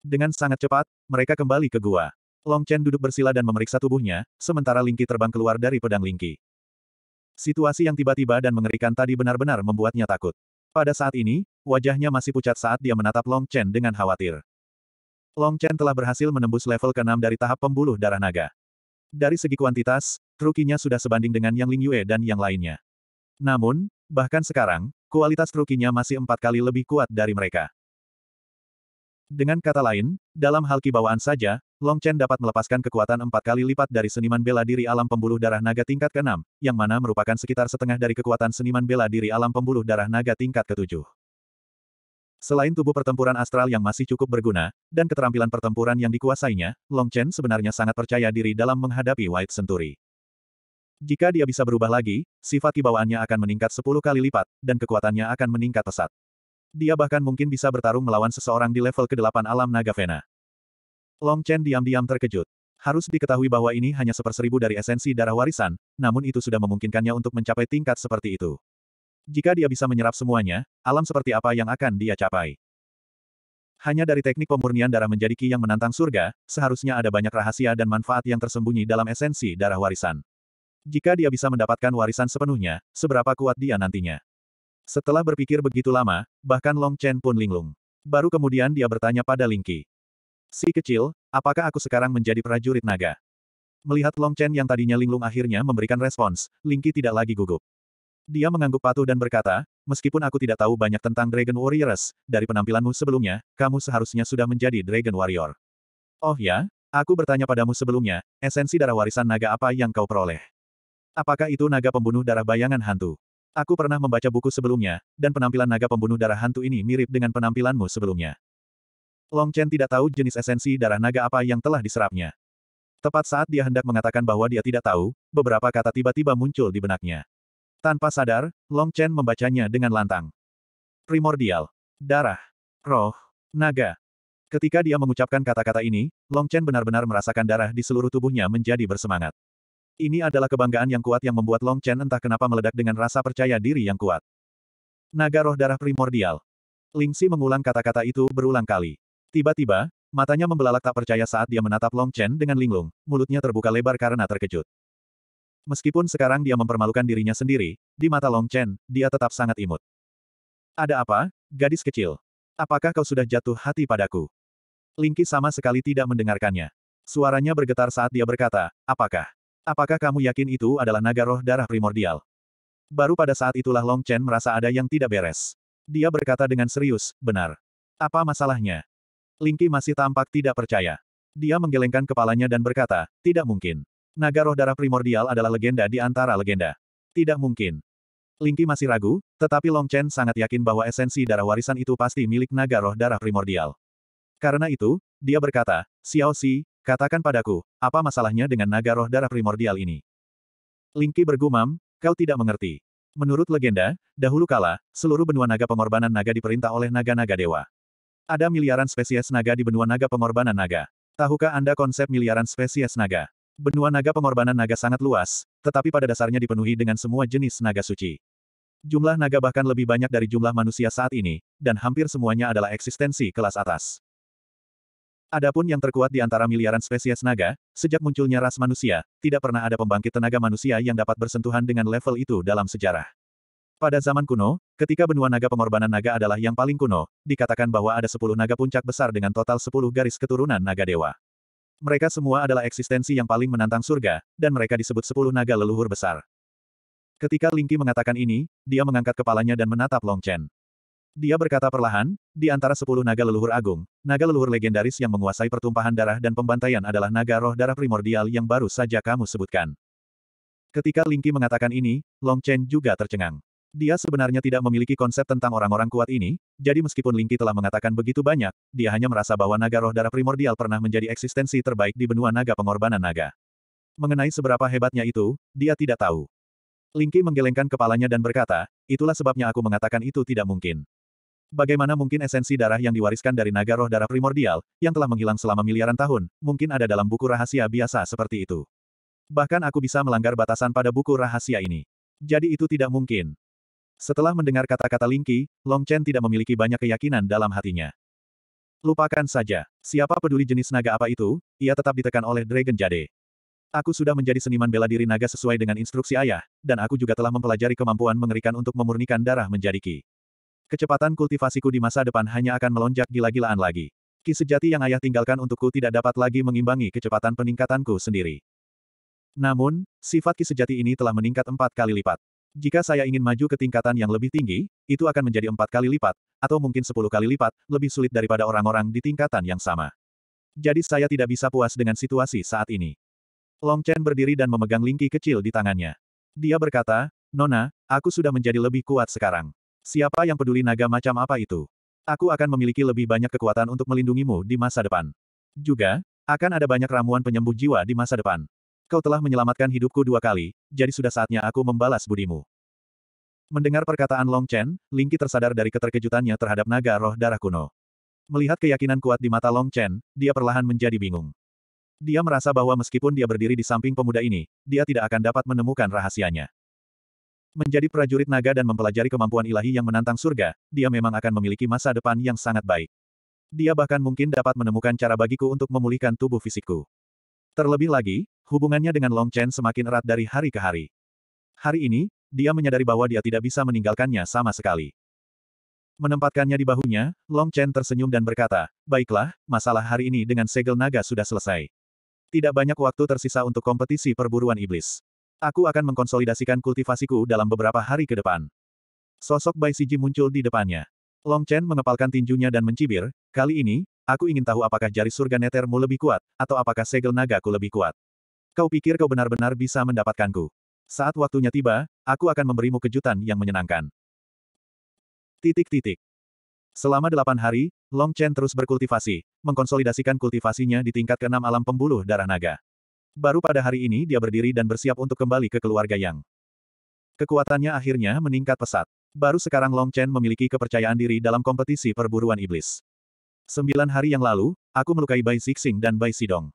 Dengan sangat cepat, mereka kembali ke gua. Long Chen duduk bersila dan memeriksa tubuhnya, sementara Lingqi terbang keluar dari pedang Lingqi. Situasi yang tiba-tiba dan mengerikan tadi benar-benar membuatnya takut. Pada saat ini, wajahnya masih pucat saat dia menatap Long Chen dengan khawatir. Long Chen telah berhasil menembus level ke-6 dari tahap pembuluh darah naga. Dari segi kuantitas, trukinya sudah sebanding dengan Yang Ling Yue dan yang lainnya. Namun, Bahkan sekarang, kualitas rukinya masih empat kali lebih kuat dari mereka. Dengan kata lain, dalam hal kibawaan saja, Long Chen dapat melepaskan kekuatan empat kali lipat dari seniman bela diri alam pembuluh darah naga tingkat ke-6, yang mana merupakan sekitar setengah dari kekuatan seniman bela diri alam pembuluh darah naga tingkat ke-7. Selain tubuh pertempuran astral yang masih cukup berguna, dan keterampilan pertempuran yang dikuasainya, Long Chen sebenarnya sangat percaya diri dalam menghadapi White Century. Jika dia bisa berubah lagi, sifat kibawaannya akan meningkat 10 kali lipat, dan kekuatannya akan meningkat pesat. Dia bahkan mungkin bisa bertarung melawan seseorang di level ke-8 alam naga Vena. Long Chen diam-diam terkejut. Harus diketahui bahwa ini hanya seperseribu dari esensi darah warisan, namun itu sudah memungkinkannya untuk mencapai tingkat seperti itu. Jika dia bisa menyerap semuanya, alam seperti apa yang akan dia capai? Hanya dari teknik pemurnian darah menjadi ki yang menantang surga, seharusnya ada banyak rahasia dan manfaat yang tersembunyi dalam esensi darah warisan. Jika dia bisa mendapatkan warisan sepenuhnya, seberapa kuat dia nantinya? Setelah berpikir begitu lama, bahkan Long Chen pun linglung. Baru kemudian dia bertanya pada Ling Qi. Si kecil, apakah aku sekarang menjadi prajurit naga? Melihat Long Chen yang tadinya linglung akhirnya memberikan respons, Ling Qi tidak lagi gugup. Dia mengangguk patuh dan berkata, meskipun aku tidak tahu banyak tentang Dragon Warriors, dari penampilanmu sebelumnya, kamu seharusnya sudah menjadi Dragon Warrior. Oh ya, aku bertanya padamu sebelumnya, esensi darah warisan naga apa yang kau peroleh? Apakah itu naga pembunuh darah bayangan hantu? Aku pernah membaca buku sebelumnya, dan penampilan naga pembunuh darah hantu ini mirip dengan penampilanmu sebelumnya. Long Chen tidak tahu jenis esensi darah naga apa yang telah diserapnya. Tepat saat dia hendak mengatakan bahwa dia tidak tahu, beberapa kata tiba-tiba muncul di benaknya. Tanpa sadar, Long Chen membacanya dengan lantang. Primordial. Darah. Roh. Naga. Ketika dia mengucapkan kata-kata ini, Long Chen benar-benar merasakan darah di seluruh tubuhnya menjadi bersemangat. Ini adalah kebanggaan yang kuat yang membuat Long Chen entah kenapa meledak dengan rasa percaya diri yang kuat. Naga roh darah primordial. Ling Si mengulang kata-kata itu berulang kali. Tiba-tiba, matanya membelalak tak percaya saat dia menatap Long Chen dengan linglung, mulutnya terbuka lebar karena terkejut. Meskipun sekarang dia mempermalukan dirinya sendiri, di mata Long Chen, dia tetap sangat imut. Ada apa, gadis kecil? Apakah kau sudah jatuh hati padaku? Lingki sama sekali tidak mendengarkannya. Suaranya bergetar saat dia berkata, apakah? Apakah kamu yakin itu adalah naga roh darah primordial? Baru pada saat itulah Long Chen merasa ada yang tidak beres. Dia berkata dengan serius, benar. Apa masalahnya? Lingki masih tampak tidak percaya. Dia menggelengkan kepalanya dan berkata, tidak mungkin. Naga roh darah primordial adalah legenda di antara legenda. Tidak mungkin. Lingki masih ragu, tetapi Long Chen sangat yakin bahwa esensi darah warisan itu pasti milik naga roh darah primordial. Karena itu, dia berkata, Xiao Xi, Katakan padaku, apa masalahnya dengan naga roh darah primordial ini? Lingki bergumam, kau tidak mengerti. Menurut legenda, dahulu kala, seluruh benua naga pengorbanan naga diperintah oleh naga-naga dewa. Ada miliaran spesies naga di benua naga pengorbanan naga. Tahukah Anda konsep miliaran spesies naga? Benua naga pengorbanan naga sangat luas, tetapi pada dasarnya dipenuhi dengan semua jenis naga suci. Jumlah naga bahkan lebih banyak dari jumlah manusia saat ini, dan hampir semuanya adalah eksistensi kelas atas. Adapun yang terkuat di antara miliaran spesies naga, sejak munculnya ras manusia, tidak pernah ada pembangkit tenaga manusia yang dapat bersentuhan dengan level itu dalam sejarah. Pada zaman kuno, ketika benua naga pengorbanan naga adalah yang paling kuno, dikatakan bahwa ada 10 naga puncak besar dengan total 10 garis keturunan naga dewa. Mereka semua adalah eksistensi yang paling menantang surga, dan mereka disebut 10 naga leluhur besar. Ketika Lingqi mengatakan ini, dia mengangkat kepalanya dan menatap Long Chen. Dia berkata perlahan, di antara sepuluh naga leluhur agung, naga leluhur legendaris yang menguasai pertumpahan darah dan pembantaian adalah naga roh darah primordial yang baru saja kamu sebutkan. Ketika Lingqi mengatakan ini, Long Chen juga tercengang. Dia sebenarnya tidak memiliki konsep tentang orang-orang kuat ini, jadi meskipun Lingqi telah mengatakan begitu banyak, dia hanya merasa bahwa naga roh darah primordial pernah menjadi eksistensi terbaik di benua naga pengorbanan naga. Mengenai seberapa hebatnya itu, dia tidak tahu. Lingqi menggelengkan kepalanya dan berkata, itulah sebabnya aku mengatakan itu tidak mungkin. Bagaimana mungkin esensi darah yang diwariskan dari naga roh darah primordial, yang telah menghilang selama miliaran tahun, mungkin ada dalam buku rahasia biasa seperti itu. Bahkan aku bisa melanggar batasan pada buku rahasia ini. Jadi itu tidak mungkin. Setelah mendengar kata-kata Lingqi, Long Chen tidak memiliki banyak keyakinan dalam hatinya. Lupakan saja, siapa peduli jenis naga apa itu, ia tetap ditekan oleh Dragon Jade. Aku sudah menjadi seniman bela diri naga sesuai dengan instruksi ayah, dan aku juga telah mempelajari kemampuan mengerikan untuk memurnikan darah menjadi ki. Kecepatan kultivasiku di masa depan hanya akan melonjak gila-gilaan lagi. Ki sejati yang ayah tinggalkan untukku tidak dapat lagi mengimbangi kecepatan peningkatanku sendiri. Namun, sifat ki sejati ini telah meningkat empat kali lipat. Jika saya ingin maju ke tingkatan yang lebih tinggi, itu akan menjadi empat kali lipat, atau mungkin sepuluh kali lipat, lebih sulit daripada orang-orang di tingkatan yang sama. Jadi saya tidak bisa puas dengan situasi saat ini. Long Chen berdiri dan memegang lingki kecil di tangannya. Dia berkata, Nona, aku sudah menjadi lebih kuat sekarang. Siapa yang peduli naga macam apa itu? Aku akan memiliki lebih banyak kekuatan untuk melindungimu di masa depan. Juga, akan ada banyak ramuan penyembuh jiwa di masa depan. Kau telah menyelamatkan hidupku dua kali, jadi sudah saatnya aku membalas budimu. Mendengar perkataan Long Chen, Lingqi tersadar dari keterkejutannya terhadap naga roh darah kuno. Melihat keyakinan kuat di mata Long Chen, dia perlahan menjadi bingung. Dia merasa bahwa meskipun dia berdiri di samping pemuda ini, dia tidak akan dapat menemukan rahasianya menjadi prajurit naga dan mempelajari kemampuan ilahi yang menantang surga, dia memang akan memiliki masa depan yang sangat baik. Dia bahkan mungkin dapat menemukan cara bagiku untuk memulihkan tubuh fisikku. Terlebih lagi, hubungannya dengan Long Chen semakin erat dari hari ke hari. Hari ini, dia menyadari bahwa dia tidak bisa meninggalkannya sama sekali. Menempatkannya di bahunya, Long Chen tersenyum dan berkata, Baiklah, masalah hari ini dengan segel naga sudah selesai. Tidak banyak waktu tersisa untuk kompetisi perburuan iblis. Aku akan mengkonsolidasikan kultivasiku dalam beberapa hari ke depan. Sosok Bai Siji muncul di depannya. Long Chen mengepalkan tinjunya dan mencibir, kali ini, aku ingin tahu apakah jari surga netermu lebih kuat, atau apakah segel Naga ku lebih kuat. Kau pikir kau benar-benar bisa mendapatkanku. Saat waktunya tiba, aku akan memberimu kejutan yang menyenangkan. Titik-titik. Selama delapan hari, Long Chen terus berkultivasi, mengkonsolidasikan kultivasinya di tingkat keenam alam pembuluh darah naga. Baru pada hari ini dia berdiri dan bersiap untuk kembali ke keluarga Yang. Kekuatannya akhirnya meningkat pesat. Baru sekarang Long Chen memiliki kepercayaan diri dalam kompetisi perburuan iblis. Sembilan hari yang lalu, aku melukai Bai Xixing dan Bai Sidong.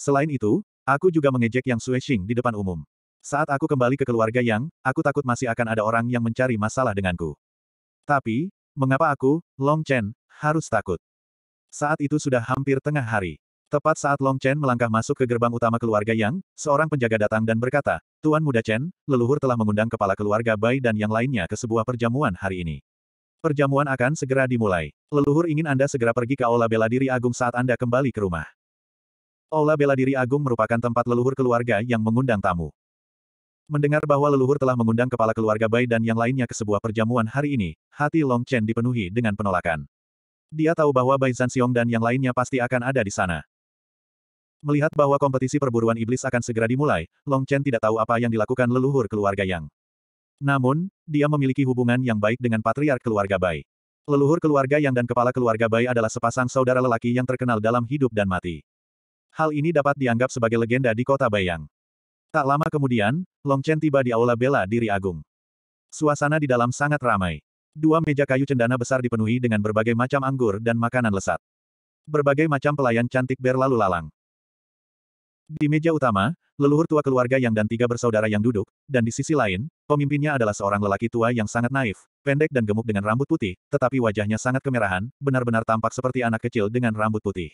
Selain itu, aku juga mengejek Yang Suexing di depan umum. Saat aku kembali ke keluarga Yang, aku takut masih akan ada orang yang mencari masalah denganku. Tapi, mengapa aku, Long Chen, harus takut? Saat itu sudah hampir tengah hari. Tepat saat Long Chen melangkah masuk ke gerbang utama keluarga Yang, seorang penjaga datang dan berkata, Tuan Muda Chen, leluhur telah mengundang kepala keluarga Bai dan yang lainnya ke sebuah perjamuan hari ini. Perjamuan akan segera dimulai. Leluhur ingin Anda segera pergi ke Aula Bela Diri Agung saat Anda kembali ke rumah. Aula Bela Diri Agung merupakan tempat leluhur keluarga yang mengundang tamu. Mendengar bahwa leluhur telah mengundang kepala keluarga Bai dan yang lainnya ke sebuah perjamuan hari ini, hati Long Chen dipenuhi dengan penolakan. Dia tahu bahwa Bai Zanxiong dan yang lainnya pasti akan ada di sana. Melihat bahwa kompetisi perburuan iblis akan segera dimulai, Long Chen tidak tahu apa yang dilakukan leluhur keluarga Yang. Namun, dia memiliki hubungan yang baik dengan patriark keluarga Bai. Leluhur keluarga Yang dan kepala keluarga Bai adalah sepasang saudara lelaki yang terkenal dalam hidup dan mati. Hal ini dapat dianggap sebagai legenda di kota Baiyang. Tak lama kemudian, Long Chen tiba di aula bela diri agung. Suasana di dalam sangat ramai. Dua meja kayu cendana besar dipenuhi dengan berbagai macam anggur dan makanan lesat. Berbagai macam pelayan cantik berlalu lalang. Di meja utama, leluhur tua keluarga yang dan tiga bersaudara yang duduk, dan di sisi lain, pemimpinnya adalah seorang lelaki tua yang sangat naif, pendek dan gemuk dengan rambut putih, tetapi wajahnya sangat kemerahan, benar-benar tampak seperti anak kecil dengan rambut putih.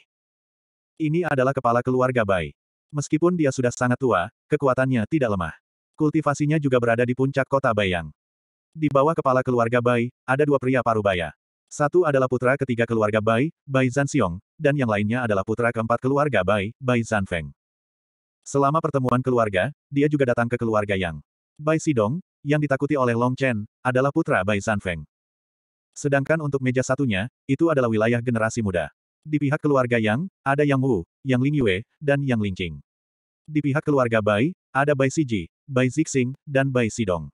Ini adalah kepala keluarga Bai. Meskipun dia sudah sangat tua, kekuatannya tidak lemah. Kultivasinya juga berada di puncak kota Bayang. Di bawah kepala keluarga Bai, ada dua pria parubaya. Satu adalah putra ketiga keluarga Bai, Bai Zanxiong, dan yang lainnya adalah putra keempat keluarga Bai, Bai Zanfeng. Selama pertemuan keluarga, dia juga datang ke keluarga Yang. Bai Sidong, yang ditakuti oleh Long Chen, adalah putra Bai Sanfeng. Sedangkan untuk meja satunya, itu adalah wilayah generasi muda. Di pihak keluarga Yang, ada Yang Wu, Yang Ling Yue, dan Yang Lingqing. Di pihak keluarga Bai, ada Bai Ji, Bai Zixing, dan Bai Sidong.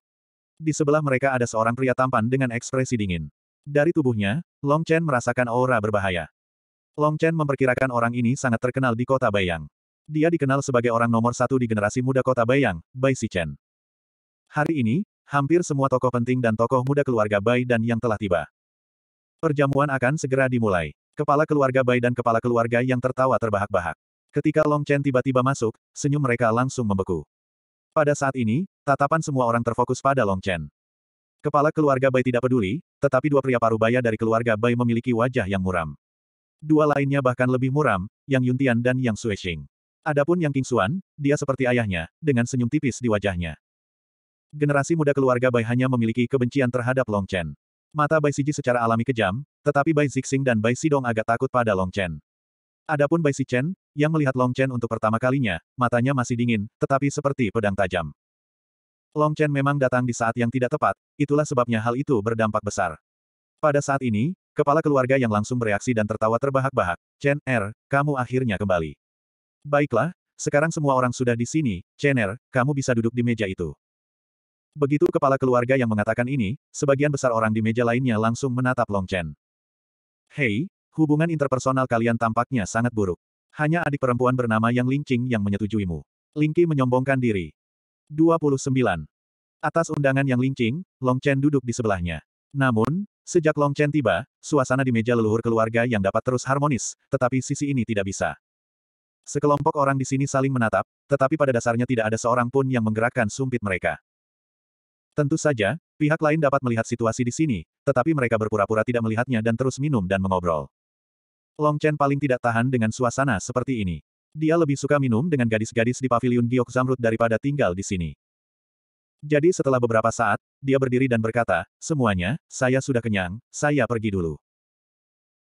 Di sebelah mereka ada seorang pria tampan dengan ekspresi dingin. Dari tubuhnya, Long Chen merasakan aura berbahaya. Long Chen memperkirakan orang ini sangat terkenal di kota Bayang. Dia dikenal sebagai orang nomor satu di generasi muda kota Bayang, Bai Sichen. Hari ini, hampir semua tokoh penting dan tokoh muda keluarga Bai dan yang telah tiba. Perjamuan akan segera dimulai. Kepala keluarga Bai dan kepala keluarga yang tertawa terbahak-bahak. Ketika Long Chen tiba-tiba masuk, senyum mereka langsung membeku. Pada saat ini, tatapan semua orang terfokus pada Long Chen. Kepala keluarga Bai tidak peduli, tetapi dua pria parubaya dari keluarga Bai memiliki wajah yang muram. Dua lainnya bahkan lebih muram, Yang Yuntian dan Yang Suexing. Adapun Yang King Kingsuan, dia seperti ayahnya, dengan senyum tipis di wajahnya. Generasi muda keluarga Bai hanya memiliki kebencian terhadap Long Chen. Mata Bai Siji secara alami kejam, tetapi Bai Zixing dan Bai Sidong agak takut pada Long Chen. Adapun Bai Si Chen, yang melihat Long Chen untuk pertama kalinya, matanya masih dingin, tetapi seperti pedang tajam. Long Chen memang datang di saat yang tidak tepat, itulah sebabnya hal itu berdampak besar. Pada saat ini, kepala keluarga yang langsung bereaksi dan tertawa terbahak-bahak, Chen, Er, kamu akhirnya kembali. Baiklah, sekarang semua orang sudah di sini, Chener, kamu bisa duduk di meja itu. Begitu kepala keluarga yang mengatakan ini, sebagian besar orang di meja lainnya langsung menatap Long Chen. Hei, hubungan interpersonal kalian tampaknya sangat buruk. Hanya adik perempuan bernama Yang Lingqing yang menyetujuimu. Lingqi menyombongkan diri. 29. Atas undangan Yang Lingqing, Long Chen duduk di sebelahnya. Namun, sejak Long Chen tiba, suasana di meja leluhur keluarga yang dapat terus harmonis, tetapi sisi ini tidak bisa. Sekelompok orang di sini saling menatap, tetapi pada dasarnya tidak ada seorang pun yang menggerakkan sumpit mereka. Tentu saja, pihak lain dapat melihat situasi di sini, tetapi mereka berpura-pura tidak melihatnya dan terus minum dan mengobrol. Long Chen paling tidak tahan dengan suasana seperti ini. Dia lebih suka minum dengan gadis-gadis di paviliun Giok Zamrud daripada tinggal di sini. Jadi setelah beberapa saat, dia berdiri dan berkata, semuanya, saya sudah kenyang, saya pergi dulu.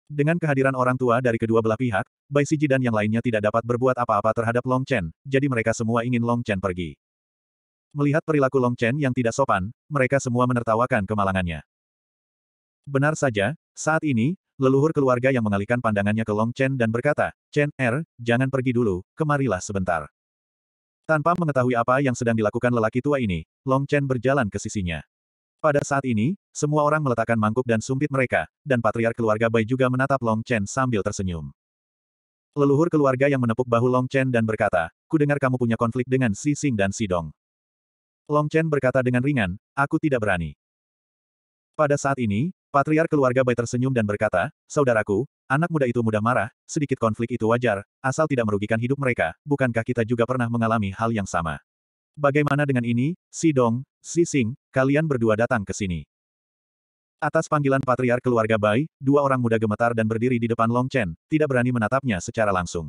Dengan kehadiran orang tua dari kedua belah pihak, Bai Siji dan yang lainnya tidak dapat berbuat apa-apa terhadap Long Chen, jadi mereka semua ingin Long Chen pergi. Melihat perilaku Long Chen yang tidak sopan, mereka semua menertawakan kemalangannya. Benar saja, saat ini, leluhur keluarga yang mengalihkan pandangannya ke Long Chen dan berkata, Chen, Er, jangan pergi dulu, kemarilah sebentar. Tanpa mengetahui apa yang sedang dilakukan lelaki tua ini, Long Chen berjalan ke sisinya. Pada saat ini, semua orang meletakkan mangkuk dan sumpit mereka, dan patriar keluarga Bai juga menatap Long Chen sambil tersenyum. Leluhur keluarga yang menepuk bahu Long Chen dan berkata, ku dengar kamu punya konflik dengan Si Sing dan Si Dong. Long Chen berkata dengan ringan, aku tidak berani. Pada saat ini, patriar keluarga Bai tersenyum dan berkata, Saudaraku, anak muda itu mudah marah, sedikit konflik itu wajar, asal tidak merugikan hidup mereka, bukankah kita juga pernah mengalami hal yang sama? Bagaimana dengan ini, Si Dong, Si Sing, kalian berdua datang ke sini. Atas panggilan patriar keluarga Bai, dua orang muda gemetar dan berdiri di depan Long Chen, tidak berani menatapnya secara langsung.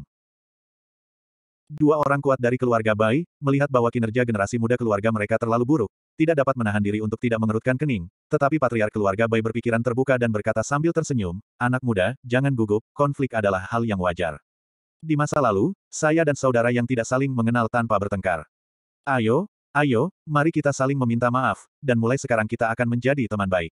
Dua orang kuat dari keluarga Bai, melihat bahwa kinerja generasi muda keluarga mereka terlalu buruk, tidak dapat menahan diri untuk tidak mengerutkan kening, tetapi patriar keluarga Bai berpikiran terbuka dan berkata sambil tersenyum, anak muda, jangan gugup, konflik adalah hal yang wajar. Di masa lalu, saya dan saudara yang tidak saling mengenal tanpa bertengkar. Ayo, ayo, mari kita saling meminta maaf, dan mulai sekarang kita akan menjadi teman baik.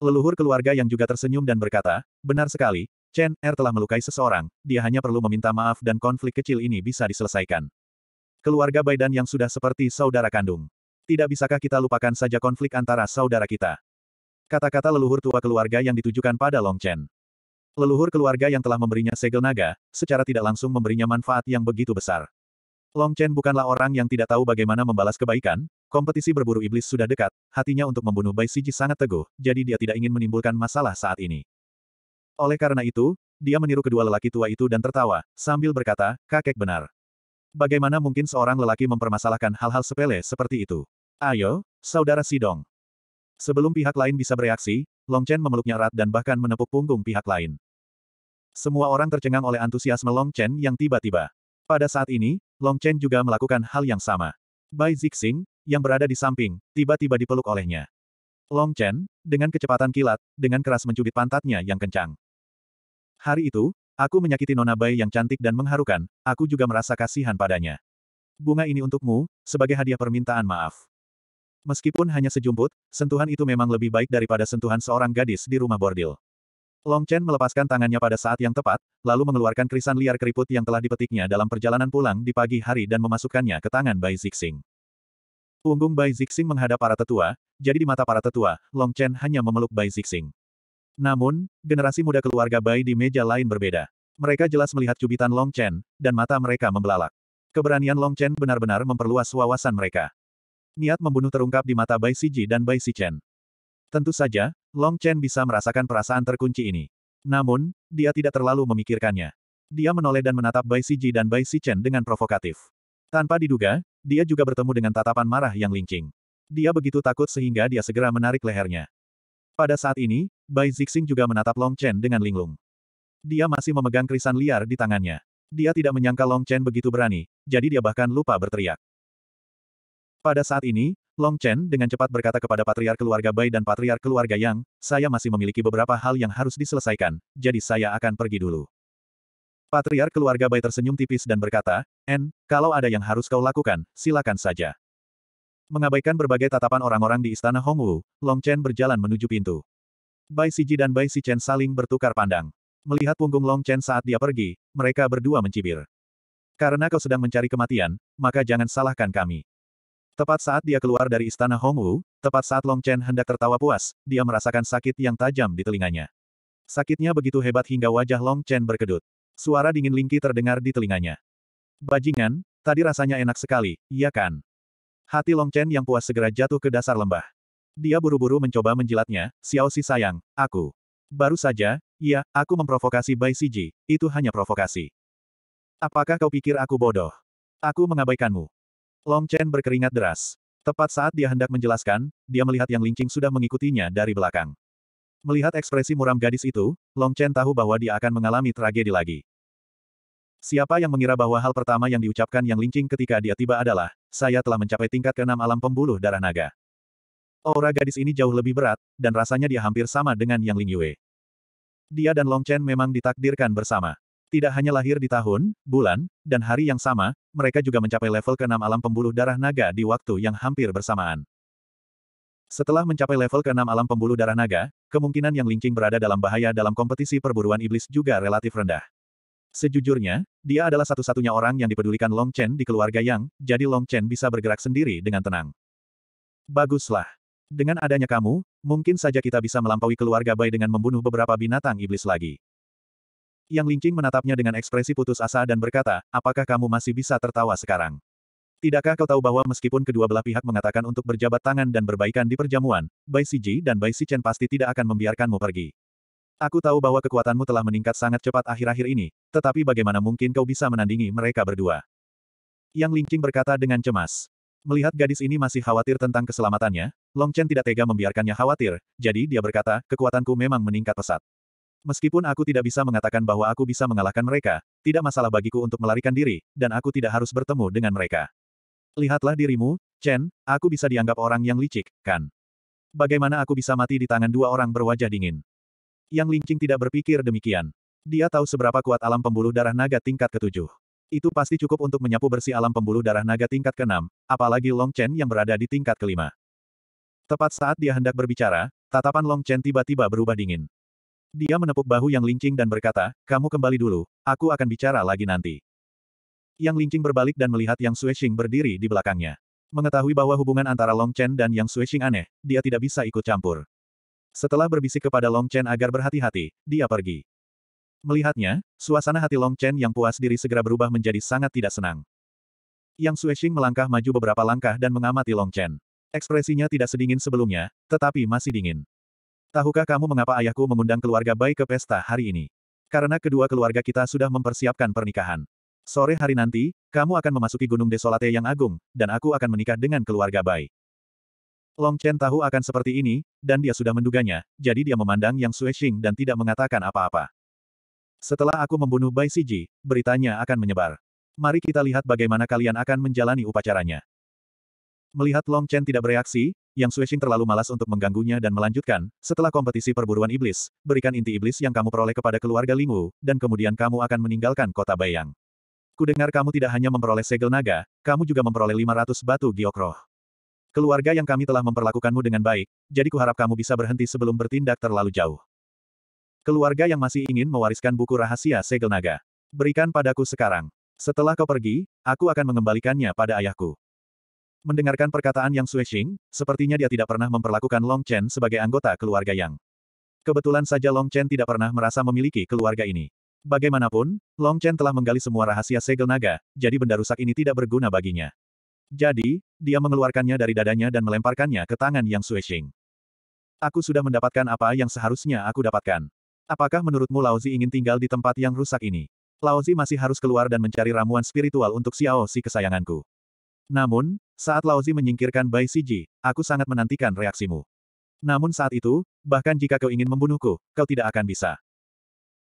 Leluhur keluarga yang juga tersenyum dan berkata, benar sekali, Chen Er telah melukai seseorang, dia hanya perlu meminta maaf dan konflik kecil ini bisa diselesaikan. Keluarga Baidan yang sudah seperti saudara kandung. Tidak bisakah kita lupakan saja konflik antara saudara kita? Kata-kata leluhur tua keluarga yang ditujukan pada Long Chen. Leluhur keluarga yang telah memberinya segel naga, secara tidak langsung memberinya manfaat yang begitu besar. Long Chen bukanlah orang yang tidak tahu bagaimana membalas kebaikan, kompetisi berburu iblis sudah dekat, hatinya untuk membunuh Bai Siji sangat teguh, jadi dia tidak ingin menimbulkan masalah saat ini. Oleh karena itu, dia meniru kedua lelaki tua itu dan tertawa, sambil berkata, kakek benar. Bagaimana mungkin seorang lelaki mempermasalahkan hal-hal sepele seperti itu? Ayo, saudara Sidong. Sebelum pihak lain bisa bereaksi, Long Chen memeluknya erat dan bahkan menepuk punggung pihak lain. Semua orang tercengang oleh antusiasme Long Chen yang tiba-tiba. Pada saat ini, Long Chen juga melakukan hal yang sama. Bai Zixing, yang berada di samping, tiba-tiba dipeluk olehnya. Long Chen, dengan kecepatan kilat, dengan keras mencubit pantatnya yang kencang. Hari itu, aku menyakiti Nona Bai yang cantik dan mengharukan, aku juga merasa kasihan padanya. Bunga ini untukmu, sebagai hadiah permintaan maaf. Meskipun hanya sejumput, sentuhan itu memang lebih baik daripada sentuhan seorang gadis di rumah bordil. Long Chen melepaskan tangannya pada saat yang tepat, lalu mengeluarkan krisan liar keriput yang telah dipetiknya dalam perjalanan pulang di pagi hari dan memasukkannya ke tangan Bai Zixing. Punggung Bai Zixing menghadap para tetua, jadi di mata para tetua, Long Chen hanya memeluk Bai Zixing. Namun, generasi muda keluarga Bai di meja lain berbeda. Mereka jelas melihat cubitan Long Chen, dan mata mereka membelalak. Keberanian Long Chen benar-benar memperluas wawasan mereka. Niat membunuh terungkap di mata Bai Siji dan Bai Si Chen. Tentu saja, Long Chen bisa merasakan perasaan terkunci ini. Namun, dia tidak terlalu memikirkannya. Dia menoleh dan menatap Bai Ji dan Bai Chen dengan provokatif. Tanpa diduga, dia juga bertemu dengan tatapan marah yang lincing. Dia begitu takut sehingga dia segera menarik lehernya. Pada saat ini, Bai Zixing juga menatap Long Chen dengan linglung. Dia masih memegang krisan liar di tangannya. Dia tidak menyangka Long Chen begitu berani, jadi dia bahkan lupa berteriak. Pada saat ini, Long Chen dengan cepat berkata kepada patriar keluarga Bai dan patriar keluarga Yang, saya masih memiliki beberapa hal yang harus diselesaikan, jadi saya akan pergi dulu. Patriar keluarga Bai tersenyum tipis dan berkata, En, kalau ada yang harus kau lakukan, silakan saja. Mengabaikan berbagai tatapan orang-orang di istana Hongwu, Long Chen berjalan menuju pintu. Bai Siji dan Bai Si Chen saling bertukar pandang. Melihat punggung Long Chen saat dia pergi, mereka berdua mencibir. Karena kau sedang mencari kematian, maka jangan salahkan kami. Tepat saat dia keluar dari istana Hongwu, tepat saat Long Chen hendak tertawa puas, dia merasakan sakit yang tajam di telinganya. Sakitnya begitu hebat hingga wajah Long Chen berkedut. Suara dingin Lingki terdengar di telinganya. Bajingan, tadi rasanya enak sekali, iya kan? Hati Long Chen yang puas segera jatuh ke dasar lembah. Dia buru-buru mencoba menjilatnya, Xiao Si sayang, aku. Baru saja, iya, aku memprovokasi Bai Siji, itu hanya provokasi. Apakah kau pikir aku bodoh? Aku mengabaikanmu. Long Chen berkeringat deras. Tepat saat dia hendak menjelaskan, dia melihat Yang Lingqing sudah mengikutinya dari belakang. Melihat ekspresi muram gadis itu, Long Chen tahu bahwa dia akan mengalami tragedi lagi. Siapa yang mengira bahwa hal pertama yang diucapkan Yang Lingqing ketika dia tiba adalah, saya telah mencapai tingkat keenam alam pembuluh darah naga. Aura gadis ini jauh lebih berat, dan rasanya dia hampir sama dengan Yang Lingyue. Dia dan Long Chen memang ditakdirkan bersama. Tidak hanya lahir di tahun, bulan, dan hari yang sama, mereka juga mencapai level ke-6 alam pembuluh darah naga di waktu yang hampir bersamaan. Setelah mencapai level ke-6 alam pembuluh darah naga, kemungkinan yang lincing berada dalam bahaya dalam kompetisi perburuan iblis juga relatif rendah. Sejujurnya, dia adalah satu-satunya orang yang dipedulikan Long Chen di keluarga Yang, jadi Long Chen bisa bergerak sendiri dengan tenang. Baguslah. Dengan adanya kamu, mungkin saja kita bisa melampaui keluarga Bai dengan membunuh beberapa binatang iblis lagi. Yang Lingqing menatapnya dengan ekspresi putus asa dan berkata, apakah kamu masih bisa tertawa sekarang? Tidakkah kau tahu bahwa meskipun kedua belah pihak mengatakan untuk berjabat tangan dan berbaikan di perjamuan, Bai Siji dan Bai Chen pasti tidak akan membiarkanmu pergi. Aku tahu bahwa kekuatanmu telah meningkat sangat cepat akhir-akhir ini, tetapi bagaimana mungkin kau bisa menandingi mereka berdua? Yang Lingqing berkata dengan cemas. Melihat gadis ini masih khawatir tentang keselamatannya, Long Chen tidak tega membiarkannya khawatir, jadi dia berkata, kekuatanku memang meningkat pesat. Meskipun aku tidak bisa mengatakan bahwa aku bisa mengalahkan mereka, tidak masalah bagiku untuk melarikan diri, dan aku tidak harus bertemu dengan mereka. Lihatlah dirimu, Chen, aku bisa dianggap orang yang licik, kan? Bagaimana aku bisa mati di tangan dua orang berwajah dingin? Yang Lingqing tidak berpikir demikian. Dia tahu seberapa kuat alam pembuluh darah naga tingkat ketujuh. Itu pasti cukup untuk menyapu bersih alam pembuluh darah naga tingkat keenam, apalagi Long Chen yang berada di tingkat kelima. Tepat saat dia hendak berbicara, tatapan Long Chen tiba-tiba berubah dingin. Dia menepuk bahu yang lincing dan berkata, kamu kembali dulu, aku akan bicara lagi nanti. Yang lincing berbalik dan melihat Yang Sueshing berdiri di belakangnya. Mengetahui bahwa hubungan antara Long Chen dan Yang Sueshing aneh, dia tidak bisa ikut campur. Setelah berbisik kepada Long Chen agar berhati-hati, dia pergi. Melihatnya, suasana hati Long Chen yang puas diri segera berubah menjadi sangat tidak senang. Yang Sueshing melangkah maju beberapa langkah dan mengamati Long Chen. Ekspresinya tidak sedingin sebelumnya, tetapi masih dingin. Tahukah kamu mengapa ayahku mengundang keluarga Bai ke pesta hari ini? Karena kedua keluarga kita sudah mempersiapkan pernikahan. Sore hari nanti, kamu akan memasuki Gunung Desolate yang agung, dan aku akan menikah dengan keluarga Bai. Long Chen tahu akan seperti ini, dan dia sudah menduganya, jadi dia memandang Yang Xing dan tidak mengatakan apa-apa. Setelah aku membunuh Bai Siji, beritanya akan menyebar. Mari kita lihat bagaimana kalian akan menjalani upacaranya. Melihat Long Chen tidak bereaksi, yang Xuexing terlalu malas untuk mengganggunya dan melanjutkan, setelah kompetisi perburuan iblis, berikan inti iblis yang kamu peroleh kepada keluarga Lingwu, dan kemudian kamu akan meninggalkan kota Bayang. Kudengar kamu tidak hanya memperoleh segel naga, kamu juga memperoleh 500 batu giok Keluarga yang kami telah memperlakukanmu dengan baik, jadi kuharap kamu bisa berhenti sebelum bertindak terlalu jauh. Keluarga yang masih ingin mewariskan buku rahasia segel naga. Berikan padaku sekarang. Setelah kau pergi, aku akan mengembalikannya pada ayahku. Mendengarkan perkataan Yang Xing, sepertinya dia tidak pernah memperlakukan Long Chen sebagai anggota keluarga Yang. Kebetulan saja Long Chen tidak pernah merasa memiliki keluarga ini. Bagaimanapun, Long Chen telah menggali semua rahasia segel naga, jadi benda rusak ini tidak berguna baginya. Jadi, dia mengeluarkannya dari dadanya dan melemparkannya ke tangan Yang Xing. Aku sudah mendapatkan apa yang seharusnya aku dapatkan. Apakah menurutmu Laozi ingin tinggal di tempat yang rusak ini? Laozi masih harus keluar dan mencari ramuan spiritual untuk Xiao si kesayanganku. Namun, saat Laozi menyingkirkan Bai Siji, aku sangat menantikan reaksimu. Namun saat itu, bahkan jika kau ingin membunuhku, kau tidak akan bisa.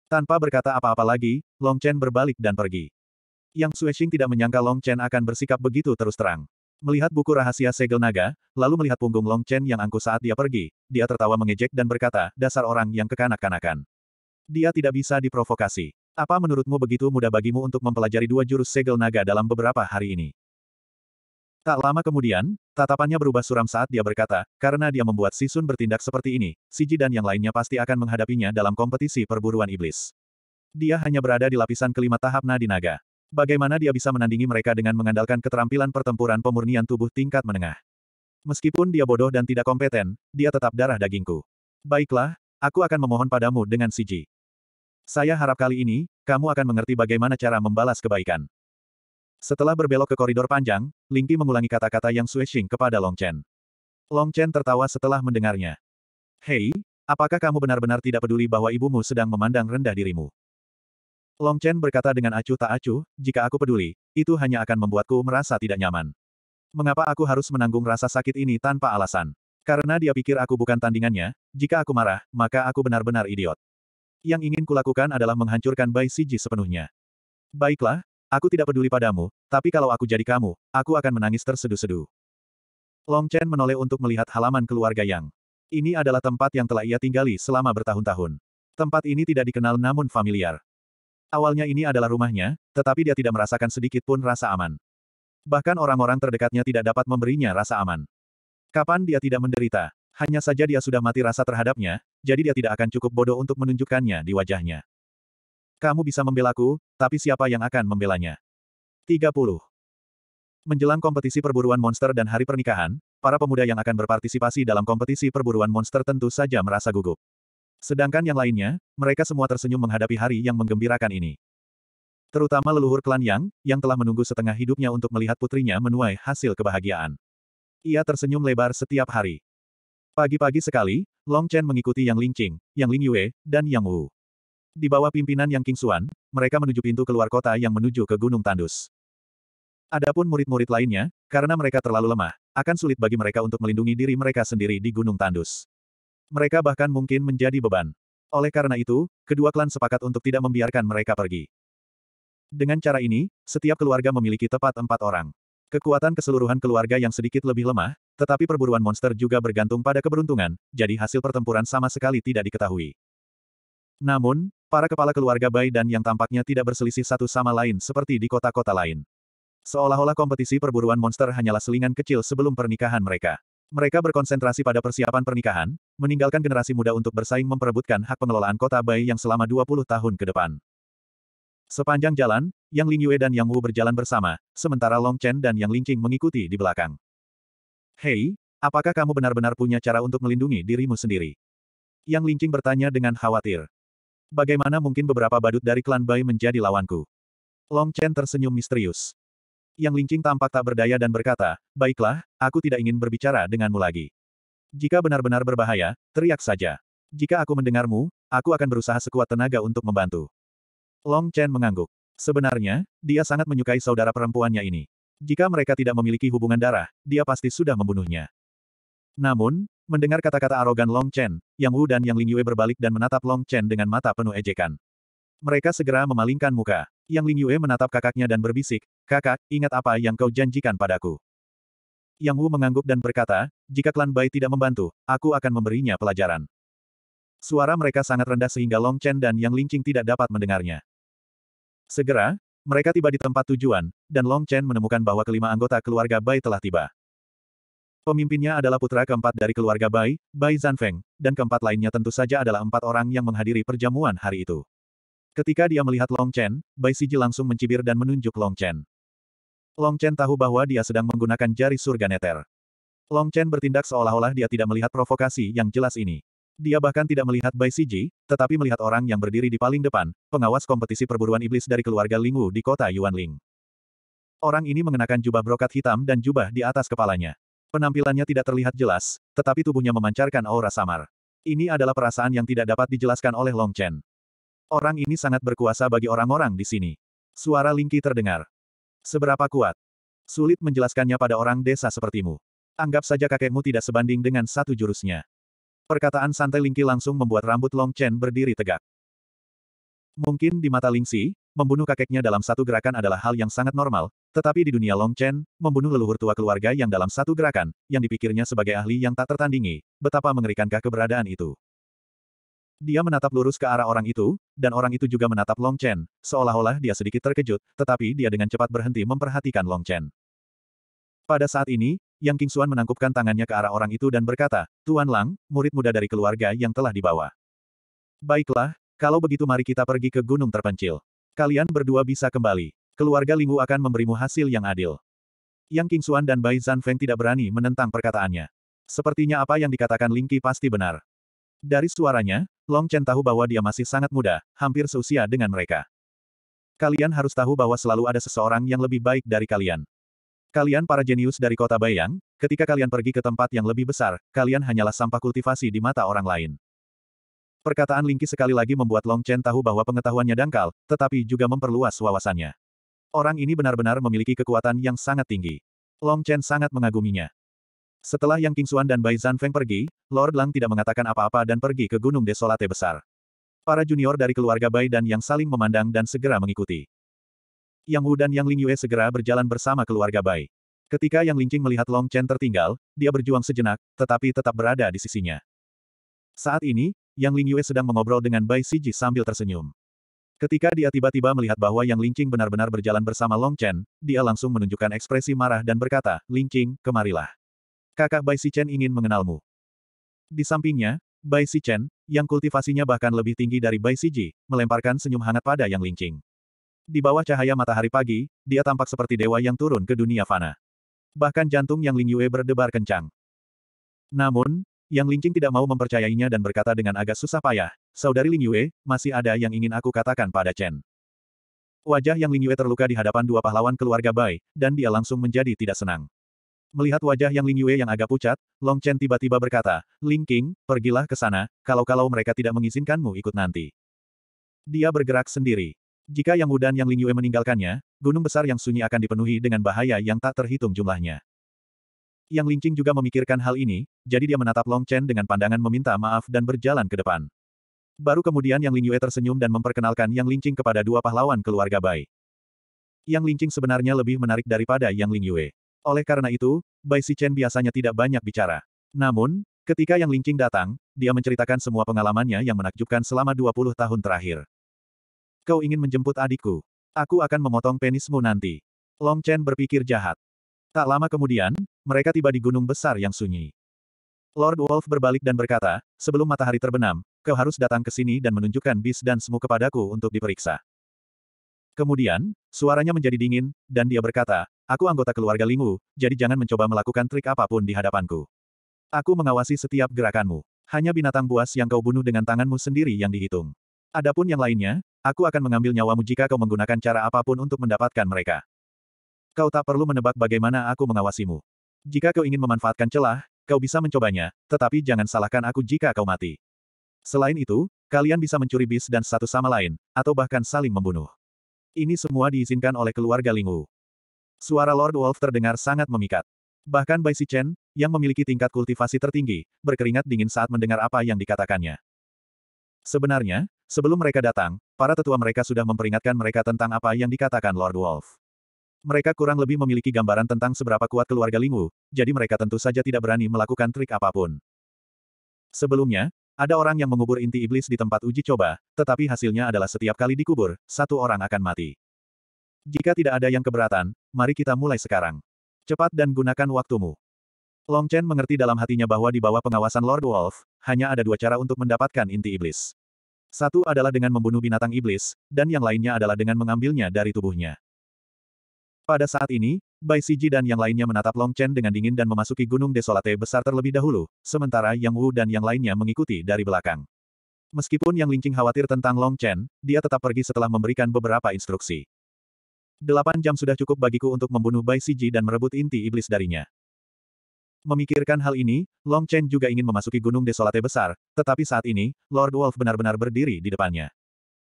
Tanpa berkata apa-apa lagi, Long Chen berbalik dan pergi. Yang Sueshing tidak menyangka Long Chen akan bersikap begitu terus terang. Melihat buku rahasia segel naga, lalu melihat punggung Long Chen yang angkuh saat dia pergi, dia tertawa mengejek dan berkata, dasar orang yang kekanak-kanakan. Dia tidak bisa diprovokasi. Apa menurutmu begitu mudah bagimu untuk mempelajari dua jurus segel naga dalam beberapa hari ini? Tak lama kemudian, tatapannya berubah suram saat dia berkata, karena dia membuat Si Sun bertindak seperti ini, Si Ji dan yang lainnya pasti akan menghadapinya dalam kompetisi perburuan iblis. Dia hanya berada di lapisan kelima tahap nadi naga. Bagaimana dia bisa menandingi mereka dengan mengandalkan keterampilan pertempuran pemurnian tubuh tingkat menengah? Meskipun dia bodoh dan tidak kompeten, dia tetap darah dagingku. Baiklah, aku akan memohon padamu dengan Siji. Saya harap kali ini, kamu akan mengerti bagaimana cara membalas kebaikan. Setelah berbelok ke koridor panjang, Ling Lingqi mengulangi kata-kata yang Sue kepada Long Chen. Long Chen tertawa setelah mendengarnya. Hei, apakah kamu benar-benar tidak peduli bahwa ibumu sedang memandang rendah dirimu? Long Chen berkata dengan acuh tak acuh, jika aku peduli, itu hanya akan membuatku merasa tidak nyaman. Mengapa aku harus menanggung rasa sakit ini tanpa alasan? Karena dia pikir aku bukan tandingannya, jika aku marah, maka aku benar-benar idiot. Yang ingin kulakukan adalah menghancurkan Bai Siji sepenuhnya. Baiklah, Aku tidak peduli padamu, tapi kalau aku jadi kamu, aku akan menangis tersedu-sedu. Long Chen menoleh untuk melihat halaman keluarga Yang. Ini adalah tempat yang telah ia tinggali selama bertahun-tahun. Tempat ini tidak dikenal namun familiar. Awalnya ini adalah rumahnya, tetapi dia tidak merasakan sedikit pun rasa aman. Bahkan orang-orang terdekatnya tidak dapat memberinya rasa aman. Kapan dia tidak menderita? Hanya saja dia sudah mati rasa terhadapnya, jadi dia tidak akan cukup bodoh untuk menunjukkannya di wajahnya. Kamu bisa membelaku, tapi siapa yang akan membelanya? 30. Menjelang kompetisi perburuan monster dan hari pernikahan, para pemuda yang akan berpartisipasi dalam kompetisi perburuan monster tentu saja merasa gugup. Sedangkan yang lainnya, mereka semua tersenyum menghadapi hari yang menggembirakan ini. Terutama leluhur klan Yang, yang telah menunggu setengah hidupnya untuk melihat putrinya menuai hasil kebahagiaan. Ia tersenyum lebar setiap hari. Pagi-pagi sekali, Long Chen mengikuti Yang Lingqing, Yang Lingyue, dan Yang Wu. Di bawah pimpinan Yang King Suan, mereka menuju pintu keluar kota yang menuju ke Gunung Tandus. Adapun murid-murid lainnya, karena mereka terlalu lemah, akan sulit bagi mereka untuk melindungi diri mereka sendiri di Gunung Tandus. Mereka bahkan mungkin menjadi beban. Oleh karena itu, kedua klan sepakat untuk tidak membiarkan mereka pergi. Dengan cara ini, setiap keluarga memiliki tepat empat orang. Kekuatan keseluruhan keluarga yang sedikit lebih lemah, tetapi perburuan monster juga bergantung pada keberuntungan, jadi hasil pertempuran sama sekali tidak diketahui. Namun, Para kepala keluarga Bai dan yang tampaknya tidak berselisih satu sama lain seperti di kota-kota lain. Seolah-olah kompetisi perburuan monster hanyalah selingan kecil sebelum pernikahan mereka. Mereka berkonsentrasi pada persiapan pernikahan, meninggalkan generasi muda untuk bersaing memperebutkan hak pengelolaan kota Bai yang selama 20 tahun ke depan. Sepanjang jalan, Yang Ling Yue dan Yang Wu berjalan bersama, sementara Long Chen dan Yang Lingqing mengikuti di belakang. Hei, apakah kamu benar-benar punya cara untuk melindungi dirimu sendiri? Yang Lingqing bertanya dengan khawatir. Bagaimana mungkin beberapa badut dari klan Bai menjadi lawanku? Long Chen tersenyum misterius. Yang Lingqing tampak tak berdaya dan berkata, Baiklah, aku tidak ingin berbicara denganmu lagi. Jika benar-benar berbahaya, teriak saja. Jika aku mendengarmu, aku akan berusaha sekuat tenaga untuk membantu. Long Chen mengangguk. Sebenarnya, dia sangat menyukai saudara perempuannya ini. Jika mereka tidak memiliki hubungan darah, dia pasti sudah membunuhnya. Namun, Mendengar kata-kata arogan Long Chen, Yang Wu dan Yang Yue berbalik dan menatap Long Chen dengan mata penuh ejekan. Mereka segera memalingkan muka. Yang Yue menatap kakaknya dan berbisik, Kakak, ingat apa yang kau janjikan padaku. Yang Wu mengangguk dan berkata, jika klan Bai tidak membantu, aku akan memberinya pelajaran. Suara mereka sangat rendah sehingga Long Chen dan Yang Lingqing tidak dapat mendengarnya. Segera, mereka tiba di tempat tujuan, dan Long Chen menemukan bahwa kelima anggota keluarga Bai telah tiba. Pemimpinnya adalah putra keempat dari keluarga Bai, Bai Zanfeng, dan keempat lainnya tentu saja adalah empat orang yang menghadiri perjamuan hari itu. Ketika dia melihat Long Chen, Bai Siji langsung mencibir dan menunjuk Long Chen. Long Chen tahu bahwa dia sedang menggunakan jari surga neter. Long Chen bertindak seolah-olah dia tidak melihat provokasi yang jelas ini. Dia bahkan tidak melihat Bai Siji, tetapi melihat orang yang berdiri di paling depan, pengawas kompetisi perburuan iblis dari keluarga Lingwu di kota Yuanling. Orang ini mengenakan jubah brokat hitam dan jubah di atas kepalanya. Penampilannya tidak terlihat jelas, tetapi tubuhnya memancarkan aura samar. Ini adalah perasaan yang tidak dapat dijelaskan oleh Long Chen. Orang ini sangat berkuasa bagi orang-orang di sini. Suara Lingqi terdengar. Seberapa kuat? Sulit menjelaskannya pada orang desa sepertimu. Anggap saja kakekmu tidak sebanding dengan satu jurusnya. Perkataan santai Lingqi langsung membuat rambut Long Chen berdiri tegak. Mungkin di mata Lingxi, membunuh kakeknya dalam satu gerakan adalah hal yang sangat normal, tetapi di dunia Long Chen, membunuh leluhur tua keluarga yang dalam satu gerakan, yang dipikirnya sebagai ahli yang tak tertandingi, betapa mengerikankah keberadaan itu. Dia menatap lurus ke arah orang itu, dan orang itu juga menatap Long Chen, seolah-olah dia sedikit terkejut, tetapi dia dengan cepat berhenti memperhatikan Long Chen. Pada saat ini, Yang Kingsuan menangkupkan tangannya ke arah orang itu dan berkata, Tuan Lang, murid muda dari keluarga yang telah dibawa. Baiklah, kalau begitu mari kita pergi ke gunung terpencil. Kalian berdua bisa kembali. Keluarga Lingwu akan memberimu hasil yang adil. Yang King Xuan dan Bai Zanfeng tidak berani menentang perkataannya. Sepertinya apa yang dikatakan Lingqi pasti benar. Dari suaranya, Long Chen tahu bahwa dia masih sangat muda, hampir seusia dengan mereka. Kalian harus tahu bahwa selalu ada seseorang yang lebih baik dari kalian. Kalian para jenius dari kota Bayang, ketika kalian pergi ke tempat yang lebih besar, kalian hanyalah sampah kultivasi di mata orang lain. Perkataan Lingki sekali lagi membuat Long Chen tahu bahwa pengetahuannya dangkal, tetapi juga memperluas wawasannya. Orang ini benar-benar memiliki kekuatan yang sangat tinggi. Long Chen sangat mengaguminya. Setelah Yang Qingxuan dan Bai Zanfeng pergi, Lord Lang tidak mengatakan apa-apa dan pergi ke Gunung Desolate Besar. Para junior dari keluarga Bai dan Yang saling memandang dan segera mengikuti. Yang Wu dan Yang Ling Yue segera berjalan bersama keluarga Bai. Ketika Yang Lingqing melihat Long Chen tertinggal, dia berjuang sejenak, tetapi tetap berada di sisinya. Saat ini, yang Ling Yue sedang mengobrol dengan Bai Siji sambil tersenyum. Ketika dia tiba-tiba melihat bahwa Yang Lingqing benar-benar berjalan bersama Long Chen, dia langsung menunjukkan ekspresi marah dan berkata, Lingqing, kemarilah. Kakak Bai Sichen ingin mengenalmu. Di sampingnya, Bai Sichen, yang kultivasinya bahkan lebih tinggi dari Bai Siji, melemparkan senyum hangat pada Yang Lingqing. Di bawah cahaya matahari pagi, dia tampak seperti dewa yang turun ke dunia fana. Bahkan jantung Yang Ling Yue berdebar kencang. Namun, yang Lingqing tidak mau mempercayainya dan berkata dengan agak susah payah, Saudari Ling Yue, masih ada yang ingin aku katakan pada Chen. Wajah Yang Ling Yue terluka di hadapan dua pahlawan keluarga Bai, dan dia langsung menjadi tidak senang. Melihat wajah Yang Ling Yue yang agak pucat, Long Chen tiba-tiba berkata, Ling pergilah ke sana, kalau-kalau mereka tidak mengizinkanmu ikut nanti. Dia bergerak sendiri. Jika Yang Wu dan Yang Ling Yue meninggalkannya, gunung besar yang sunyi akan dipenuhi dengan bahaya yang tak terhitung jumlahnya. Yang Lingqing juga memikirkan hal ini, jadi dia menatap Long Chen dengan pandangan meminta maaf dan berjalan ke depan. Baru kemudian Yang Lingyue tersenyum dan memperkenalkan Yang Lingqing kepada dua pahlawan keluarga Bai. Yang Lingqing sebenarnya lebih menarik daripada Yang Lingyue. Oleh karena itu, Bai Chen biasanya tidak banyak bicara. Namun, ketika Yang Lingqing datang, dia menceritakan semua pengalamannya yang menakjubkan selama 20 tahun terakhir. Kau ingin menjemput adikku? Aku akan memotong penismu nanti. Long Chen berpikir jahat. Tak lama kemudian, mereka tiba di gunung besar yang sunyi. Lord Wolf berbalik dan berkata, sebelum matahari terbenam, kau harus datang ke sini dan menunjukkan bis dan semu kepadaku untuk diperiksa. Kemudian, suaranya menjadi dingin, dan dia berkata, aku anggota keluarga Lingu, jadi jangan mencoba melakukan trik apapun di hadapanku. Aku mengawasi setiap gerakanmu. Hanya binatang buas yang kau bunuh dengan tanganmu sendiri yang dihitung. Adapun yang lainnya, aku akan mengambil nyawamu jika kau menggunakan cara apapun untuk mendapatkan mereka. Kau tak perlu menebak bagaimana aku mengawasimu. Jika kau ingin memanfaatkan celah, kau bisa mencobanya, tetapi jangan salahkan aku jika kau mati. Selain itu, kalian bisa mencuri bis dan satu sama lain, atau bahkan saling membunuh. Ini semua diizinkan oleh keluarga Lingwu. Suara Lord Wolf terdengar sangat memikat. Bahkan Bai Si Chen, yang memiliki tingkat kultivasi tertinggi, berkeringat dingin saat mendengar apa yang dikatakannya. Sebenarnya, sebelum mereka datang, para tetua mereka sudah memperingatkan mereka tentang apa yang dikatakan Lord Wolf. Mereka kurang lebih memiliki gambaran tentang seberapa kuat keluarga Lingwu, jadi mereka tentu saja tidak berani melakukan trik apapun. Sebelumnya, ada orang yang mengubur inti iblis di tempat uji coba, tetapi hasilnya adalah setiap kali dikubur, satu orang akan mati. Jika tidak ada yang keberatan, mari kita mulai sekarang. Cepat dan gunakan waktumu. Long Chen mengerti dalam hatinya bahwa di bawah pengawasan Lord Wolf, hanya ada dua cara untuk mendapatkan inti iblis. Satu adalah dengan membunuh binatang iblis, dan yang lainnya adalah dengan mengambilnya dari tubuhnya. Pada saat ini, Bai Siji dan yang lainnya menatap Long Chen dengan dingin dan memasuki gunung desolate besar terlebih dahulu, sementara Yang Wu dan yang lainnya mengikuti dari belakang. Meskipun Yang Lingqing khawatir tentang Long Chen, dia tetap pergi setelah memberikan beberapa instruksi. Delapan jam sudah cukup bagiku untuk membunuh Bai Siji dan merebut inti iblis darinya. Memikirkan hal ini, Long Chen juga ingin memasuki gunung desolate besar, tetapi saat ini, Lord Wolf benar-benar berdiri di depannya.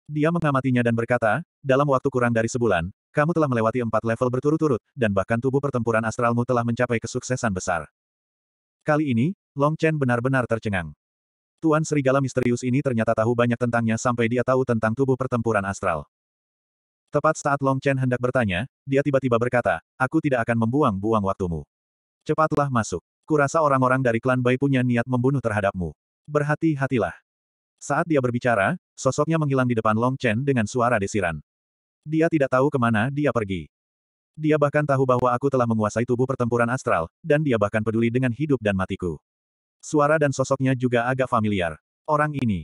Dia mengamatinya dan berkata, dalam waktu kurang dari sebulan, kamu telah melewati empat level berturut-turut, dan bahkan tubuh pertempuran astralmu telah mencapai kesuksesan besar. Kali ini, Long Chen benar-benar tercengang. Tuan Serigala misterius ini ternyata tahu banyak tentangnya sampai dia tahu tentang tubuh pertempuran astral. Tepat saat Long Chen hendak bertanya, dia tiba-tiba berkata, aku tidak akan membuang-buang waktumu. Cepatlah masuk. Kurasa orang-orang dari klan Bai punya niat membunuh terhadapmu. Berhati-hatilah. Saat dia berbicara, sosoknya menghilang di depan Long Chen dengan suara desiran. Dia tidak tahu kemana dia pergi. Dia bahkan tahu bahwa aku telah menguasai tubuh pertempuran astral, dan dia bahkan peduli dengan hidup dan matiku. Suara dan sosoknya juga agak familiar. Orang ini.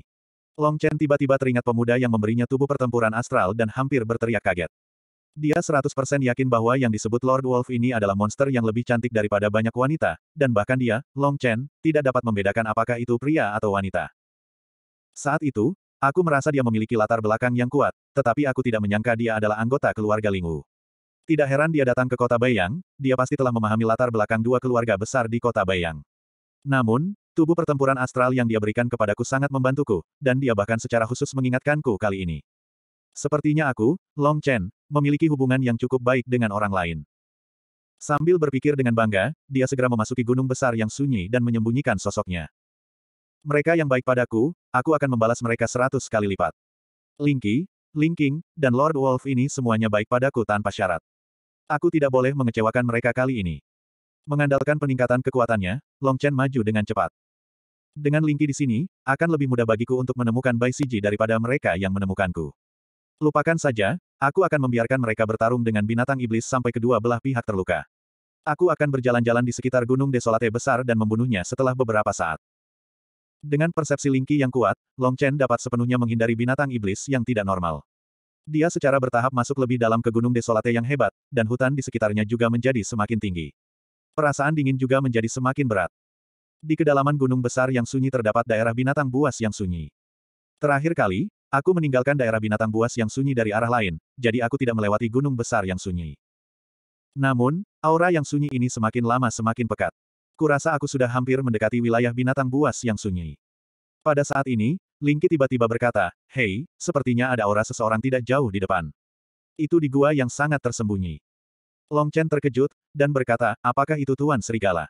Long Chen tiba-tiba teringat pemuda yang memberinya tubuh pertempuran astral dan hampir berteriak kaget. Dia 100% yakin bahwa yang disebut Lord Wolf ini adalah monster yang lebih cantik daripada banyak wanita, dan bahkan dia, Long Chen, tidak dapat membedakan apakah itu pria atau wanita. Saat itu, Aku merasa dia memiliki latar belakang yang kuat, tetapi aku tidak menyangka dia adalah anggota keluarga Lingu. Tidak heran dia datang ke kota Bayang, dia pasti telah memahami latar belakang dua keluarga besar di kota Bayang. Namun, tubuh pertempuran astral yang dia berikan kepadaku sangat membantuku, dan dia bahkan secara khusus mengingatkanku kali ini. Sepertinya aku, Long Chen, memiliki hubungan yang cukup baik dengan orang lain. Sambil berpikir dengan bangga, dia segera memasuki gunung besar yang sunyi dan menyembunyikan sosoknya. Mereka yang baik padaku, aku akan membalas mereka seratus kali lipat. Lingqi, Lingking, dan Lord Wolf ini semuanya baik padaku tanpa syarat. Aku tidak boleh mengecewakan mereka kali ini. Mengandalkan peningkatan kekuatannya, Long Chen maju dengan cepat. Dengan Lingqi di sini, akan lebih mudah bagiku untuk menemukan Bai Siji daripada mereka yang menemukanku. Lupakan saja, aku akan membiarkan mereka bertarung dengan binatang iblis sampai kedua belah pihak terluka. Aku akan berjalan-jalan di sekitar Gunung Desolate besar dan membunuhnya setelah beberapa saat. Dengan persepsi Lingqi yang kuat, Long Chen dapat sepenuhnya menghindari binatang iblis yang tidak normal. Dia secara bertahap masuk lebih dalam ke Gunung Desolate yang hebat, dan hutan di sekitarnya juga menjadi semakin tinggi. Perasaan dingin juga menjadi semakin berat. Di kedalaman gunung besar yang sunyi terdapat daerah binatang buas yang sunyi. Terakhir kali, aku meninggalkan daerah binatang buas yang sunyi dari arah lain, jadi aku tidak melewati gunung besar yang sunyi. Namun, aura yang sunyi ini semakin lama semakin pekat. Kurasa aku sudah hampir mendekati wilayah binatang buas yang sunyi. Pada saat ini, Lingki tiba-tiba berkata, Hei, sepertinya ada aura seseorang tidak jauh di depan. Itu di gua yang sangat tersembunyi. Long Chen terkejut, dan berkata, apakah itu Tuan Serigala?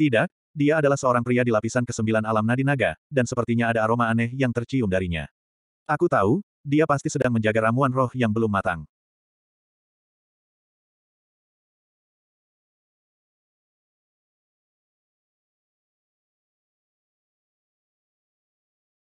Tidak, dia adalah seorang pria di lapisan kesembilan alam nadi naga, dan sepertinya ada aroma aneh yang tercium darinya. Aku tahu, dia pasti sedang menjaga ramuan roh yang belum matang.